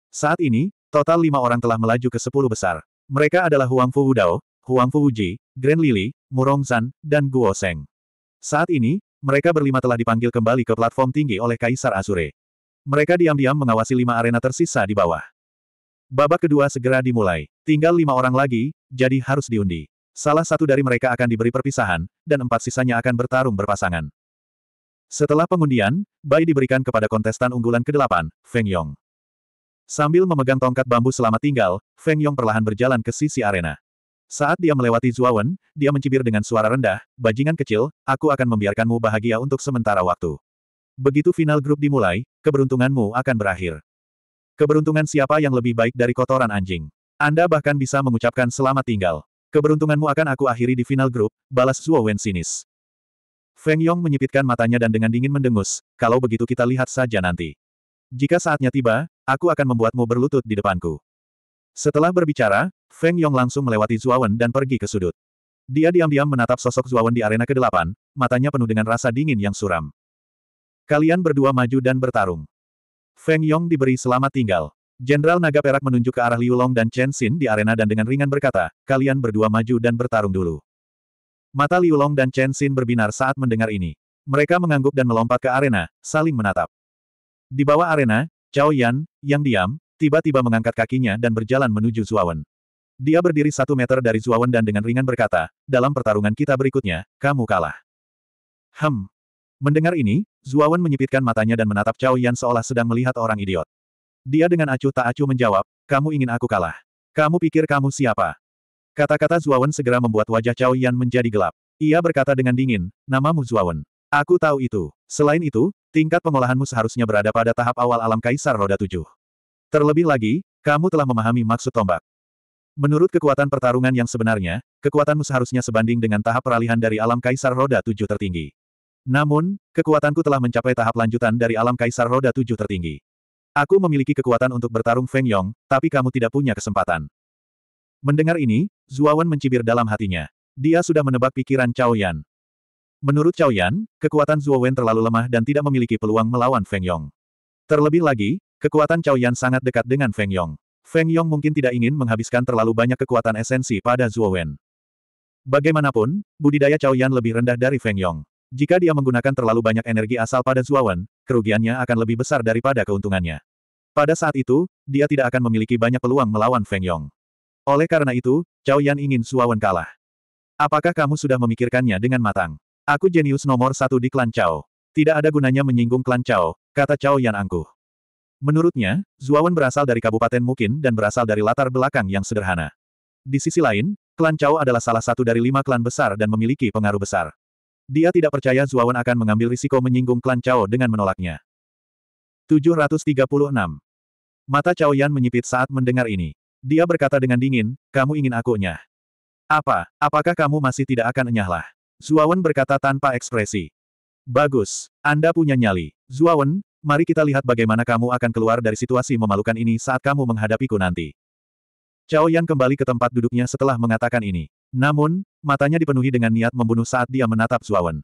Saat ini, total lima orang telah melaju ke sepuluh besar. Mereka adalah Huang Fu Dao, Huang Fu Uji, Grand Lily, Murong Zan, dan Guo Seng. Saat ini, mereka berlima telah dipanggil kembali ke platform tinggi oleh Kaisar Azure. Mereka diam-diam mengawasi lima arena tersisa di bawah. Babak kedua segera dimulai. Tinggal lima orang lagi, jadi harus diundi. Salah satu dari mereka akan diberi perpisahan, dan empat sisanya akan bertarung berpasangan. Setelah pengundian, Bai diberikan kepada kontestan unggulan ke-8, Feng Yong. Sambil memegang tongkat bambu selama tinggal, Feng Yong perlahan berjalan ke sisi arena. Saat dia melewati Zuawan, dia mencibir dengan suara rendah, bajingan kecil, aku akan membiarkanmu bahagia untuk sementara waktu. Begitu final grup dimulai, keberuntunganmu akan berakhir. Keberuntungan siapa yang lebih baik dari kotoran anjing? Anda bahkan bisa mengucapkan selamat tinggal. Keberuntunganmu akan aku akhiri di final grup, balas Zuo Wen sinis. Feng Yong menyipitkan matanya dan dengan dingin mendengus, kalau begitu kita lihat saja nanti. Jika saatnya tiba, aku akan membuatmu berlutut di depanku. Setelah berbicara, Feng Yong langsung melewati Zuawan dan pergi ke sudut. Dia diam-diam menatap sosok Zuawan di arena ke-8, matanya penuh dengan rasa dingin yang suram. Kalian berdua maju dan bertarung. Feng Yong diberi selamat tinggal. Jenderal Naga Perak menunjuk ke arah Liu Long dan Chen Xin di arena dan dengan ringan berkata, kalian berdua maju dan bertarung dulu. Mata Liu Long dan Chen Xin berbinar saat mendengar ini. Mereka mengangguk dan melompat ke arena, saling menatap. Di bawah arena, Cao Yan, yang diam, tiba-tiba mengangkat kakinya dan berjalan menuju Zuawan. Dia berdiri satu meter dari Zuawan dan dengan ringan berkata, dalam pertarungan kita berikutnya, kamu kalah. Hem. Mendengar ini, Zuawan menyipitkan matanya dan menatap Cao Yan seolah sedang melihat orang idiot. Dia dengan acuh tak acuh menjawab, kamu ingin aku kalah. Kamu pikir kamu siapa? Kata-kata Zuawan segera membuat wajah Cao Yan menjadi gelap. Ia berkata dengan dingin, namamu Zuawan. Aku tahu itu. Selain itu, tingkat pengolahanmu seharusnya berada pada tahap awal alam kaisar roda tujuh. Terlebih lagi, kamu telah memahami maksud tombak. Menurut kekuatan pertarungan yang sebenarnya, kekuatanmu seharusnya sebanding dengan tahap peralihan dari alam kaisar roda tujuh tertinggi. Namun, kekuatanku telah mencapai tahap lanjutan dari alam kaisar roda tujuh tertinggi. Aku memiliki kekuatan untuk bertarung Feng Yong, tapi kamu tidak punya kesempatan. Mendengar ini, Zuawan mencibir dalam hatinya. Dia sudah menebak pikiran Cao Yan. Menurut Cao Yan, kekuatan Zuawan terlalu lemah dan tidak memiliki peluang melawan Feng Yong. Terlebih lagi, kekuatan Cao Yan sangat dekat dengan Feng Yong. Feng Yong mungkin tidak ingin menghabiskan terlalu banyak kekuatan esensi pada Zuo Wen. Bagaimanapun, budidaya Cao Yan lebih rendah dari Feng Yong. Jika dia menggunakan terlalu banyak energi asal pada Zuo Wen, kerugiannya akan lebih besar daripada keuntungannya. Pada saat itu, dia tidak akan memiliki banyak peluang melawan Feng Yong. Oleh karena itu, Cao Yan ingin Zuo Wen kalah. Apakah kamu sudah memikirkannya dengan matang? Aku jenius nomor satu di klan Cao. Tidak ada gunanya menyinggung klan Cao, kata Cao Yan angkuh. Menurutnya, Zuawan berasal dari Kabupaten Mukin dan berasal dari latar belakang yang sederhana. Di sisi lain, klan Cao adalah salah satu dari lima klan besar dan memiliki pengaruh besar. Dia tidak percaya Zuawan akan mengambil risiko menyinggung klan Cao dengan menolaknya. 736. Mata Cao Yan menyipit saat mendengar ini. Dia berkata dengan dingin, kamu ingin aku nyah. Apa, apakah kamu masih tidak akan enyahlah? Zuawan berkata tanpa ekspresi. Bagus, Anda punya nyali. Zuawan, Mari kita lihat bagaimana kamu akan keluar dari situasi memalukan ini saat kamu menghadapiku nanti. Cao Yan kembali ke tempat duduknya setelah mengatakan ini. Namun, matanya dipenuhi dengan niat membunuh saat dia menatap Zuawan.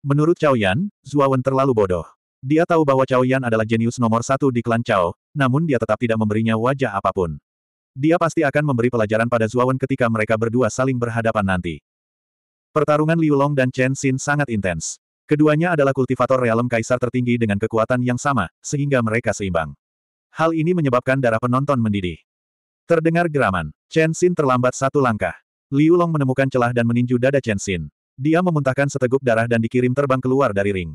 Menurut Cao Yan, Zuawan terlalu bodoh. Dia tahu bahwa Cao Yan adalah jenius nomor satu di klan Cao, namun dia tetap tidak memberinya wajah apapun. Dia pasti akan memberi pelajaran pada Zuawan ketika mereka berdua saling berhadapan nanti. Pertarungan Liu Long dan Chen Xin sangat intens. Keduanya adalah kultivator realem kaisar tertinggi dengan kekuatan yang sama, sehingga mereka seimbang. Hal ini menyebabkan darah penonton mendidih. Terdengar geraman. Chen Xin terlambat satu langkah. Liu Long menemukan celah dan meninju dada Chen Xin. Dia memuntahkan seteguk darah dan dikirim terbang keluar dari ring.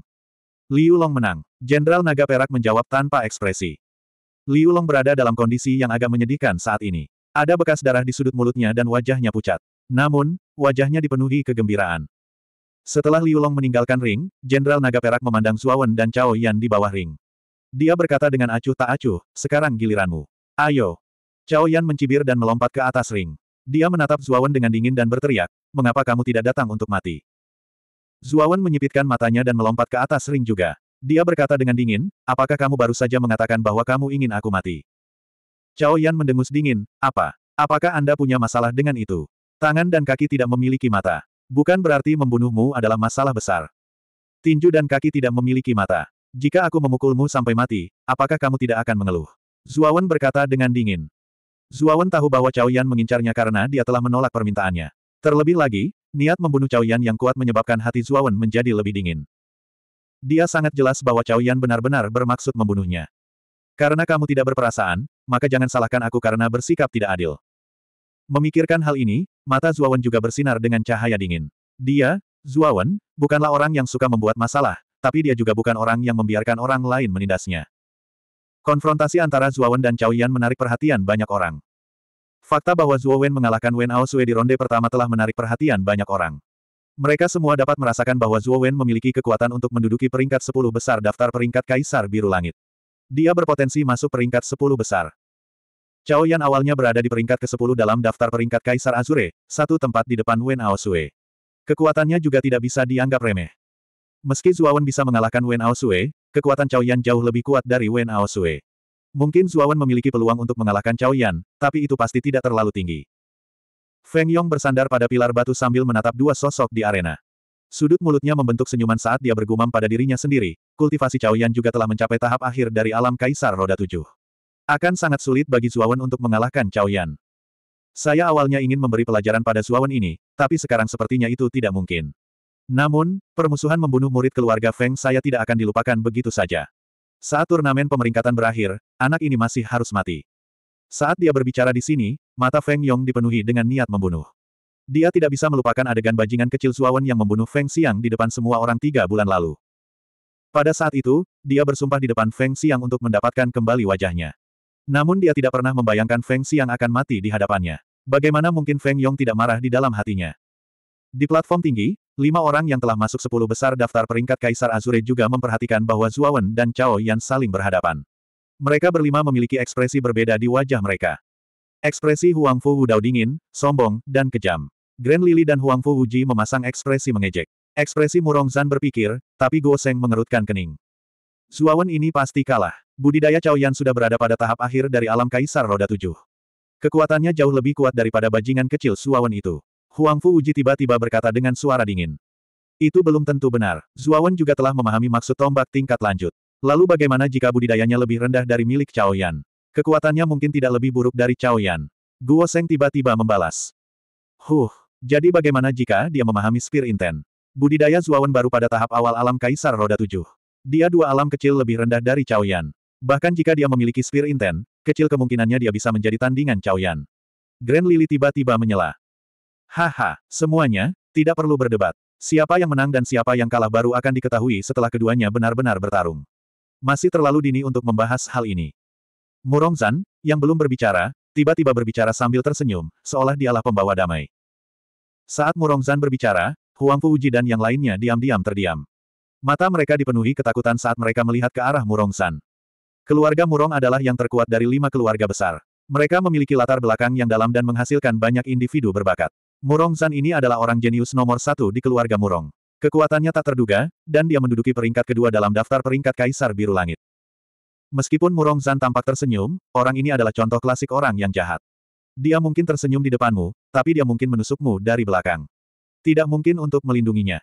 Liu Long menang. Jenderal Naga Perak menjawab tanpa ekspresi. Liu Long berada dalam kondisi yang agak menyedihkan saat ini. Ada bekas darah di sudut mulutnya dan wajahnya pucat. Namun, wajahnya dipenuhi kegembiraan. Setelah Liu Long meninggalkan ring, Jenderal Naga Perak memandang Zuawan dan Cao Yan di bawah ring. Dia berkata dengan acuh tak acuh, sekarang giliranmu. Ayo. Cao Yan mencibir dan melompat ke atas ring. Dia menatap Zuawan dengan dingin dan berteriak, mengapa kamu tidak datang untuk mati? Zuawan menyipitkan matanya dan melompat ke atas ring juga. Dia berkata dengan dingin, apakah kamu baru saja mengatakan bahwa kamu ingin aku mati? Cao Yan mendengus dingin, apa? Apakah Anda punya masalah dengan itu? Tangan dan kaki tidak memiliki mata. Bukan berarti membunuhmu adalah masalah besar. Tinju dan kaki tidak memiliki mata. Jika aku memukulmu sampai mati, apakah kamu tidak akan mengeluh? Zuawan berkata dengan dingin. Zuawan tahu bahwa Cao Yan mengincarnya karena dia telah menolak permintaannya. Terlebih lagi, niat membunuh Cao Yan yang kuat menyebabkan hati Zuawan menjadi lebih dingin. Dia sangat jelas bahwa Cao Yan benar-benar bermaksud membunuhnya. Karena kamu tidak berperasaan, maka jangan salahkan aku karena bersikap tidak adil. Memikirkan hal ini, mata Zuawan juga bersinar dengan cahaya dingin. Dia, Zuawan, bukanlah orang yang suka membuat masalah, tapi dia juga bukan orang yang membiarkan orang lain menindasnya. Konfrontasi antara Zuawan dan Cao Yan menarik perhatian banyak orang. Fakta bahwa Zuo mengalahkan Wen Ao Sui di ronde pertama telah menarik perhatian banyak orang. Mereka semua dapat merasakan bahwa Zuo memiliki kekuatan untuk menduduki peringkat 10 besar daftar peringkat Kaisar Biru Langit. Dia berpotensi masuk peringkat 10 besar. Cao Yan awalnya berada di peringkat ke-10 dalam daftar peringkat Kaisar Azure, satu tempat di depan Wen Aosue. Kekuatannya juga tidak bisa dianggap remeh. Meski Zuawan bisa mengalahkan Wen Aosue, kekuatan Cao Yan jauh lebih kuat dari Wen Aosue. Mungkin Zuawan memiliki peluang untuk mengalahkan Cao Yan, tapi itu pasti tidak terlalu tinggi. Feng Yong bersandar pada pilar batu sambil menatap dua sosok di arena. Sudut mulutnya membentuk senyuman saat dia bergumam pada dirinya sendiri, kultivasi Cao Yan juga telah mencapai tahap akhir dari alam Kaisar Roda Tujuh. Akan sangat sulit bagi Zuawan untuk mengalahkan Cao Yan. Saya awalnya ingin memberi pelajaran pada Zuawan ini, tapi sekarang sepertinya itu tidak mungkin. Namun, permusuhan membunuh murid keluarga Feng saya tidak akan dilupakan begitu saja. Saat turnamen pemeringkatan berakhir, anak ini masih harus mati. Saat dia berbicara di sini, mata Feng Yong dipenuhi dengan niat membunuh. Dia tidak bisa melupakan adegan bajingan kecil Zuawan yang membunuh Feng Xiang di depan semua orang tiga bulan lalu. Pada saat itu, dia bersumpah di depan Feng Xiang untuk mendapatkan kembali wajahnya. Namun dia tidak pernah membayangkan Feng Xiang akan mati di hadapannya. Bagaimana mungkin Feng Yong tidak marah di dalam hatinya? Di platform tinggi, lima orang yang telah masuk sepuluh besar daftar peringkat Kaisar Azure juga memperhatikan bahwa Zuawan dan Cao Yan saling berhadapan. Mereka berlima memiliki ekspresi berbeda di wajah mereka. Ekspresi Huang Fu Wudao dingin, sombong, dan kejam. Grand Lily dan Huang Fu Wuji memasang ekspresi mengejek. Ekspresi Murong Zan berpikir, tapi Guo Seng mengerutkan kening. Zuawan ini pasti kalah. Budidaya Yan sudah berada pada tahap akhir dari alam Kaisar Roda Tujuh. Kekuatannya jauh lebih kuat daripada bajingan kecil Suawan itu. Huang Fu Uji tiba-tiba berkata dengan suara dingin. Itu belum tentu benar. Zuawan juga telah memahami maksud tombak tingkat lanjut. Lalu bagaimana jika budidayanya lebih rendah dari milik Cao Yan? Kekuatannya mungkin tidak lebih buruk dari Cao Yan. Guo Seng tiba-tiba membalas. Huh, jadi bagaimana jika dia memahami Spear intent? Budidaya Zuawan baru pada tahap awal alam Kaisar Roda Tujuh. Dia dua alam kecil lebih rendah dari Cao Yan. Bahkan jika dia memiliki Spear Intent, kecil kemungkinannya dia bisa menjadi tandingan Chao Yan. Grand Lily tiba-tiba menyela. Haha, semuanya, tidak perlu berdebat. Siapa yang menang dan siapa yang kalah baru akan diketahui setelah keduanya benar-benar bertarung. Masih terlalu dini untuk membahas hal ini. Murong Murongzan, yang belum berbicara, tiba-tiba berbicara sambil tersenyum, seolah dialah pembawa damai. Saat Murong Murongzan berbicara, Huang Fuji dan yang lainnya diam-diam terdiam. Mata mereka dipenuhi ketakutan saat mereka melihat ke arah Murong Murongzan. Keluarga Murong adalah yang terkuat dari lima keluarga besar. Mereka memiliki latar belakang yang dalam dan menghasilkan banyak individu berbakat. Murong San ini adalah orang jenius nomor satu di keluarga Murong. Kekuatannya tak terduga, dan dia menduduki peringkat kedua dalam daftar peringkat Kaisar Biru Langit. Meskipun Murong Zan tampak tersenyum, orang ini adalah contoh klasik orang yang jahat. Dia mungkin tersenyum di depanmu, tapi dia mungkin menusukmu dari belakang. Tidak mungkin untuk melindunginya.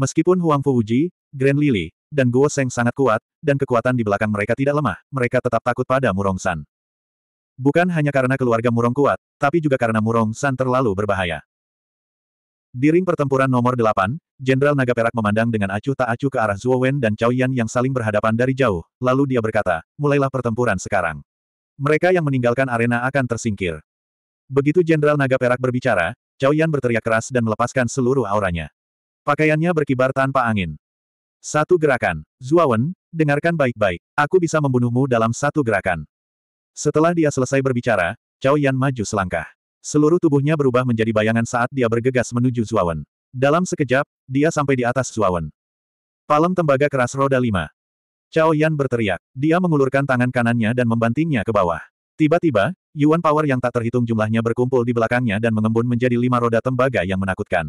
Meskipun Huang Uji, Grand Lily, dan Guo Seng sangat kuat, dan kekuatan di belakang mereka tidak lemah, mereka tetap takut pada Murong San. Bukan hanya karena keluarga Murong kuat, tapi juga karena Murong San terlalu berbahaya. Di ring pertempuran nomor 8, Jenderal Naga Perak memandang dengan acuh tak acuh ke arah Zhuo Wen dan Cao Yan yang saling berhadapan dari jauh, lalu dia berkata, mulailah pertempuran sekarang. Mereka yang meninggalkan arena akan tersingkir. Begitu Jenderal Naga Perak berbicara, Cao Yan berteriak keras dan melepaskan seluruh auranya. Pakaiannya berkibar tanpa angin. Satu gerakan. Zuawan, dengarkan baik-baik. Aku bisa membunuhmu dalam satu gerakan. Setelah dia selesai berbicara, Cao Yan maju selangkah. Seluruh tubuhnya berubah menjadi bayangan saat dia bergegas menuju Zuawan. Dalam sekejap, dia sampai di atas Zuawan. Palem tembaga keras roda lima. Cao Yan berteriak. Dia mengulurkan tangan kanannya dan membantingnya ke bawah. Tiba-tiba, Yuan Power yang tak terhitung jumlahnya berkumpul di belakangnya dan mengembun menjadi lima roda tembaga yang menakutkan.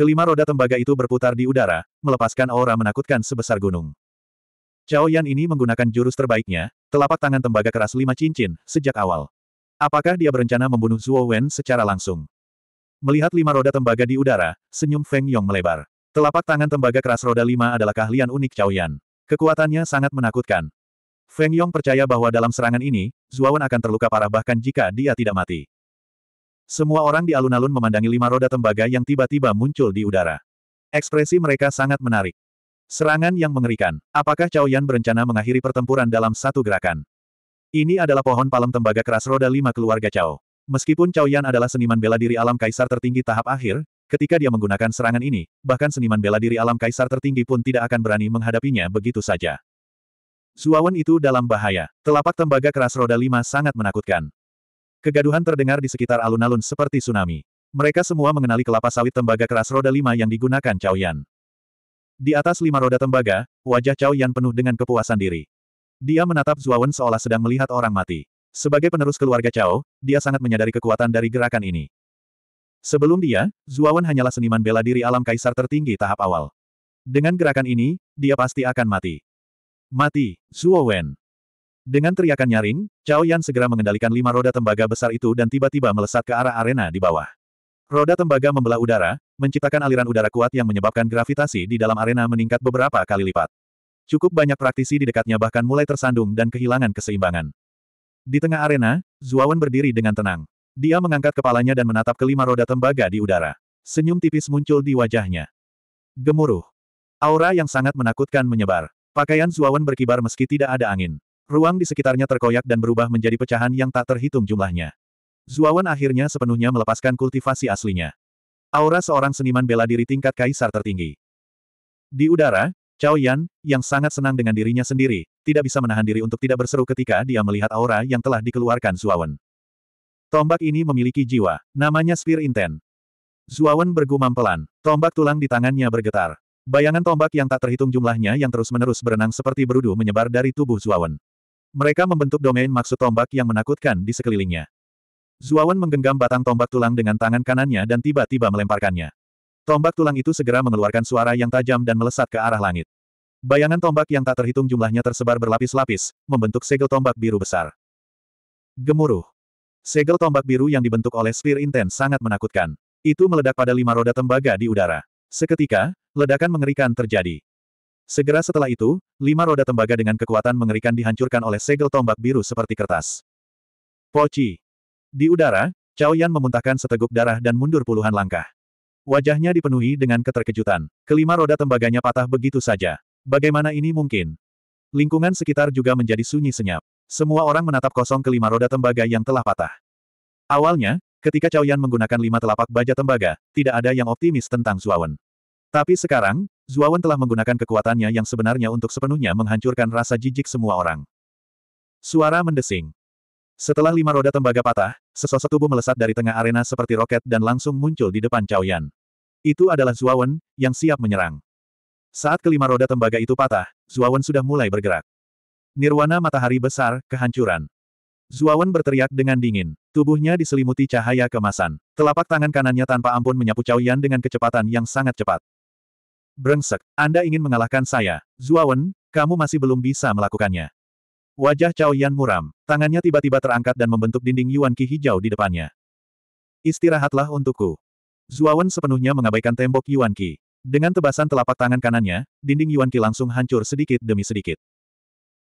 Kelima roda tembaga itu berputar di udara, melepaskan aura menakutkan sebesar gunung. Cao Yan ini menggunakan jurus terbaiknya, telapak tangan tembaga keras lima cincin, sejak awal. Apakah dia berencana membunuh Zhuo Wen secara langsung? Melihat lima roda tembaga di udara, senyum Feng Yong melebar. Telapak tangan tembaga keras roda lima adalah keahlian unik Cao Yan. Kekuatannya sangat menakutkan. Feng Yong percaya bahwa dalam serangan ini, Zhuo Wen akan terluka parah bahkan jika dia tidak mati. Semua orang di alun-alun memandangi lima roda tembaga yang tiba-tiba muncul di udara. Ekspresi mereka sangat menarik. Serangan yang mengerikan. Apakah Cao Yan berencana mengakhiri pertempuran dalam satu gerakan? Ini adalah pohon palem tembaga keras roda lima keluarga Cao. Meskipun Cao Yan adalah seniman bela diri alam kaisar tertinggi tahap akhir, ketika dia menggunakan serangan ini, bahkan seniman bela diri alam kaisar tertinggi pun tidak akan berani menghadapinya begitu saja. Zuawan itu dalam bahaya. Telapak tembaga keras roda lima sangat menakutkan. Kegaduhan terdengar di sekitar alun-alun seperti tsunami. Mereka semua mengenali kelapa sawit tembaga keras roda lima yang digunakan Cao Yan. Di atas lima roda tembaga, wajah Cao Yan penuh dengan kepuasan diri. Dia menatap Zuawan seolah sedang melihat orang mati. Sebagai penerus keluarga Cao, dia sangat menyadari kekuatan dari gerakan ini. Sebelum dia, Zuawan hanyalah seniman bela diri alam kaisar tertinggi tahap awal. Dengan gerakan ini, dia pasti akan mati. Mati, Zuowen. Dengan teriakan nyaring, Cao Yan segera mengendalikan lima roda tembaga besar itu dan tiba-tiba melesat ke arah arena di bawah. Roda tembaga membelah udara, menciptakan aliran udara kuat yang menyebabkan gravitasi di dalam arena meningkat beberapa kali lipat. Cukup banyak praktisi di dekatnya bahkan mulai tersandung dan kehilangan keseimbangan. Di tengah arena, Zuawan berdiri dengan tenang. Dia mengangkat kepalanya dan menatap kelima roda tembaga di udara. Senyum tipis muncul di wajahnya. Gemuruh. Aura yang sangat menakutkan menyebar. Pakaian Zuawan berkibar meski tidak ada angin. Ruang di sekitarnya terkoyak dan berubah menjadi pecahan yang tak terhitung jumlahnya. Zuawan akhirnya sepenuhnya melepaskan kultivasi aslinya. Aura seorang seniman bela diri tingkat kaisar tertinggi. Di udara, Cao Yan, yang sangat senang dengan dirinya sendiri, tidak bisa menahan diri untuk tidak berseru ketika dia melihat aura yang telah dikeluarkan Zuawan. Tombak ini memiliki jiwa, namanya Spear Inten. Zuawan bergumam pelan, tombak tulang di tangannya bergetar. Bayangan tombak yang tak terhitung jumlahnya yang terus-menerus berenang seperti berudu menyebar dari tubuh Zuawan. Mereka membentuk domain maksud tombak yang menakutkan di sekelilingnya. Zuawan menggenggam batang tombak tulang dengan tangan kanannya dan tiba-tiba melemparkannya. Tombak tulang itu segera mengeluarkan suara yang tajam dan melesat ke arah langit. Bayangan tombak yang tak terhitung jumlahnya tersebar berlapis-lapis, membentuk segel tombak biru besar. Gemuruh. Segel tombak biru yang dibentuk oleh Spear Intense sangat menakutkan. Itu meledak pada lima roda tembaga di udara. Seketika, ledakan mengerikan terjadi. Segera setelah itu, lima roda tembaga dengan kekuatan mengerikan dihancurkan oleh segel tombak biru seperti kertas. Poci. Di udara, Cao Yan memuntahkan seteguk darah dan mundur puluhan langkah. Wajahnya dipenuhi dengan keterkejutan. Kelima roda tembaganya patah begitu saja. Bagaimana ini mungkin? Lingkungan sekitar juga menjadi sunyi senyap. Semua orang menatap kosong kelima roda tembaga yang telah patah. Awalnya, ketika Cao Yan menggunakan lima telapak baja tembaga, tidak ada yang optimis tentang Zuawan. Tapi sekarang, Zuawan telah menggunakan kekuatannya yang sebenarnya untuk sepenuhnya menghancurkan rasa jijik semua orang. Suara mendesing. Setelah lima roda tembaga patah, sesosok tubuh melesat dari tengah arena seperti roket dan langsung muncul di depan Cao Yan. Itu adalah Zuawan, yang siap menyerang. Saat kelima roda tembaga itu patah, Zuawan sudah mulai bergerak. Nirwana matahari besar, kehancuran. Zuawan berteriak dengan dingin. Tubuhnya diselimuti cahaya kemasan. Telapak tangan kanannya tanpa ampun menyapu Cao Yan dengan kecepatan yang sangat cepat. Brengsek, Anda ingin mengalahkan saya. Zuawan, kamu masih belum bisa melakukannya. Wajah Cao Yan muram, tangannya tiba-tiba terangkat dan membentuk dinding Yuan Qi hijau di depannya. Istirahatlah untukku. Zuawan sepenuhnya mengabaikan tembok Yuan Qi. Dengan tebasan telapak tangan kanannya, dinding Yuan Qi langsung hancur sedikit demi sedikit.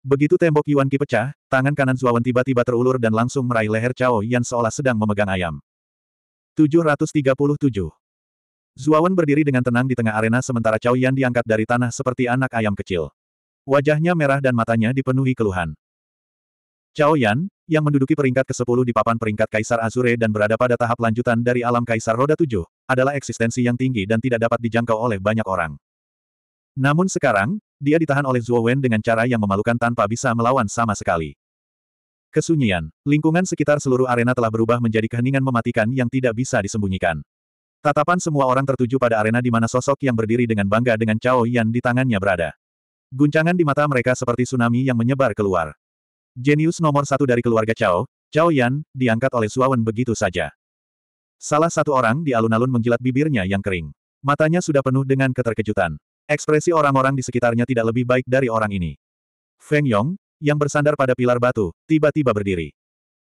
Begitu tembok Yuan Qi pecah, tangan kanan Zuawan tiba-tiba terulur dan langsung meraih leher Cao Yan seolah sedang memegang ayam. 737 Zuawan berdiri dengan tenang di tengah arena sementara Cao Yan diangkat dari tanah seperti anak ayam kecil. Wajahnya merah dan matanya dipenuhi keluhan. Cao Yan, yang menduduki peringkat ke-10 di papan peringkat Kaisar Azure dan berada pada tahap lanjutan dari alam Kaisar Roda 7, adalah eksistensi yang tinggi dan tidak dapat dijangkau oleh banyak orang. Namun sekarang, dia ditahan oleh Zuo Wen dengan cara yang memalukan tanpa bisa melawan sama sekali. Kesunyian, lingkungan sekitar seluruh arena telah berubah menjadi keheningan mematikan yang tidak bisa disembunyikan. Tatapan semua orang tertuju pada arena di mana sosok yang berdiri dengan bangga dengan Cao Yan di tangannya berada. Guncangan di mata mereka seperti tsunami yang menyebar keluar. Jenius nomor satu dari keluarga Cao, Cao Yan, diangkat oleh Suawen begitu saja. Salah satu orang di alun-alun menjilat bibirnya yang kering. Matanya sudah penuh dengan keterkejutan. Ekspresi orang-orang di sekitarnya tidak lebih baik dari orang ini. Feng Yong, yang bersandar pada pilar batu, tiba-tiba berdiri.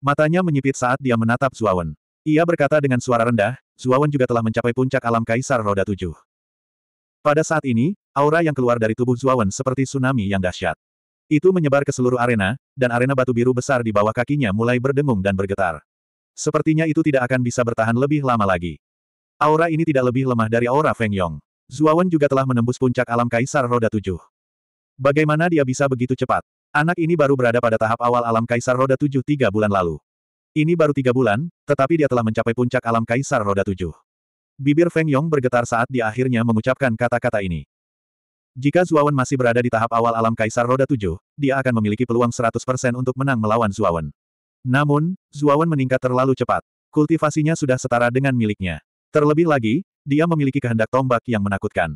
Matanya menyipit saat dia menatap Suawan. Ia berkata dengan suara rendah, Zuawan juga telah mencapai puncak alam Kaisar Roda Tujuh. Pada saat ini, aura yang keluar dari tubuh Zuawan seperti tsunami yang dahsyat. Itu menyebar ke seluruh arena, dan arena batu biru besar di bawah kakinya mulai berdengung dan bergetar. Sepertinya itu tidak akan bisa bertahan lebih lama lagi. Aura ini tidak lebih lemah dari aura Feng Yong. Zuawan juga telah menembus puncak alam Kaisar Roda Tujuh. Bagaimana dia bisa begitu cepat? Anak ini baru berada pada tahap awal alam Kaisar Roda Tujuh tiga bulan lalu. Ini baru tiga bulan, tetapi dia telah mencapai puncak alam Kaisar Roda Tujuh. Bibir Feng Yong bergetar saat dia akhirnya mengucapkan kata-kata ini. Jika Zuawan masih berada di tahap awal alam Kaisar Roda Tujuh, dia akan memiliki peluang 100% untuk menang melawan Zuawan. Namun, Zuawan meningkat terlalu cepat. Kultivasinya sudah setara dengan miliknya. Terlebih lagi, dia memiliki kehendak tombak yang menakutkan.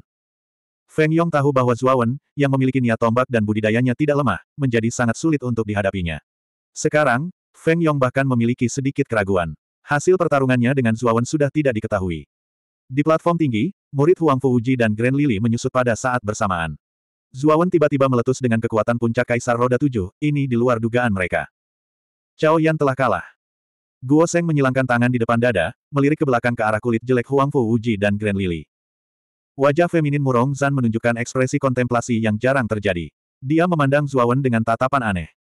Feng Yong tahu bahwa Zuawan, yang memiliki niat tombak dan budidayanya tidak lemah, menjadi sangat sulit untuk dihadapinya. Sekarang, Feng Yong bahkan memiliki sedikit keraguan. Hasil pertarungannya dengan Zuawan sudah tidak diketahui. Di platform tinggi, murid Huang Fuji dan Grand Lily menyusut pada saat bersamaan. Zuawan tiba-tiba meletus dengan kekuatan puncak Kaisar Roda Tujuh, ini di luar dugaan mereka. Cao Yan telah kalah. Guo Seng menyilangkan tangan di depan dada, melirik ke belakang ke arah kulit jelek Huang Uji dan Grand Lily. Wajah feminin Murong Zan menunjukkan ekspresi kontemplasi yang jarang terjadi. Dia memandang Zuawan dengan tatapan aneh.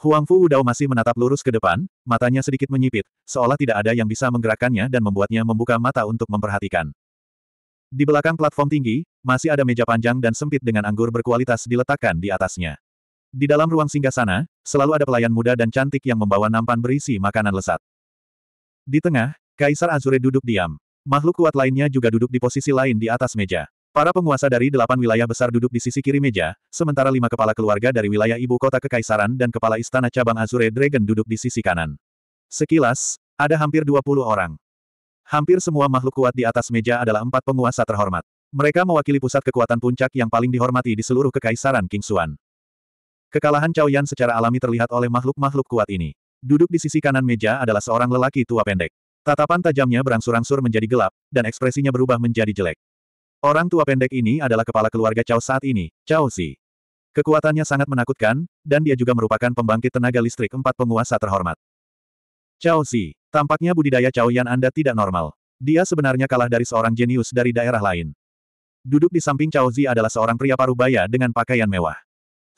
Huang Fu Udao masih menatap lurus ke depan, matanya sedikit menyipit, seolah tidak ada yang bisa menggerakkannya dan membuatnya membuka mata untuk memperhatikan. Di belakang platform tinggi, masih ada meja panjang dan sempit dengan anggur berkualitas diletakkan di atasnya. Di dalam ruang singgah sana, selalu ada pelayan muda dan cantik yang membawa nampan berisi makanan lesat. Di tengah, Kaisar Azure duduk diam. Makhluk kuat lainnya juga duduk di posisi lain di atas meja. Para penguasa dari delapan wilayah besar duduk di sisi kiri meja, sementara lima kepala keluarga dari wilayah ibu kota Kekaisaran dan kepala istana cabang Azure Dragon duduk di sisi kanan. Sekilas, ada hampir 20 orang. Hampir semua makhluk kuat di atas meja adalah empat penguasa terhormat. Mereka mewakili pusat kekuatan puncak yang paling dihormati di seluruh Kekaisaran King Kingsuan. Kekalahan Cao Yan secara alami terlihat oleh makhluk-makhluk kuat ini. Duduk di sisi kanan meja adalah seorang lelaki tua pendek. Tatapan tajamnya berangsur-angsur menjadi gelap, dan ekspresinya berubah menjadi jelek. Orang tua pendek ini adalah kepala keluarga Cao saat ini, Cao Si. Kekuatannya sangat menakutkan, dan dia juga merupakan pembangkit tenaga listrik empat penguasa terhormat. Cao Si, tampaknya budidaya Cao Yan Anda tidak normal. Dia sebenarnya kalah dari seorang jenius dari daerah lain. Duduk di samping Cao Zi adalah seorang pria parubaya dengan pakaian mewah.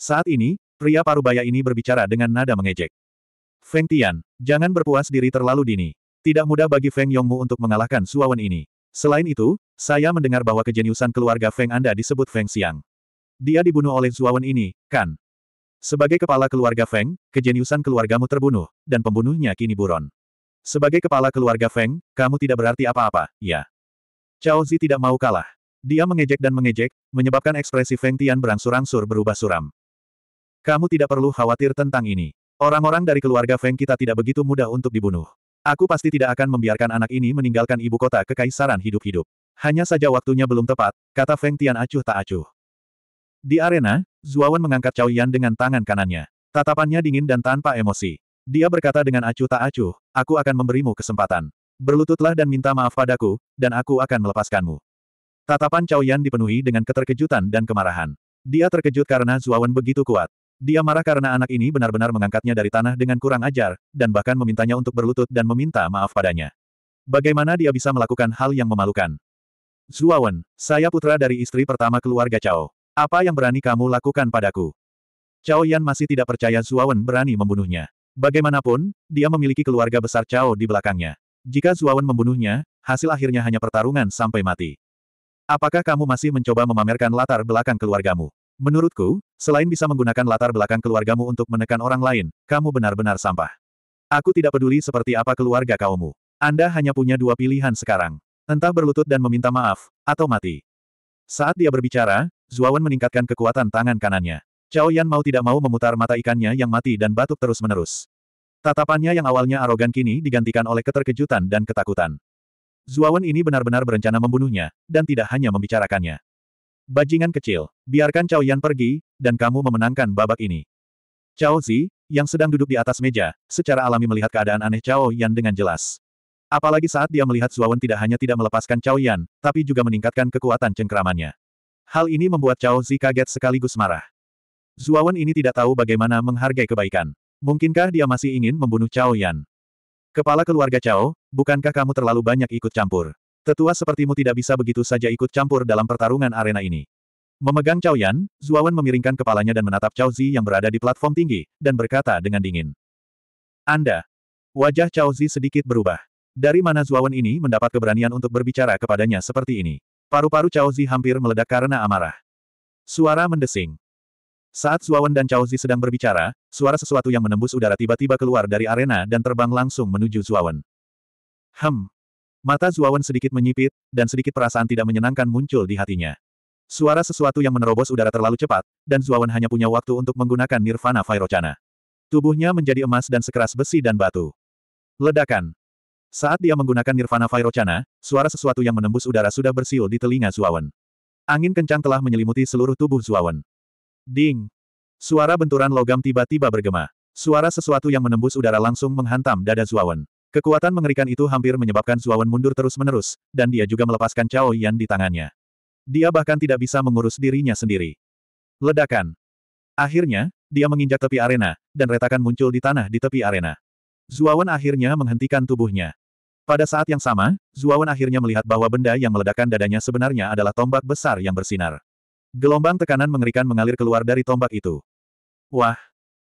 Saat ini, pria parubaya ini berbicara dengan nada mengejek. Feng Tian, jangan berpuas diri terlalu dini. Tidak mudah bagi Feng Yongmu untuk mengalahkan Suawan ini. Selain itu, saya mendengar bahwa kejeniusan keluarga Feng Anda disebut Feng Xiang. Dia dibunuh oleh Zuawan ini, kan? Sebagai kepala keluarga Feng, kejeniusan keluargamu terbunuh, dan pembunuhnya kini buron. Sebagai kepala keluarga Feng, kamu tidak berarti apa-apa, ya? Cao Zi tidak mau kalah. Dia mengejek dan mengejek, menyebabkan ekspresi Feng Tian berangsur-angsur berubah suram. Kamu tidak perlu khawatir tentang ini. Orang-orang dari keluarga Feng kita tidak begitu mudah untuk dibunuh. Aku pasti tidak akan membiarkan anak ini meninggalkan ibu kota kekaisaran hidup-hidup. Hanya saja waktunya belum tepat, kata Feng Tian acuh tak acuh. Di arena, Zuawan mengangkat Cao Yan dengan tangan kanannya. Tatapannya dingin dan tanpa emosi. Dia berkata dengan acuh tak acuh, aku akan memberimu kesempatan. Berlututlah dan minta maaf padaku, dan aku akan melepaskanmu. Tatapan Cao Yan dipenuhi dengan keterkejutan dan kemarahan. Dia terkejut karena Zuawan begitu kuat. Dia marah karena anak ini benar-benar mengangkatnya dari tanah dengan kurang ajar, dan bahkan memintanya untuk berlutut dan meminta maaf padanya. Bagaimana dia bisa melakukan hal yang memalukan? Zuawan, saya putra dari istri pertama keluarga Cao. Apa yang berani kamu lakukan padaku? Cao Yan masih tidak percaya Zuawan berani membunuhnya. Bagaimanapun, dia memiliki keluarga besar Cao di belakangnya. Jika Zuawan membunuhnya, hasil akhirnya hanya pertarungan sampai mati. Apakah kamu masih mencoba memamerkan latar belakang keluargamu? Menurutku, selain bisa menggunakan latar belakang keluargamu untuk menekan orang lain, kamu benar-benar sampah. Aku tidak peduli seperti apa keluarga kaummu. Anda hanya punya dua pilihan sekarang. Entah berlutut dan meminta maaf, atau mati. Saat dia berbicara, Zuawan meningkatkan kekuatan tangan kanannya. Cao Yan mau tidak mau memutar mata ikannya yang mati dan batuk terus-menerus. Tatapannya yang awalnya arogan kini digantikan oleh keterkejutan dan ketakutan. Zuawan ini benar-benar berencana membunuhnya, dan tidak hanya membicarakannya. Bajingan kecil, biarkan Cao Yan pergi, dan kamu memenangkan babak ini. Cao Zi, yang sedang duduk di atas meja, secara alami melihat keadaan aneh Cao Yan dengan jelas. Apalagi saat dia melihat Zuawan tidak hanya tidak melepaskan Cao Yan, tapi juga meningkatkan kekuatan cengkeramannya. Hal ini membuat Cao Zi kaget sekaligus marah. Zuawan ini tidak tahu bagaimana menghargai kebaikan. Mungkinkah dia masih ingin membunuh Cao Yan? Kepala keluarga Cao, bukankah kamu terlalu banyak ikut campur? Tetua sepertimu tidak bisa begitu saja ikut campur dalam pertarungan arena ini. Memegang Cao Yan, Zuawan memiringkan kepalanya dan menatap Cao Zi yang berada di platform tinggi, dan berkata dengan dingin. Anda. Wajah Cao Zi sedikit berubah. Dari mana Zuawan ini mendapat keberanian untuk berbicara kepadanya seperti ini? Paru-paru Cao Zi hampir meledak karena amarah. Suara mendesing. Saat Zuawan dan Cao Zi sedang berbicara, suara sesuatu yang menembus udara tiba-tiba keluar dari arena dan terbang langsung menuju Zuawan. Hem, Mata Zuawan sedikit menyipit, dan sedikit perasaan tidak menyenangkan muncul di hatinya. Suara sesuatu yang menerobos udara terlalu cepat, dan Zuawan hanya punya waktu untuk menggunakan Nirvana Vairocana. Tubuhnya menjadi emas dan sekeras besi dan batu. Ledakan. Saat dia menggunakan Nirvana Vairocana, suara sesuatu yang menembus udara sudah bersiul di telinga Zuawan. Angin kencang telah menyelimuti seluruh tubuh Zuawan. Ding! Suara benturan logam tiba-tiba bergema. Suara sesuatu yang menembus udara langsung menghantam dada Zuawan. Kekuatan mengerikan itu hampir menyebabkan Zuawan mundur terus-menerus, dan dia juga melepaskan Cao Yan di tangannya. Dia bahkan tidak bisa mengurus dirinya sendiri. Ledakan. Akhirnya, dia menginjak tepi arena, dan retakan muncul di tanah di tepi arena. Zuawan akhirnya menghentikan tubuhnya. Pada saat yang sama, Zuawan akhirnya melihat bahwa benda yang meledakkan dadanya sebenarnya adalah tombak besar yang bersinar. Gelombang tekanan mengerikan mengalir keluar dari tombak itu. Wah!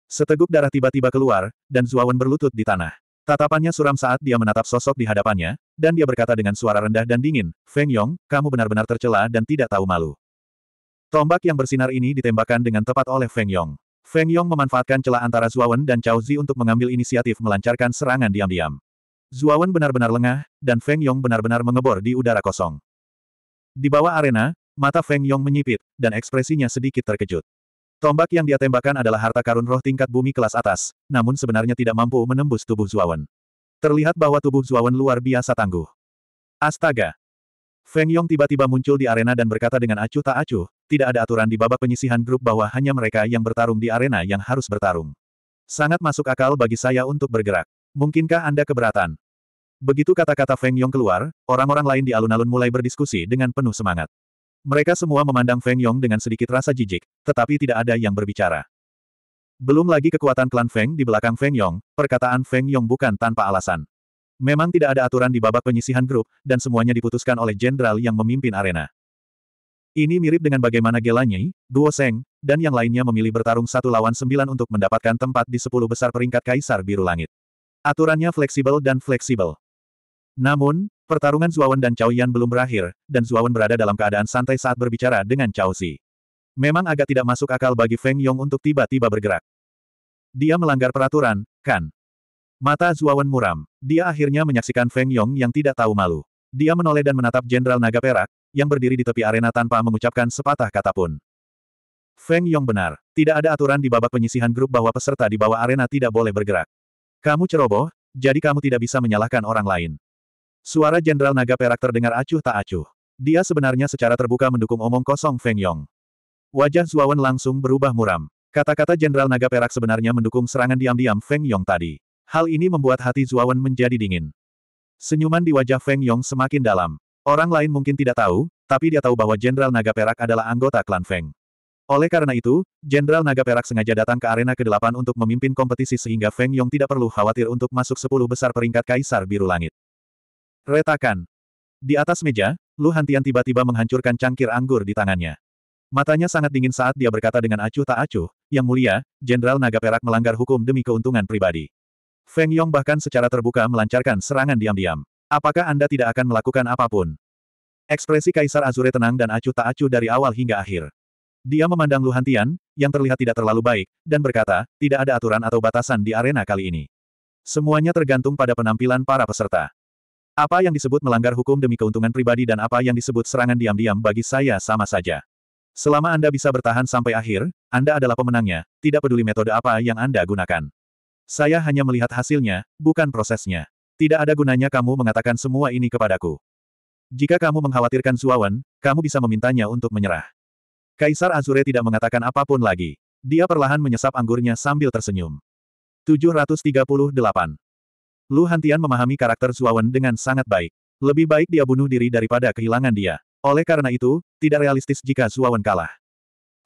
Seteguk darah tiba-tiba keluar, dan Zuawan berlutut di tanah. Tatapannya suram saat dia menatap sosok di hadapannya, dan dia berkata dengan suara rendah dan dingin, Feng Yong, kamu benar-benar tercela dan tidak tahu malu. Tombak yang bersinar ini ditembakkan dengan tepat oleh Feng Yong. Feng Yong memanfaatkan celah antara Zuawan dan Cao Zi untuk mengambil inisiatif melancarkan serangan diam-diam. Zuawan benar-benar lengah, dan Feng Yong benar-benar mengebor di udara kosong. Di bawah arena, mata Feng Yong menyipit, dan ekspresinya sedikit terkejut. Tombak yang dia tembakan adalah harta karun roh tingkat bumi kelas atas, namun sebenarnya tidak mampu menembus tubuh Zuawan. Terlihat bahwa tubuh Zuawan luar biasa tangguh. Astaga! Feng Yong tiba-tiba muncul di arena dan berkata dengan acuh tak acuh, tidak ada aturan di babak penyisihan grup bahwa hanya mereka yang bertarung di arena yang harus bertarung. Sangat masuk akal bagi saya untuk bergerak. Mungkinkah Anda keberatan? Begitu kata-kata Feng Yong keluar, orang-orang lain di alun-alun mulai berdiskusi dengan penuh semangat. Mereka semua memandang Feng Yong dengan sedikit rasa jijik, tetapi tidak ada yang berbicara. Belum lagi kekuatan klan Feng di belakang Feng Yong, perkataan Feng Yong bukan tanpa alasan. Memang tidak ada aturan di babak penyisihan grup, dan semuanya diputuskan oleh jenderal yang memimpin arena. Ini mirip dengan bagaimana Gelanyi, Duo Seng, dan yang lainnya memilih bertarung satu lawan sembilan untuk mendapatkan tempat di sepuluh besar peringkat Kaisar Biru Langit. Aturannya fleksibel dan fleksibel. Namun, Pertarungan Zuawan dan Cao Yan belum berakhir, dan Zuawan berada dalam keadaan santai saat berbicara dengan Cao Si. Memang agak tidak masuk akal bagi Feng Yong untuk tiba-tiba bergerak. Dia melanggar peraturan, kan? Mata Zuawan muram. Dia akhirnya menyaksikan Feng Yong yang tidak tahu malu. Dia menoleh dan menatap Jenderal Naga Perak, yang berdiri di tepi arena tanpa mengucapkan sepatah kata pun. Feng Yong benar. Tidak ada aturan di babak penyisihan grup bahwa peserta di bawah arena tidak boleh bergerak. Kamu ceroboh, jadi kamu tidak bisa menyalahkan orang lain. Suara Jenderal Naga Perak terdengar acuh tak acuh. Dia sebenarnya secara terbuka mendukung omong kosong Feng Yong. Wajah Zuawan langsung berubah muram. Kata-kata Jenderal Naga Perak sebenarnya mendukung serangan diam-diam Feng Yong tadi. Hal ini membuat hati Zuawan menjadi dingin. Senyuman di wajah Feng Yong semakin dalam. Orang lain mungkin tidak tahu, tapi dia tahu bahwa Jenderal Naga Perak adalah anggota klan Feng. Oleh karena itu, Jenderal Naga Perak sengaja datang ke arena ke-8 untuk memimpin kompetisi sehingga Feng Yong tidak perlu khawatir untuk masuk 10 besar peringkat Kaisar Biru Langit. Retakan. Di atas meja, Lu Hantian tiba-tiba menghancurkan cangkir anggur di tangannya. Matanya sangat dingin saat dia berkata dengan acuh tak acuh, Yang mulia, Jenderal Naga Perak melanggar hukum demi keuntungan pribadi. Feng Yong bahkan secara terbuka melancarkan serangan diam-diam. Apakah Anda tidak akan melakukan apapun? Ekspresi Kaisar Azure tenang dan acuh tak acuh dari awal hingga akhir. Dia memandang Lu Hantian, yang terlihat tidak terlalu baik, dan berkata, tidak ada aturan atau batasan di arena kali ini. Semuanya tergantung pada penampilan para peserta. Apa yang disebut melanggar hukum demi keuntungan pribadi dan apa yang disebut serangan diam-diam bagi saya sama saja. Selama Anda bisa bertahan sampai akhir, Anda adalah pemenangnya, tidak peduli metode apa yang Anda gunakan. Saya hanya melihat hasilnya, bukan prosesnya. Tidak ada gunanya kamu mengatakan semua ini kepadaku. Jika kamu mengkhawatirkan Zuawan, kamu bisa memintanya untuk menyerah. Kaisar Azure tidak mengatakan apapun lagi. Dia perlahan menyesap anggurnya sambil tersenyum. 738. Lu Hantian memahami karakter Zuawan dengan sangat baik. Lebih baik dia bunuh diri daripada kehilangan dia. Oleh karena itu, tidak realistis jika Zuawan kalah.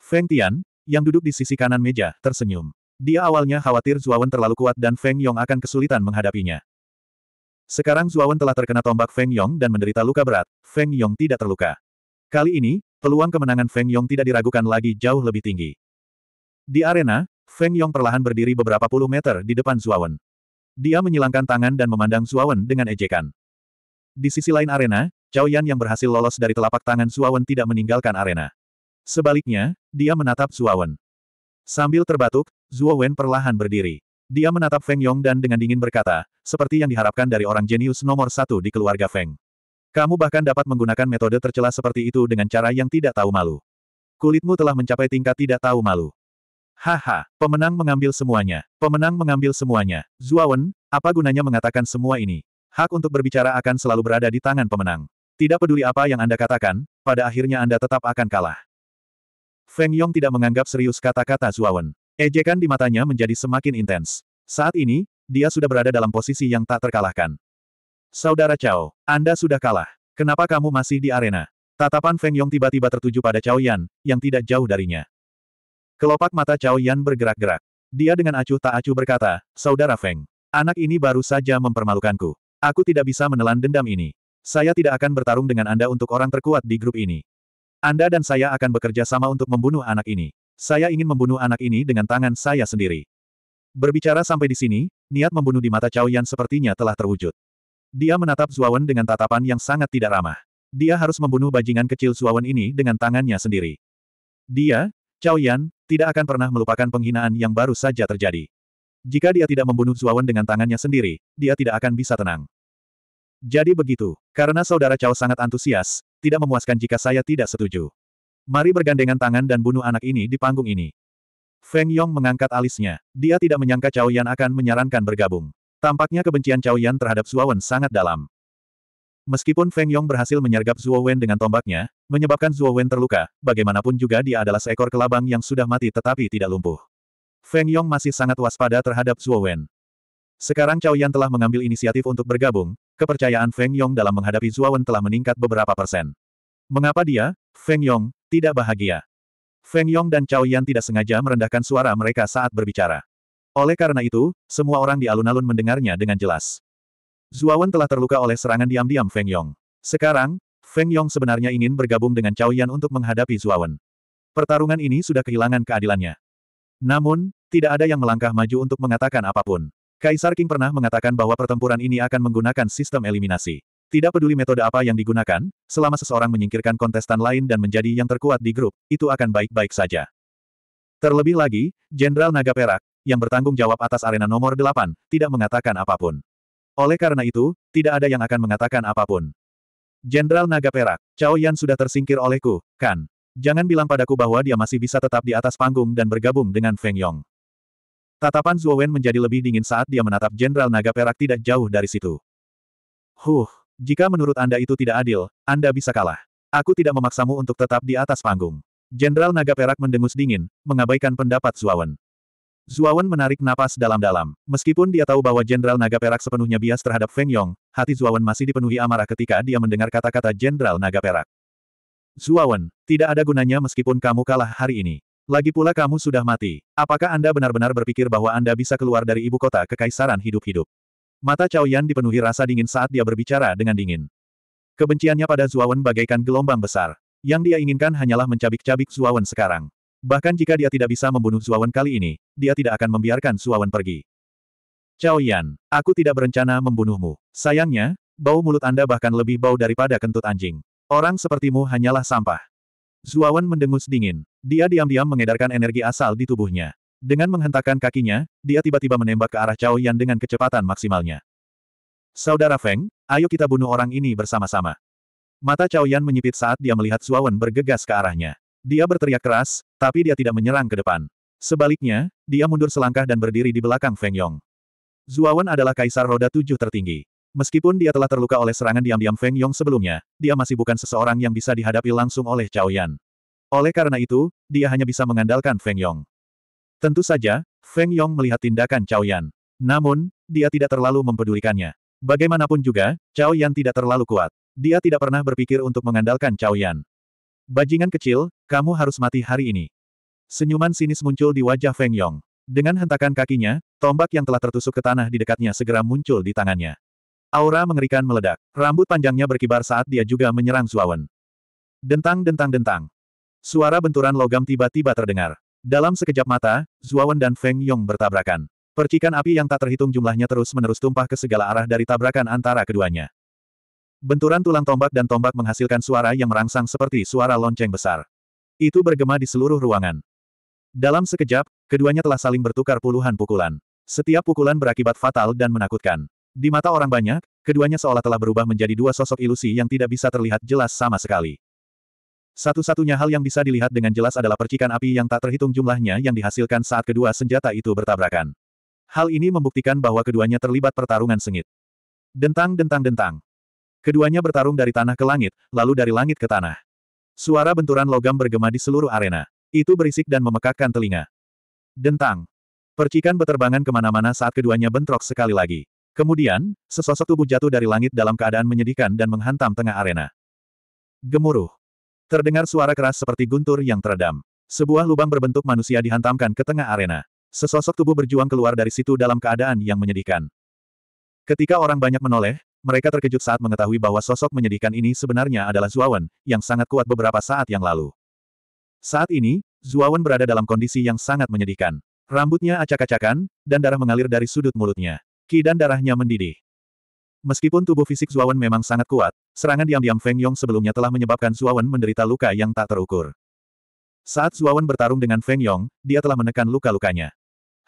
Feng Tian, yang duduk di sisi kanan meja, tersenyum. Dia awalnya khawatir Zuawan terlalu kuat dan Feng Yong akan kesulitan menghadapinya. Sekarang Zuawan telah terkena tombak Feng Yong dan menderita luka berat, Feng Yong tidak terluka. Kali ini, peluang kemenangan Feng Yong tidak diragukan lagi jauh lebih tinggi. Di arena, Feng Yong perlahan berdiri beberapa puluh meter di depan Zuawan. Dia menyilangkan tangan dan memandang Suawen dengan ejekan. Di sisi lain arena, Cao Yan yang berhasil lolos dari telapak tangan Suawen tidak meninggalkan arena. Sebaliknya, dia menatap Suawen. Sambil terbatuk, Wen perlahan berdiri. Dia menatap Feng Yong dan dengan dingin berkata, seperti yang diharapkan dari orang jenius nomor satu di keluarga Feng. Kamu bahkan dapat menggunakan metode tercela seperti itu dengan cara yang tidak tahu malu. Kulitmu telah mencapai tingkat tidak tahu malu. Haha, pemenang mengambil semuanya. Pemenang mengambil semuanya. Zuawan, apa gunanya mengatakan semua ini? Hak untuk berbicara akan selalu berada di tangan pemenang. Tidak peduli apa yang Anda katakan, pada akhirnya Anda tetap akan kalah. Feng Yong tidak menganggap serius kata-kata Zuawan. Ejekan di matanya menjadi semakin intens. Saat ini, dia sudah berada dalam posisi yang tak terkalahkan. Saudara Chao, Anda sudah kalah. Kenapa kamu masih di arena? Tatapan Feng Yong tiba-tiba tertuju pada Chao Yan, yang tidak jauh darinya. Kelopak mata Cao Yan bergerak-gerak. Dia dengan acuh tak acuh berkata, Saudara Feng, anak ini baru saja mempermalukanku. Aku tidak bisa menelan dendam ini. Saya tidak akan bertarung dengan Anda untuk orang terkuat di grup ini. Anda dan saya akan bekerja sama untuk membunuh anak ini. Saya ingin membunuh anak ini dengan tangan saya sendiri. Berbicara sampai di sini, niat membunuh di mata Cao Yan sepertinya telah terwujud. Dia menatap Zuawan dengan tatapan yang sangat tidak ramah. Dia harus membunuh bajingan kecil Zuawan ini dengan tangannya sendiri. Dia, Cao Yan, tidak akan pernah melupakan penghinaan yang baru saja terjadi. Jika dia tidak membunuh Zuawan dengan tangannya sendiri, dia tidak akan bisa tenang. Jadi begitu, karena saudara Cao sangat antusias, tidak memuaskan jika saya tidak setuju. Mari bergandengan tangan dan bunuh anak ini di panggung ini. Feng Yong mengangkat alisnya. Dia tidak menyangka Cao Yan akan menyarankan bergabung. Tampaknya kebencian Cao Yan terhadap Zuawan sangat dalam. Meskipun Feng Yong berhasil menyergap Zuo Wen dengan tombaknya, menyebabkan Zuo Wen terluka, bagaimanapun juga dia adalah seekor kelabang yang sudah mati tetapi tidak lumpuh. Feng Yong masih sangat waspada terhadap Zuo Wen. Sekarang Cao Yan telah mengambil inisiatif untuk bergabung, kepercayaan Feng Yong dalam menghadapi Zuo Wen telah meningkat beberapa persen. Mengapa dia, Feng Yong, tidak bahagia? Feng Yong dan Cao Yan tidak sengaja merendahkan suara mereka saat berbicara. Oleh karena itu, semua orang di alun-alun mendengarnya dengan jelas. Zuawan telah terluka oleh serangan diam-diam Feng Yong. Sekarang, Feng Yong sebenarnya ingin bergabung dengan Cao Yan untuk menghadapi Zuawan. Pertarungan ini sudah kehilangan keadilannya. Namun, tidak ada yang melangkah maju untuk mengatakan apapun. Kaisar King pernah mengatakan bahwa pertempuran ini akan menggunakan sistem eliminasi. Tidak peduli metode apa yang digunakan, selama seseorang menyingkirkan kontestan lain dan menjadi yang terkuat di grup, itu akan baik-baik saja. Terlebih lagi, Jenderal Naga Perak, yang bertanggung jawab atas arena nomor 8, tidak mengatakan apapun. Oleh karena itu, tidak ada yang akan mengatakan apapun. Jenderal Naga Perak, Cao Yan sudah tersingkir olehku, kan? Jangan bilang padaku bahwa dia masih bisa tetap di atas panggung dan bergabung dengan Feng Yong. Tatapan Zhuo Wen menjadi lebih dingin saat dia menatap Jenderal Naga Perak tidak jauh dari situ. Huh, jika menurut Anda itu tidak adil, Anda bisa kalah. Aku tidak memaksamu untuk tetap di atas panggung. Jenderal Naga Perak mendengus dingin, mengabaikan pendapat Zhuo Wen. Zuawan menarik napas dalam-dalam. Meskipun dia tahu bahwa Jenderal Naga Perak sepenuhnya bias terhadap Feng Yong, hati Zuawan masih dipenuhi amarah ketika dia mendengar kata-kata Jenderal Naga Perak. Zuawan, tidak ada gunanya meskipun kamu kalah hari ini. Lagi pula kamu sudah mati. Apakah Anda benar-benar berpikir bahwa Anda bisa keluar dari ibu kota kekaisaran hidup-hidup? Mata Cao Yan dipenuhi rasa dingin saat dia berbicara dengan dingin. Kebenciannya pada Zuawan bagaikan gelombang besar. Yang dia inginkan hanyalah mencabik-cabik Zuawan sekarang. Bahkan jika dia tidak bisa membunuh Zuawan kali ini, dia tidak akan membiarkan Zuawan pergi. Cao Yan, aku tidak berencana membunuhmu. Sayangnya, bau mulut Anda bahkan lebih bau daripada kentut anjing. Orang sepertimu hanyalah sampah. Zuawan mendengus dingin. Dia diam-diam mengedarkan energi asal di tubuhnya. Dengan menghentakkan kakinya, dia tiba-tiba menembak ke arah Cao Yan dengan kecepatan maksimalnya. Saudara Feng, ayo kita bunuh orang ini bersama-sama. Mata Cao Yan menyipit saat dia melihat Zuawan bergegas ke arahnya. Dia berteriak keras, tapi dia tidak menyerang ke depan. Sebaliknya, dia mundur selangkah dan berdiri di belakang Feng Yong. Zuawan adalah kaisar roda tujuh tertinggi. Meskipun dia telah terluka oleh serangan diam-diam Feng Yong sebelumnya, dia masih bukan seseorang yang bisa dihadapi langsung oleh Cao Yan. Oleh karena itu, dia hanya bisa mengandalkan Feng Yong. Tentu saja, Feng Yong melihat tindakan Cao Yan. Namun, dia tidak terlalu mempedulikannya. Bagaimanapun juga, Cao Yan tidak terlalu kuat. Dia tidak pernah berpikir untuk mengandalkan Cao Yan. Bajingan kecil, kamu harus mati hari ini. Senyuman sinis muncul di wajah Feng Yong. Dengan hentakan kakinya, tombak yang telah tertusuk ke tanah di dekatnya segera muncul di tangannya. Aura mengerikan meledak. Rambut panjangnya berkibar saat dia juga menyerang Zuawan. Dentang dentang dentang. Suara benturan logam tiba-tiba terdengar. Dalam sekejap mata, Zuawan dan Feng Yong bertabrakan. Percikan api yang tak terhitung jumlahnya terus-menerus tumpah ke segala arah dari tabrakan antara keduanya. Benturan tulang tombak dan tombak menghasilkan suara yang merangsang seperti suara lonceng besar. Itu bergema di seluruh ruangan. Dalam sekejap, keduanya telah saling bertukar puluhan pukulan. Setiap pukulan berakibat fatal dan menakutkan. Di mata orang banyak, keduanya seolah telah berubah menjadi dua sosok ilusi yang tidak bisa terlihat jelas sama sekali. Satu-satunya hal yang bisa dilihat dengan jelas adalah percikan api yang tak terhitung jumlahnya yang dihasilkan saat kedua senjata itu bertabrakan. Hal ini membuktikan bahwa keduanya terlibat pertarungan sengit. Dentang-dentang-dentang. Keduanya bertarung dari tanah ke langit, lalu dari langit ke tanah. Suara benturan logam bergema di seluruh arena. Itu berisik dan memekakkan telinga. Dentang. Percikan beterbangan kemana-mana saat keduanya bentrok sekali lagi. Kemudian, sesosok tubuh jatuh dari langit dalam keadaan menyedihkan dan menghantam tengah arena. Gemuruh. Terdengar suara keras seperti guntur yang teredam. Sebuah lubang berbentuk manusia dihantamkan ke tengah arena. Sesosok tubuh berjuang keluar dari situ dalam keadaan yang menyedihkan. Ketika orang banyak menoleh, mereka terkejut saat mengetahui bahwa sosok menyedihkan ini sebenarnya adalah Zuawan, yang sangat kuat beberapa saat yang lalu. Saat ini, Zuawan berada dalam kondisi yang sangat menyedihkan. Rambutnya acak-acakan, dan darah mengalir dari sudut mulutnya. Ki dan darahnya mendidih. Meskipun tubuh fisik Zuawan memang sangat kuat, serangan diam-diam Feng Yong sebelumnya telah menyebabkan Zuawan menderita luka yang tak terukur. Saat Zuawan bertarung dengan Feng Yong, dia telah menekan luka-lukanya.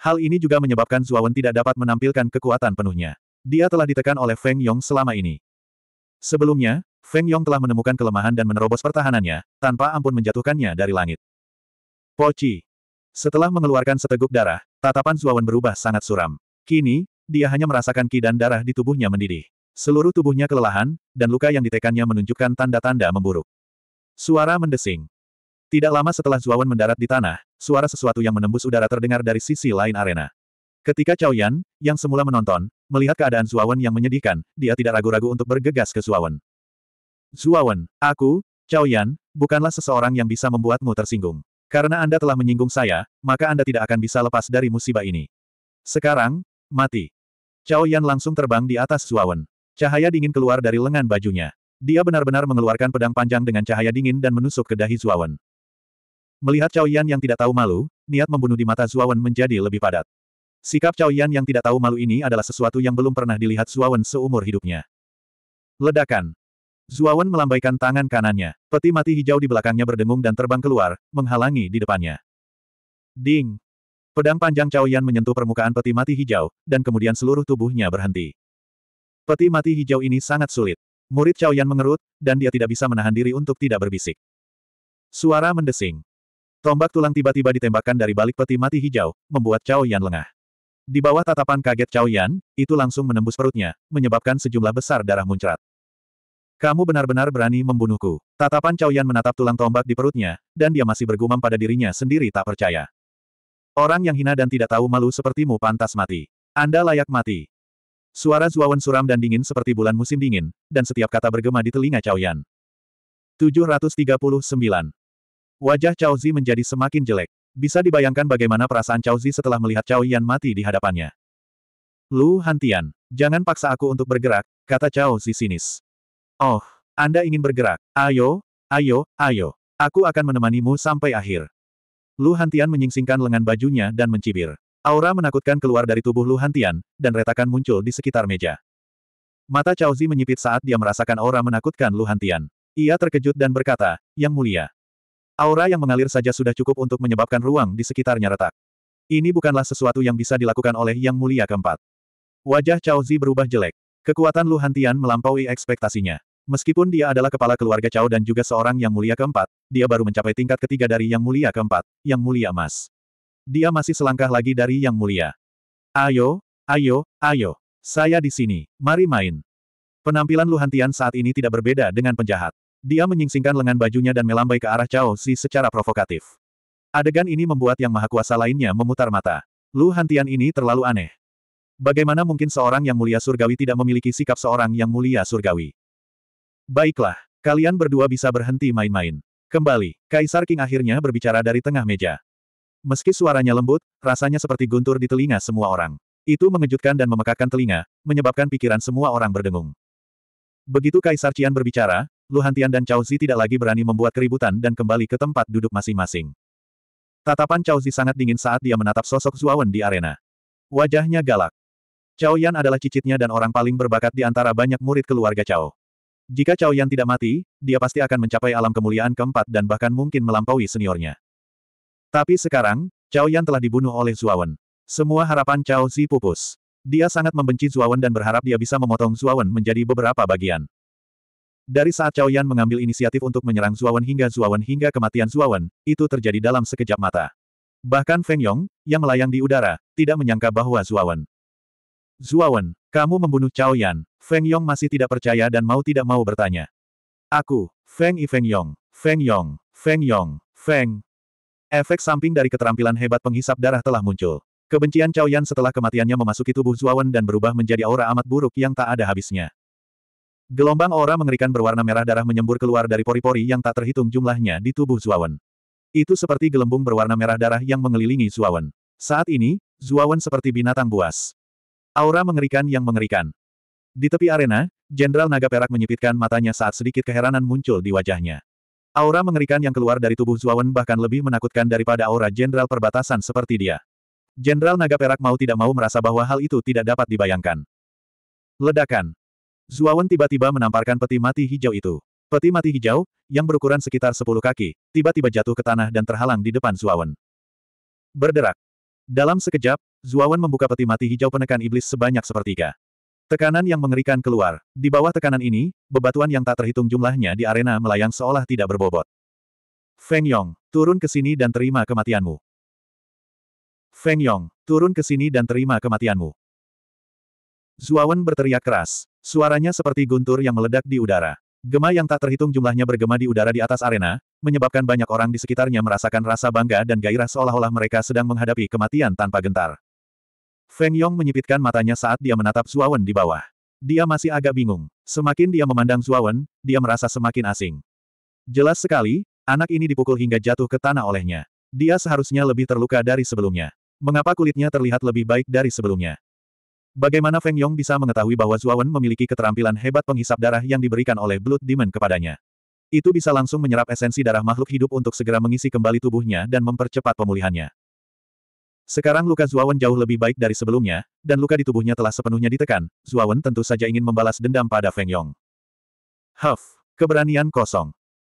Hal ini juga menyebabkan Zuawan tidak dapat menampilkan kekuatan penuhnya. Dia telah ditekan oleh Feng Yong selama ini. Sebelumnya, Feng Yong telah menemukan kelemahan dan menerobos pertahanannya, tanpa ampun menjatuhkannya dari langit. Poci. Setelah mengeluarkan seteguk darah, tatapan Zuawan berubah sangat suram. Kini, dia hanya merasakan ki dan darah di tubuhnya mendidih. Seluruh tubuhnya kelelahan, dan luka yang ditekannya menunjukkan tanda-tanda memburuk. Suara mendesing. Tidak lama setelah Zuawan mendarat di tanah, suara sesuatu yang menembus udara terdengar dari sisi lain arena. Ketika Cao Yan, yang semula menonton, Melihat keadaan Zuawan yang menyedihkan, dia tidak ragu-ragu untuk bergegas ke Zuawan. Zuawan, aku, Cao Yan, bukanlah seseorang yang bisa membuatmu tersinggung. Karena Anda telah menyinggung saya, maka Anda tidak akan bisa lepas dari musibah ini. Sekarang, mati. Cao Yan langsung terbang di atas Zuawan. Cahaya dingin keluar dari lengan bajunya. Dia benar-benar mengeluarkan pedang panjang dengan cahaya dingin dan menusuk ke dahi Zuawan. Melihat Cao Yan yang tidak tahu malu, niat membunuh di mata Zuawan menjadi lebih padat. Sikap Cao Yan yang tidak tahu malu ini adalah sesuatu yang belum pernah dilihat Zuawan seumur hidupnya. Ledakan. Zuawan melambaikan tangan kanannya. Peti mati hijau di belakangnya berdengung dan terbang keluar, menghalangi di depannya. Ding. Pedang panjang Cao Yan menyentuh permukaan peti mati hijau, dan kemudian seluruh tubuhnya berhenti. Peti mati hijau ini sangat sulit. Murid Cao Yan mengerut, dan dia tidak bisa menahan diri untuk tidak berbisik. Suara mendesing. Tombak tulang tiba-tiba ditembakkan dari balik peti mati hijau, membuat Cao Yan lengah. Di bawah tatapan kaget Cao Yan, itu langsung menembus perutnya, menyebabkan sejumlah besar darah muncrat. Kamu benar-benar berani membunuhku. Tatapan Cao Yan menatap tulang tombak di perutnya, dan dia masih bergumam pada dirinya sendiri tak percaya. Orang yang hina dan tidak tahu malu sepertimu pantas mati. Anda layak mati. Suara Zuawan suram dan dingin seperti bulan musim dingin, dan setiap kata bergema di telinga Cao Yan. 739. Wajah Cao Zi menjadi semakin jelek. Bisa dibayangkan bagaimana perasaan Cao Zi setelah melihat Cao Yan mati di hadapannya. Lu Hantian, jangan paksa aku untuk bergerak, kata Cao Zi sinis. Oh, Anda ingin bergerak, ayo, ayo, ayo, aku akan menemanimu sampai akhir. Lu Hantian menyingsingkan lengan bajunya dan mencibir. Aura menakutkan keluar dari tubuh Lu Hantian, dan retakan muncul di sekitar meja. Mata Cao Zi menyipit saat dia merasakan aura menakutkan Lu Hantian. Ia terkejut dan berkata, Yang mulia, Aura yang mengalir saja sudah cukup untuk menyebabkan ruang di sekitarnya retak. Ini bukanlah sesuatu yang bisa dilakukan oleh Yang Mulia keempat. Wajah Cao Zi berubah jelek. Kekuatan Lu Hantian melampaui ekspektasinya. Meskipun dia adalah kepala keluarga Cao dan juga seorang yang mulia keempat, dia baru mencapai tingkat ketiga dari yang mulia keempat, yang mulia emas. Dia masih selangkah lagi dari yang mulia. Ayo, ayo, ayo. Saya di sini, mari main. Penampilan Lu Hantian saat ini tidak berbeda dengan penjahat. Dia menyingsingkan lengan bajunya dan melambai ke arah Cao Si secara provokatif. Adegan ini membuat yang maha kuasa lainnya memutar mata. Lu Hantian ini terlalu aneh. Bagaimana mungkin seorang yang mulia surgawi tidak memiliki sikap seorang yang mulia surgawi? Baiklah, kalian berdua bisa berhenti main-main. Kembali, Kaisar King akhirnya berbicara dari tengah meja. Meski suaranya lembut, rasanya seperti guntur di telinga semua orang. Itu mengejutkan dan memekakkan telinga, menyebabkan pikiran semua orang berdengung. Begitu Kaisar Cian berbicara, Luhantian dan Cao Zi tidak lagi berani membuat keributan dan kembali ke tempat duduk masing-masing. Tatapan Cao Zi sangat dingin saat dia menatap sosok Zuawan di arena. Wajahnya galak. Cao Yan adalah cicitnya dan orang paling berbakat di antara banyak murid keluarga Cao. Jika Cao Yan tidak mati, dia pasti akan mencapai alam kemuliaan keempat dan bahkan mungkin melampaui seniornya. Tapi sekarang, Cao Yan telah dibunuh oleh Zuawan. Semua harapan Cao Zi pupus. Dia sangat membenci Zuawan dan berharap dia bisa memotong Zuawan menjadi beberapa bagian. Dari saat Cao Yan mengambil inisiatif untuk menyerang Zuawan hingga Zuawan hingga kematian Zuawan, itu terjadi dalam sekejap mata. Bahkan Feng Yong, yang melayang di udara, tidak menyangka bahwa Zuawan. Zuawan, kamu membunuh Cao Yan. Feng Yong masih tidak percaya dan mau tidak mau bertanya. Aku, Feng Yi Feng Yong, Feng Yong, Feng Yong, Feng. Efek samping dari keterampilan hebat penghisap darah telah muncul. Kebencian Cao Yan setelah kematiannya memasuki tubuh Zuawan dan berubah menjadi aura amat buruk yang tak ada habisnya. Gelombang aura mengerikan berwarna merah darah menyembur keluar dari pori-pori yang tak terhitung jumlahnya di tubuh Zuawan. Itu seperti gelembung berwarna merah darah yang mengelilingi Zuawan. Saat ini, Zuawan seperti binatang buas. Aura mengerikan yang mengerikan. Di tepi arena, Jenderal Naga Perak menyipitkan matanya saat sedikit keheranan muncul di wajahnya. Aura mengerikan yang keluar dari tubuh Zuawan bahkan lebih menakutkan daripada aura Jenderal Perbatasan seperti dia. Jenderal Naga Perak mau tidak mau merasa bahwa hal itu tidak dapat dibayangkan. Ledakan. Zuawan tiba-tiba menamparkan peti mati hijau itu. Peti mati hijau, yang berukuran sekitar 10 kaki, tiba-tiba jatuh ke tanah dan terhalang di depan Zuawan. Berderak. Dalam sekejap, Zuawan membuka peti mati hijau penekan iblis sebanyak sepertiga. Tekanan yang mengerikan keluar. Di bawah tekanan ini, bebatuan yang tak terhitung jumlahnya di arena melayang seolah tidak berbobot. Feng Yong, turun ke sini dan terima kematianmu. Feng Yong, turun ke sini dan terima kematianmu. Zuawan berteriak keras. Suaranya seperti guntur yang meledak di udara. Gema yang tak terhitung jumlahnya bergema di udara di atas arena, menyebabkan banyak orang di sekitarnya merasakan rasa bangga dan gairah seolah-olah mereka sedang menghadapi kematian tanpa gentar. Feng Yong menyipitkan matanya saat dia menatap Zuawan di bawah. Dia masih agak bingung. Semakin dia memandang Zuawan, dia merasa semakin asing. Jelas sekali, anak ini dipukul hingga jatuh ke tanah olehnya. Dia seharusnya lebih terluka dari sebelumnya. Mengapa kulitnya terlihat lebih baik dari sebelumnya? Bagaimana Feng Yong bisa mengetahui bahwa Zuawan memiliki keterampilan hebat penghisap darah yang diberikan oleh Blood Demon kepadanya? Itu bisa langsung menyerap esensi darah makhluk hidup untuk segera mengisi kembali tubuhnya dan mempercepat pemulihannya. Sekarang luka Zuawan jauh lebih baik dari sebelumnya, dan luka di tubuhnya telah sepenuhnya ditekan, Zuawan tentu saja ingin membalas dendam pada Feng Yong. Huff, keberanian kosong.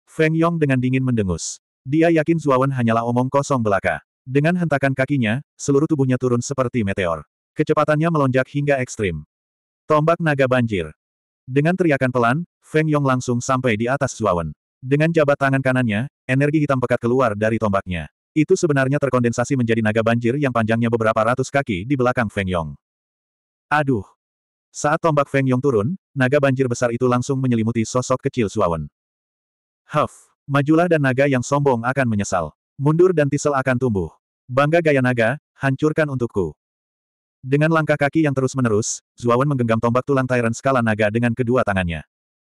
Feng Yong dengan dingin mendengus. Dia yakin Zuawan hanyalah omong kosong belaka. Dengan hentakan kakinya, seluruh tubuhnya turun seperti meteor. Kecepatannya melonjak hingga ekstrim. Tombak naga banjir. Dengan teriakan pelan, Feng Yong langsung sampai di atas Zuawan. Dengan jabat tangan kanannya, energi hitam pekat keluar dari tombaknya. Itu sebenarnya terkondensasi menjadi naga banjir yang panjangnya beberapa ratus kaki di belakang Feng Yong. Aduh! Saat tombak Feng Yong turun, naga banjir besar itu langsung menyelimuti sosok kecil Zuawan. Huff! Majulah dan naga yang sombong akan menyesal. Mundur dan Tisel akan tumbuh. Bangga gaya naga, hancurkan untukku. Dengan langkah kaki yang terus-menerus, Zuawan menggenggam tombak tulang Tyrant skala naga dengan kedua tangannya.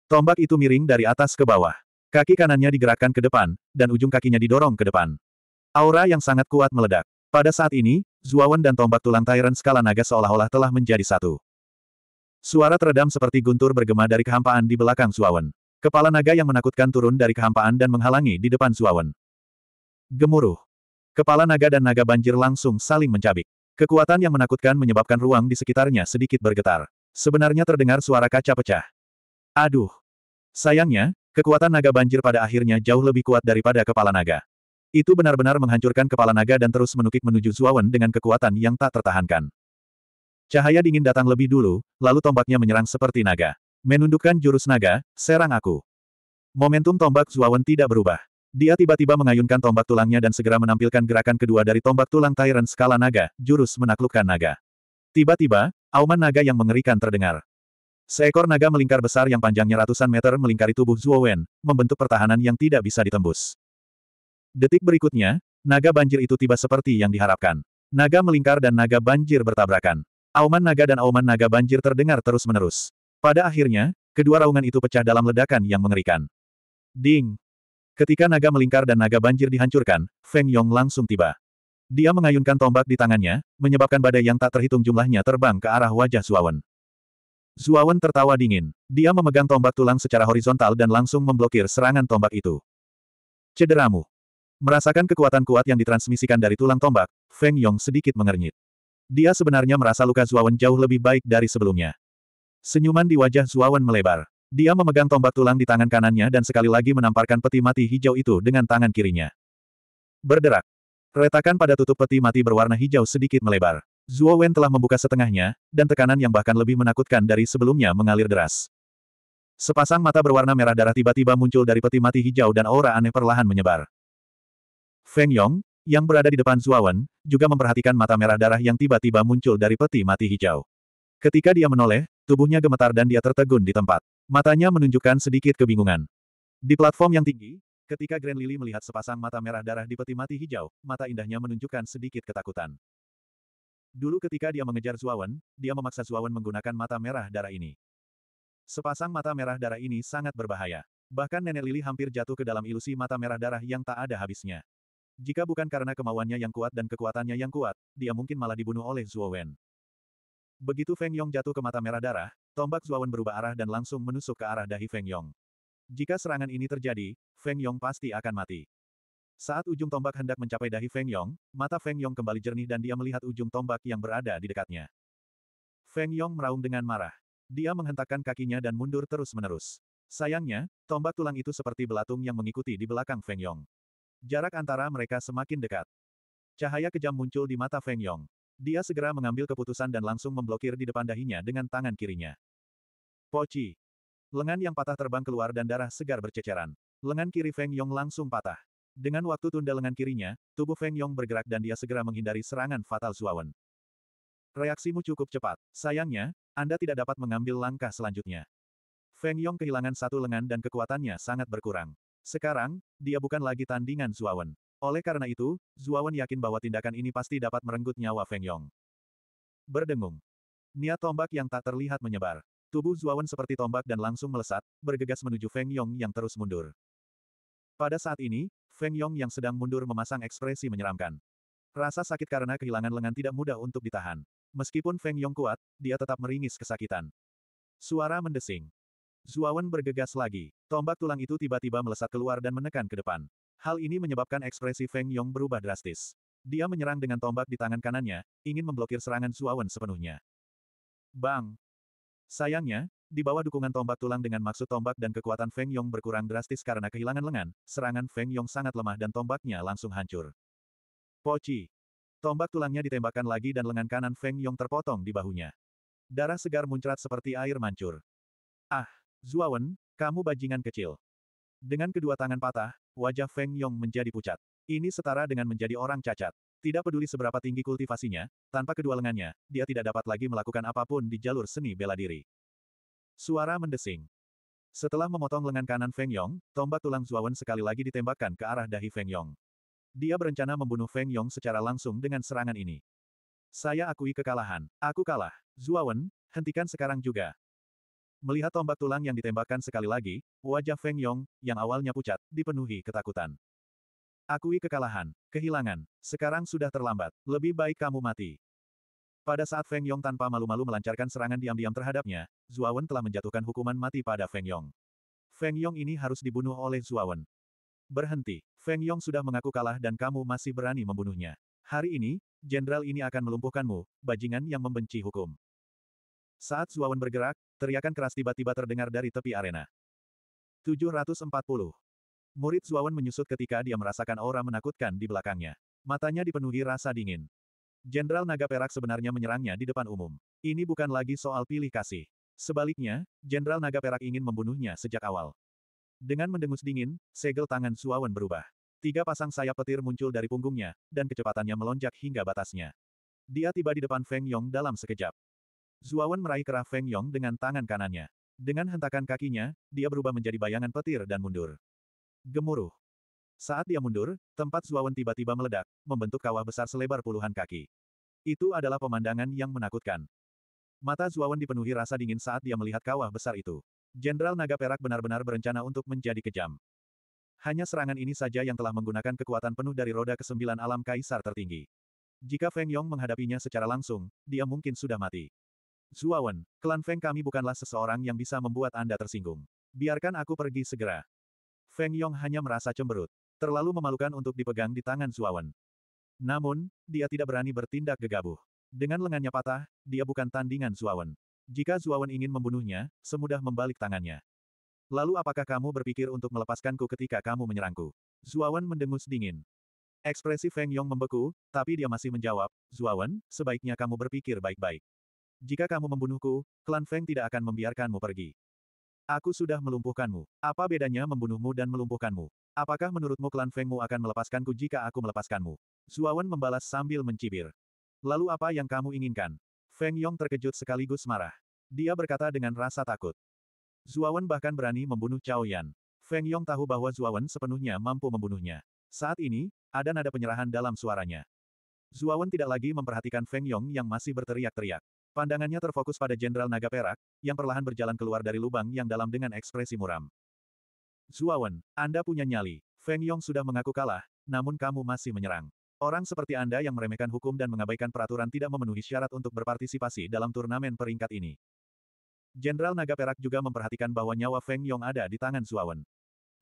Tombak itu miring dari atas ke bawah. Kaki kanannya digerakkan ke depan, dan ujung kakinya didorong ke depan. Aura yang sangat kuat meledak. Pada saat ini, Zuawan dan tombak tulang Tyrant skala naga seolah-olah telah menjadi satu. Suara teredam seperti guntur bergema dari kehampaan di belakang Zuawan. Kepala naga yang menakutkan turun dari kehampaan dan menghalangi di depan Zuawan. Gemuruh. Kepala naga dan naga banjir langsung saling mencabik. Kekuatan yang menakutkan menyebabkan ruang di sekitarnya sedikit bergetar. Sebenarnya terdengar suara kaca pecah. Aduh. Sayangnya, kekuatan naga banjir pada akhirnya jauh lebih kuat daripada kepala naga. Itu benar-benar menghancurkan kepala naga dan terus menukik menuju Zuawan dengan kekuatan yang tak tertahankan. Cahaya dingin datang lebih dulu, lalu tombaknya menyerang seperti naga. Menundukkan jurus naga, serang aku. Momentum tombak Zuawan tidak berubah. Dia tiba-tiba mengayunkan tombak tulangnya dan segera menampilkan gerakan kedua dari tombak tulang Tyrant skala naga, jurus menaklukkan naga. Tiba-tiba, auman naga yang mengerikan terdengar. Seekor naga melingkar besar yang panjangnya ratusan meter melingkari tubuh Zhuo Wen, membentuk pertahanan yang tidak bisa ditembus. Detik berikutnya, naga banjir itu tiba seperti yang diharapkan. Naga melingkar dan naga banjir bertabrakan. Auman naga dan auman naga banjir terdengar terus-menerus. Pada akhirnya, kedua raungan itu pecah dalam ledakan yang mengerikan. Ding! Ketika naga melingkar dan naga banjir dihancurkan, Feng Yong langsung tiba. Dia mengayunkan tombak di tangannya, menyebabkan badai yang tak terhitung jumlahnya terbang ke arah wajah Zuawan. Zuawan tertawa dingin. Dia memegang tombak tulang secara horizontal dan langsung memblokir serangan tombak itu. Cederamu. Merasakan kekuatan kuat yang ditransmisikan dari tulang tombak, Feng Yong sedikit mengernyit. Dia sebenarnya merasa luka Zuawan jauh lebih baik dari sebelumnya. Senyuman di wajah Zuawan melebar. Dia memegang tombak tulang di tangan kanannya dan sekali lagi menamparkan peti mati hijau itu dengan tangan kirinya. Berderak. Retakan pada tutup peti mati berwarna hijau sedikit melebar. Zuo Wen telah membuka setengahnya, dan tekanan yang bahkan lebih menakutkan dari sebelumnya mengalir deras. Sepasang mata berwarna merah darah tiba-tiba muncul dari peti mati hijau dan aura aneh perlahan menyebar. Feng Yong, yang berada di depan Zuo Wen, juga memperhatikan mata merah darah yang tiba-tiba muncul dari peti mati hijau. Ketika dia menoleh, Tubuhnya gemetar dan dia tertegun di tempat. Matanya menunjukkan sedikit kebingungan. Di platform yang tinggi, ketika Grand Lily melihat sepasang mata merah darah di peti mati hijau, mata indahnya menunjukkan sedikit ketakutan. Dulu ketika dia mengejar Zuawan, dia memaksa Zuawan menggunakan mata merah darah ini. Sepasang mata merah darah ini sangat berbahaya. Bahkan nenek Lili hampir jatuh ke dalam ilusi mata merah darah yang tak ada habisnya. Jika bukan karena kemauannya yang kuat dan kekuatannya yang kuat, dia mungkin malah dibunuh oleh Zuo Wen. Begitu Feng Yong jatuh ke mata merah darah, tombak Zuawan berubah arah dan langsung menusuk ke arah dahi Feng Yong. Jika serangan ini terjadi, Feng Yong pasti akan mati. Saat ujung tombak hendak mencapai dahi Feng Yong, mata Feng Yong kembali jernih dan dia melihat ujung tombak yang berada di dekatnya. Feng Yong meraung dengan marah. Dia menghentakkan kakinya dan mundur terus-menerus. Sayangnya, tombak tulang itu seperti belatung yang mengikuti di belakang Feng Yong. Jarak antara mereka semakin dekat. Cahaya kejam muncul di mata Feng Yong. Dia segera mengambil keputusan dan langsung memblokir di depan dahinya dengan tangan kirinya. Poci. Lengan yang patah terbang keluar dan darah segar berceceran. Lengan kiri Feng Yong langsung patah. Dengan waktu tunda lengan kirinya, tubuh Feng Yong bergerak dan dia segera menghindari serangan fatal Zuawan. Reaksimu cukup cepat. Sayangnya, Anda tidak dapat mengambil langkah selanjutnya. Feng Yong kehilangan satu lengan dan kekuatannya sangat berkurang. Sekarang, dia bukan lagi tandingan Zuawan. Oleh karena itu, Zuawan yakin bahwa tindakan ini pasti dapat merenggut nyawa Feng Yong. Berdengung. Niat tombak yang tak terlihat menyebar. Tubuh Zuawan seperti tombak dan langsung melesat, bergegas menuju Feng Yong yang terus mundur. Pada saat ini, Feng Yong yang sedang mundur memasang ekspresi menyeramkan. Rasa sakit karena kehilangan lengan tidak mudah untuk ditahan. Meskipun Feng Yong kuat, dia tetap meringis kesakitan. Suara mendesing. Zuawan bergegas lagi. Tombak tulang itu tiba-tiba melesat keluar dan menekan ke depan. Hal ini menyebabkan ekspresi Feng Yong berubah drastis. Dia menyerang dengan tombak di tangan kanannya, ingin memblokir serangan Zuawan sepenuhnya. Bang! Sayangnya, di bawah dukungan tombak tulang dengan maksud tombak dan kekuatan Feng Yong berkurang drastis karena kehilangan lengan, serangan Feng Yong sangat lemah dan tombaknya langsung hancur. Poci! Tombak tulangnya ditembakkan lagi dan lengan kanan Feng Yong terpotong di bahunya. Darah segar muncrat seperti air mancur. Ah! Zuawan, kamu bajingan kecil. Dengan kedua tangan patah, Wajah Feng Yong menjadi pucat. Ini setara dengan menjadi orang cacat. Tidak peduli seberapa tinggi kultivasinya, tanpa kedua lengannya, dia tidak dapat lagi melakukan apapun di jalur seni bela diri. Suara mendesing. Setelah memotong lengan kanan Feng Yong, tombak tulang Zuawan sekali lagi ditembakkan ke arah dahi Feng Yong. Dia berencana membunuh Feng Yong secara langsung dengan serangan ini. Saya akui kekalahan. Aku kalah. Zuawan, hentikan sekarang juga. Melihat tombak tulang yang ditembakkan sekali lagi, wajah Feng Yong, yang awalnya pucat, dipenuhi ketakutan. Akui kekalahan, kehilangan, sekarang sudah terlambat, lebih baik kamu mati. Pada saat Feng Yong tanpa malu-malu melancarkan serangan diam-diam terhadapnya, Zuawan telah menjatuhkan hukuman mati pada Feng Yong. Feng Yong ini harus dibunuh oleh Zuawan. Berhenti, Feng Yong sudah mengaku kalah dan kamu masih berani membunuhnya. Hari ini, jenderal ini akan melumpuhkanmu, bajingan yang membenci hukum. Saat Zuawan bergerak, Teriakan keras tiba-tiba terdengar dari tepi arena. 740. Murid Zuawan menyusut ketika dia merasakan aura menakutkan di belakangnya. Matanya dipenuhi rasa dingin. Jenderal Naga Perak sebenarnya menyerangnya di depan umum. Ini bukan lagi soal pilih kasih. Sebaliknya, Jenderal Naga Perak ingin membunuhnya sejak awal. Dengan mendengus dingin, segel tangan Suawan berubah. Tiga pasang sayap petir muncul dari punggungnya, dan kecepatannya melonjak hingga batasnya. Dia tiba di depan Feng Yong dalam sekejap. Zuawan meraih kerah Feng Yong dengan tangan kanannya. Dengan hentakan kakinya, dia berubah menjadi bayangan petir dan mundur. Gemuruh. Saat dia mundur, tempat Zuawan tiba-tiba meledak, membentuk kawah besar selebar puluhan kaki. Itu adalah pemandangan yang menakutkan. Mata Zuawan dipenuhi rasa dingin saat dia melihat kawah besar itu. Jenderal Naga Perak benar-benar berencana untuk menjadi kejam. Hanya serangan ini saja yang telah menggunakan kekuatan penuh dari roda kesembilan alam kaisar tertinggi. Jika Feng Yong menghadapinya secara langsung, dia mungkin sudah mati. Zuawan, klan Feng kami bukanlah seseorang yang bisa membuat Anda tersinggung. Biarkan aku pergi segera. Feng Yong hanya merasa cemberut. Terlalu memalukan untuk dipegang di tangan Zuawan. Namun, dia tidak berani bertindak gegabah. Dengan lengannya patah, dia bukan tandingan Zuawan. Jika Zuawan ingin membunuhnya, semudah membalik tangannya. Lalu apakah kamu berpikir untuk melepaskanku ketika kamu menyerangku? Zuawan mendengus dingin. Ekspresi Feng Yong membeku, tapi dia masih menjawab, Zuawan, sebaiknya kamu berpikir baik-baik. Jika kamu membunuhku, klan Feng tidak akan membiarkanmu pergi. Aku sudah melumpuhkanmu. Apa bedanya membunuhmu dan melumpuhkanmu? Apakah menurutmu klan Fengmu akan melepaskanku jika aku melepaskanmu? Zuawan membalas sambil mencibir. Lalu apa yang kamu inginkan? Feng Yong terkejut sekaligus marah. Dia berkata dengan rasa takut. Zuawan bahkan berani membunuh Cao Yan. Feng Yong tahu bahwa Zuawan sepenuhnya mampu membunuhnya. Saat ini, ada nada penyerahan dalam suaranya. Zuawan tidak lagi memperhatikan Feng Yong yang masih berteriak-teriak. Pandangannya terfokus pada Jenderal Naga Perak, yang perlahan berjalan keluar dari lubang yang dalam dengan ekspresi muram. Zuawan, Anda punya nyali. Feng Yong sudah mengaku kalah, namun kamu masih menyerang. Orang seperti Anda yang meremehkan hukum dan mengabaikan peraturan tidak memenuhi syarat untuk berpartisipasi dalam turnamen peringkat ini. Jenderal Naga Perak juga memperhatikan bahwa nyawa Feng Yong ada di tangan Zuawan.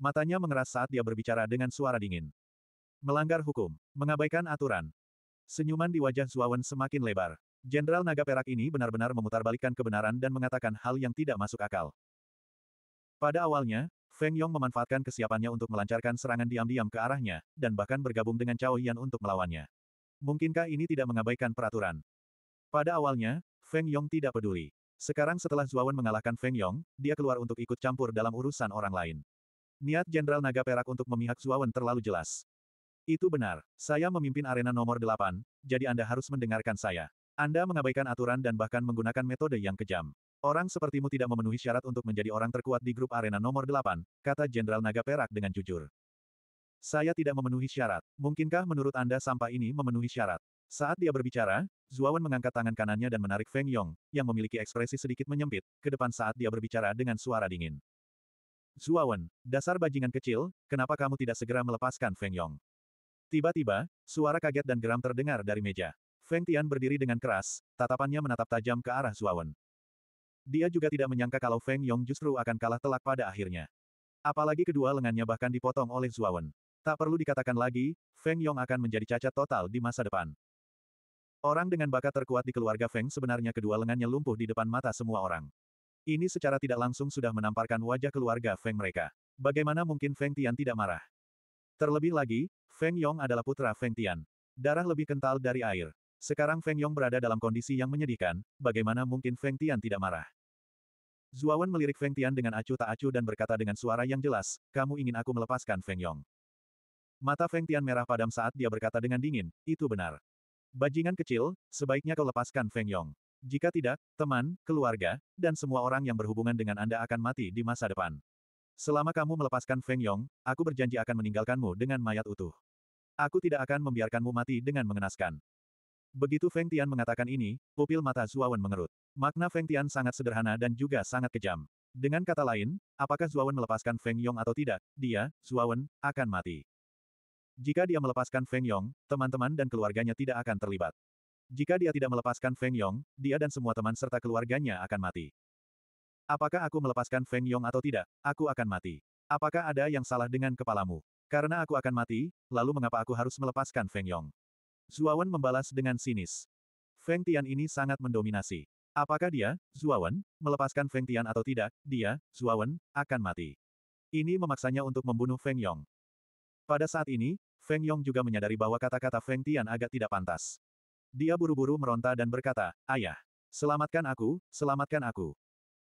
Matanya mengeras saat dia berbicara dengan suara dingin. Melanggar hukum, mengabaikan aturan. Senyuman di wajah Zuawan semakin lebar. Jenderal Naga Perak ini benar-benar memutarbalikkan kebenaran dan mengatakan hal yang tidak masuk akal. Pada awalnya, Feng Yong memanfaatkan kesiapannya untuk melancarkan serangan diam-diam ke arahnya, dan bahkan bergabung dengan Cao Yan untuk melawannya. Mungkinkah ini tidak mengabaikan peraturan? Pada awalnya, Feng Yong tidak peduli. Sekarang setelah Zuawan mengalahkan Feng Yong, dia keluar untuk ikut campur dalam urusan orang lain. Niat Jenderal Naga Perak untuk memihak Zuawan terlalu jelas. Itu benar, saya memimpin arena nomor delapan, jadi Anda harus mendengarkan saya. Anda mengabaikan aturan dan bahkan menggunakan metode yang kejam. Orang sepertimu tidak memenuhi syarat untuk menjadi orang terkuat di grup arena nomor 8, kata Jenderal Naga Perak dengan jujur. Saya tidak memenuhi syarat. Mungkinkah menurut Anda sampah ini memenuhi syarat? Saat dia berbicara, Zuawan mengangkat tangan kanannya dan menarik Feng Yong, yang memiliki ekspresi sedikit menyempit, ke depan saat dia berbicara dengan suara dingin. Zuawan, dasar bajingan kecil, kenapa kamu tidak segera melepaskan Feng Yong? Tiba-tiba, suara kaget dan geram terdengar dari meja. Feng Tian berdiri dengan keras, tatapannya menatap tajam ke arah Zuawan. Dia juga tidak menyangka kalau Feng Yong justru akan kalah telak pada akhirnya. Apalagi kedua lengannya bahkan dipotong oleh Zuawan. Tak perlu dikatakan lagi, Feng Yong akan menjadi cacat total di masa depan. Orang dengan bakat terkuat di keluarga Feng sebenarnya kedua lengannya lumpuh di depan mata semua orang. Ini secara tidak langsung sudah menamparkan wajah keluarga Feng mereka. Bagaimana mungkin Feng Tian tidak marah? Terlebih lagi, Feng Yong adalah putra Feng Tian. Darah lebih kental dari air. Sekarang Feng Yong berada dalam kondisi yang menyedihkan, bagaimana mungkin Feng Tian tidak marah? Zuawan melirik Feng Tian dengan acuh tak acuh dan berkata dengan suara yang jelas, kamu ingin aku melepaskan Feng Yong. Mata Feng Tian merah padam saat dia berkata dengan dingin, itu benar. Bajingan kecil, sebaiknya kau lepaskan Feng Yong. Jika tidak, teman, keluarga, dan semua orang yang berhubungan dengan Anda akan mati di masa depan. Selama kamu melepaskan Feng Yong, aku berjanji akan meninggalkanmu dengan mayat utuh. Aku tidak akan membiarkanmu mati dengan mengenaskan. Begitu Feng Tian mengatakan ini, pupil mata Zuawan mengerut. Makna Feng Tian sangat sederhana dan juga sangat kejam. Dengan kata lain, apakah Zuawan melepaskan Feng Yong atau tidak, dia, Zuawan, akan mati. Jika dia melepaskan Feng Yong, teman-teman dan keluarganya tidak akan terlibat. Jika dia tidak melepaskan Feng Yong, dia dan semua teman serta keluarganya akan mati. Apakah aku melepaskan Feng Yong atau tidak, aku akan mati. Apakah ada yang salah dengan kepalamu? Karena aku akan mati, lalu mengapa aku harus melepaskan Feng Yong? Zuawan membalas dengan sinis. Feng Tian ini sangat mendominasi. Apakah dia, Zuawan, melepaskan Feng Tian atau tidak, dia, Zuawan, akan mati. Ini memaksanya untuk membunuh Feng Yong. Pada saat ini, Feng Yong juga menyadari bahwa kata-kata Feng Tian agak tidak pantas. Dia buru-buru meronta dan berkata, Ayah, selamatkan aku, selamatkan aku.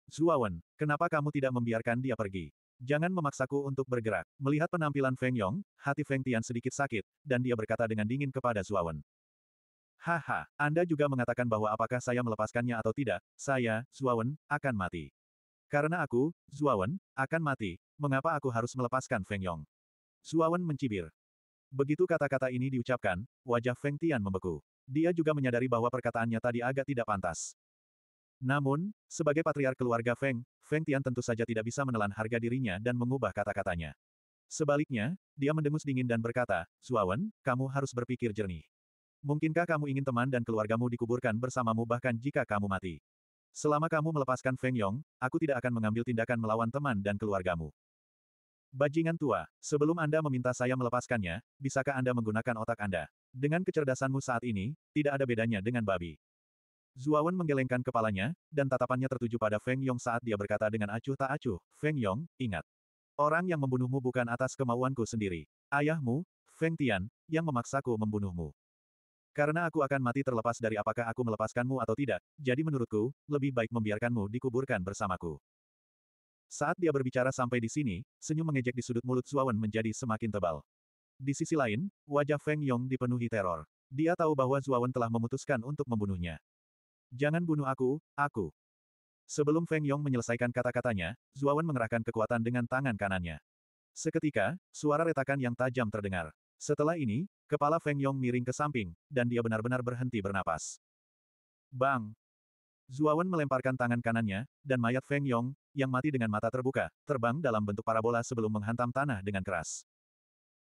Zuawan, kenapa kamu tidak membiarkan dia pergi? Jangan memaksaku untuk bergerak. Melihat penampilan Feng Yong, hati Feng Tian sedikit sakit, dan dia berkata dengan dingin kepada Zuawan. Haha, Anda juga mengatakan bahwa apakah saya melepaskannya atau tidak, saya, Zuawan, akan mati. Karena aku, Zuawan, akan mati, mengapa aku harus melepaskan Feng Yong? Zuawan mencibir. Begitu kata-kata ini diucapkan, wajah Feng Tian membeku. Dia juga menyadari bahwa perkataannya tadi agak tidak pantas. Namun, sebagai patriark keluarga Feng, Feng Tian tentu saja tidak bisa menelan harga dirinya dan mengubah kata-katanya. Sebaliknya, dia mendengus dingin dan berkata, Zuawan, kamu harus berpikir jernih. Mungkinkah kamu ingin teman dan keluargamu dikuburkan bersamamu bahkan jika kamu mati? Selama kamu melepaskan Feng Yong, aku tidak akan mengambil tindakan melawan teman dan keluargamu. Bajingan tua, sebelum Anda meminta saya melepaskannya, bisakah Anda menggunakan otak Anda? Dengan kecerdasanmu saat ini, tidak ada bedanya dengan babi. Zuawan menggelengkan kepalanya, dan tatapannya tertuju pada Feng Yong saat dia berkata dengan acuh tak acuh, Feng Yong, ingat. Orang yang membunuhmu bukan atas kemauanku sendiri. Ayahmu, Feng Tian, yang memaksaku membunuhmu. Karena aku akan mati terlepas dari apakah aku melepaskanmu atau tidak, jadi menurutku, lebih baik membiarkanmu dikuburkan bersamaku. Saat dia berbicara sampai di sini, senyum mengejek di sudut mulut Zuawan menjadi semakin tebal. Di sisi lain, wajah Feng Yong dipenuhi teror. Dia tahu bahwa Zuawan telah memutuskan untuk membunuhnya. Jangan bunuh aku, aku. Sebelum Feng Yong menyelesaikan kata-katanya, Zuawan mengerahkan kekuatan dengan tangan kanannya. Seketika, suara retakan yang tajam terdengar. Setelah ini, kepala Feng Yong miring ke samping, dan dia benar-benar berhenti bernapas. Bang! Zuawan melemparkan tangan kanannya, dan mayat Feng Yong, yang mati dengan mata terbuka, terbang dalam bentuk parabola sebelum menghantam tanah dengan keras.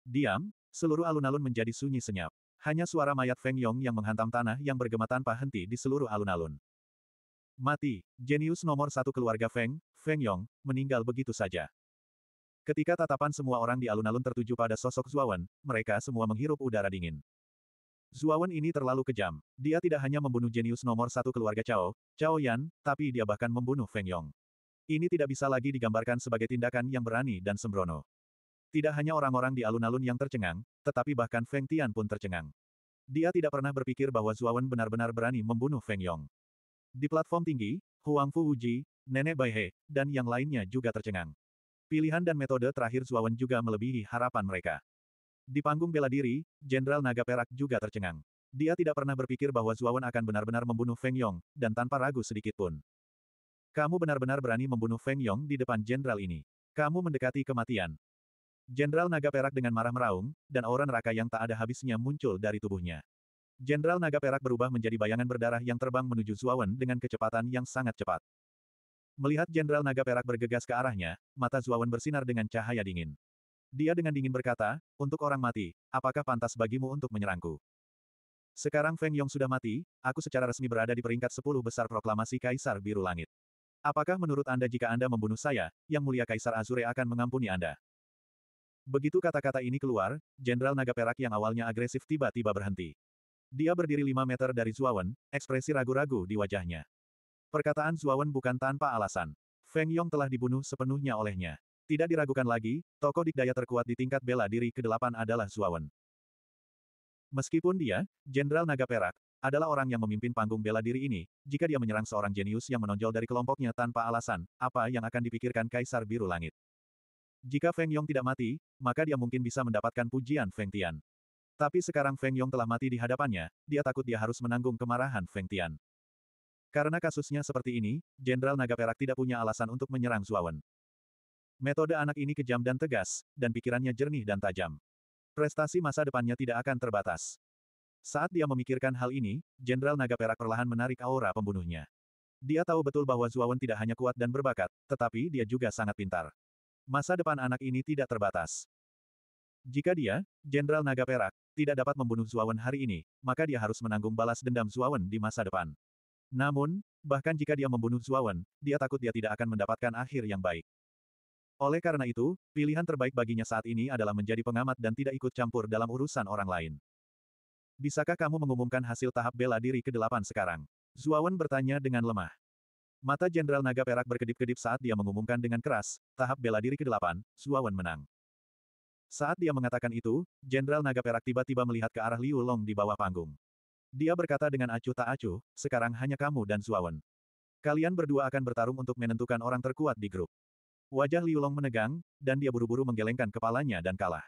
Diam, seluruh alun-alun menjadi sunyi senyap. Hanya suara mayat Feng Yong yang menghantam tanah yang bergema tanpa henti di seluruh alun-alun. Mati, jenius nomor satu keluarga Feng, Feng Yong, meninggal begitu saja. Ketika tatapan semua orang di alun-alun tertuju pada sosok Zuawan, mereka semua menghirup udara dingin. Zuawan ini terlalu kejam. Dia tidak hanya membunuh jenius nomor satu keluarga Cao, Cao Yan, tapi dia bahkan membunuh Feng Yong. Ini tidak bisa lagi digambarkan sebagai tindakan yang berani dan sembrono. Tidak hanya orang-orang di alun-alun yang tercengang, tetapi bahkan Feng Tian pun tercengang. Dia tidak pernah berpikir bahwa Zuawan benar-benar berani membunuh Feng Yong. Di platform tinggi, Huang Fu Wuji, Nenek Bai He, dan yang lainnya juga tercengang. Pilihan dan metode terakhir Zuawan juga melebihi harapan mereka. Di panggung bela diri, Jenderal Naga Perak juga tercengang. Dia tidak pernah berpikir bahwa Zuawan akan benar-benar membunuh Feng Yong, dan tanpa ragu sedikit pun. Kamu benar-benar berani membunuh Feng Yong di depan jenderal ini. Kamu mendekati kematian. Jenderal naga perak dengan marah meraung, dan aura neraka yang tak ada habisnya muncul dari tubuhnya. Jenderal naga perak berubah menjadi bayangan berdarah yang terbang menuju Zuawan dengan kecepatan yang sangat cepat. Melihat Jenderal naga perak bergegas ke arahnya, mata Zuawan bersinar dengan cahaya dingin. Dia dengan dingin berkata, untuk orang mati, apakah pantas bagimu untuk menyerangku? Sekarang Feng Yong sudah mati, aku secara resmi berada di peringkat 10 besar proklamasi Kaisar Biru Langit. Apakah menurut Anda jika Anda membunuh saya, Yang Mulia Kaisar Azure akan mengampuni Anda? Begitu kata-kata ini keluar, Jenderal Naga Perak yang awalnya agresif tiba-tiba berhenti. Dia berdiri 5 meter dari Zuawan, ekspresi ragu-ragu di wajahnya. Perkataan Zuawan bukan tanpa alasan. Feng Yong telah dibunuh sepenuhnya olehnya. Tidak diragukan lagi, tokoh dikdaya terkuat di tingkat bela diri ke-8 adalah Zuawan. Meskipun dia, Jenderal Naga Perak, adalah orang yang memimpin panggung bela diri ini, jika dia menyerang seorang jenius yang menonjol dari kelompoknya tanpa alasan, apa yang akan dipikirkan Kaisar Biru Langit? Jika Feng Yong tidak mati, maka dia mungkin bisa mendapatkan pujian Feng Tian. Tapi sekarang Feng Yong telah mati di hadapannya, dia takut dia harus menanggung kemarahan Feng Tian. Karena kasusnya seperti ini, Jenderal Naga Perak tidak punya alasan untuk menyerang Zuawan. Metode anak ini kejam dan tegas, dan pikirannya jernih dan tajam. Prestasi masa depannya tidak akan terbatas. Saat dia memikirkan hal ini, Jenderal Naga Perak perlahan menarik aura pembunuhnya. Dia tahu betul bahwa Zuawan tidak hanya kuat dan berbakat, tetapi dia juga sangat pintar. Masa depan anak ini tidak terbatas. Jika dia, Jenderal Naga Perak, tidak dapat membunuh Zuawan hari ini, maka dia harus menanggung balas dendam Zuawan di masa depan. Namun, bahkan jika dia membunuh Zuawan, dia takut dia tidak akan mendapatkan akhir yang baik. Oleh karena itu, pilihan terbaik baginya saat ini adalah menjadi pengamat dan tidak ikut campur dalam urusan orang lain. Bisakah kamu mengumumkan hasil tahap bela diri ke-8 sekarang? Zuawan bertanya dengan lemah. Mata Jenderal Naga Perak berkedip-kedip saat dia mengumumkan dengan keras, tahap bela diri ke-8, Suawan menang. Saat dia mengatakan itu, Jenderal Naga Perak tiba-tiba melihat ke arah Liu Long di bawah panggung. Dia berkata dengan acuh tak acuh, sekarang hanya kamu dan Suawan. Kalian berdua akan bertarung untuk menentukan orang terkuat di grup. Wajah Liu Long menegang, dan dia buru-buru menggelengkan kepalanya dan kalah.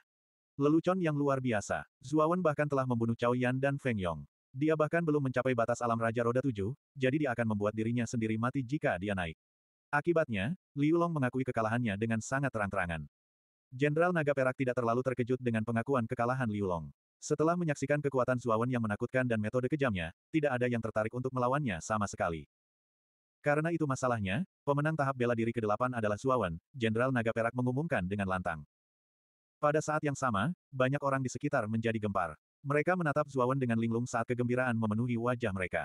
Lelucon yang luar biasa. Zuawan bahkan telah membunuh Cao Yan dan Feng Yong. Dia bahkan belum mencapai batas alam Raja Roda Tujuh, jadi dia akan membuat dirinya sendiri mati jika dia naik. Akibatnya, Liu Long mengakui kekalahannya dengan sangat terang-terangan. Jenderal Naga Perak tidak terlalu terkejut dengan pengakuan kekalahan Liu Long. Setelah menyaksikan kekuatan Zuawan yang menakutkan dan metode kejamnya, tidak ada yang tertarik untuk melawannya sama sekali. Karena itu masalahnya, pemenang tahap bela diri ke-8 adalah Zuawan, Jenderal Naga Perak mengumumkan dengan lantang. Pada saat yang sama, banyak orang di sekitar menjadi gempar. Mereka menatap Zuawan dengan linglung saat kegembiraan memenuhi wajah mereka.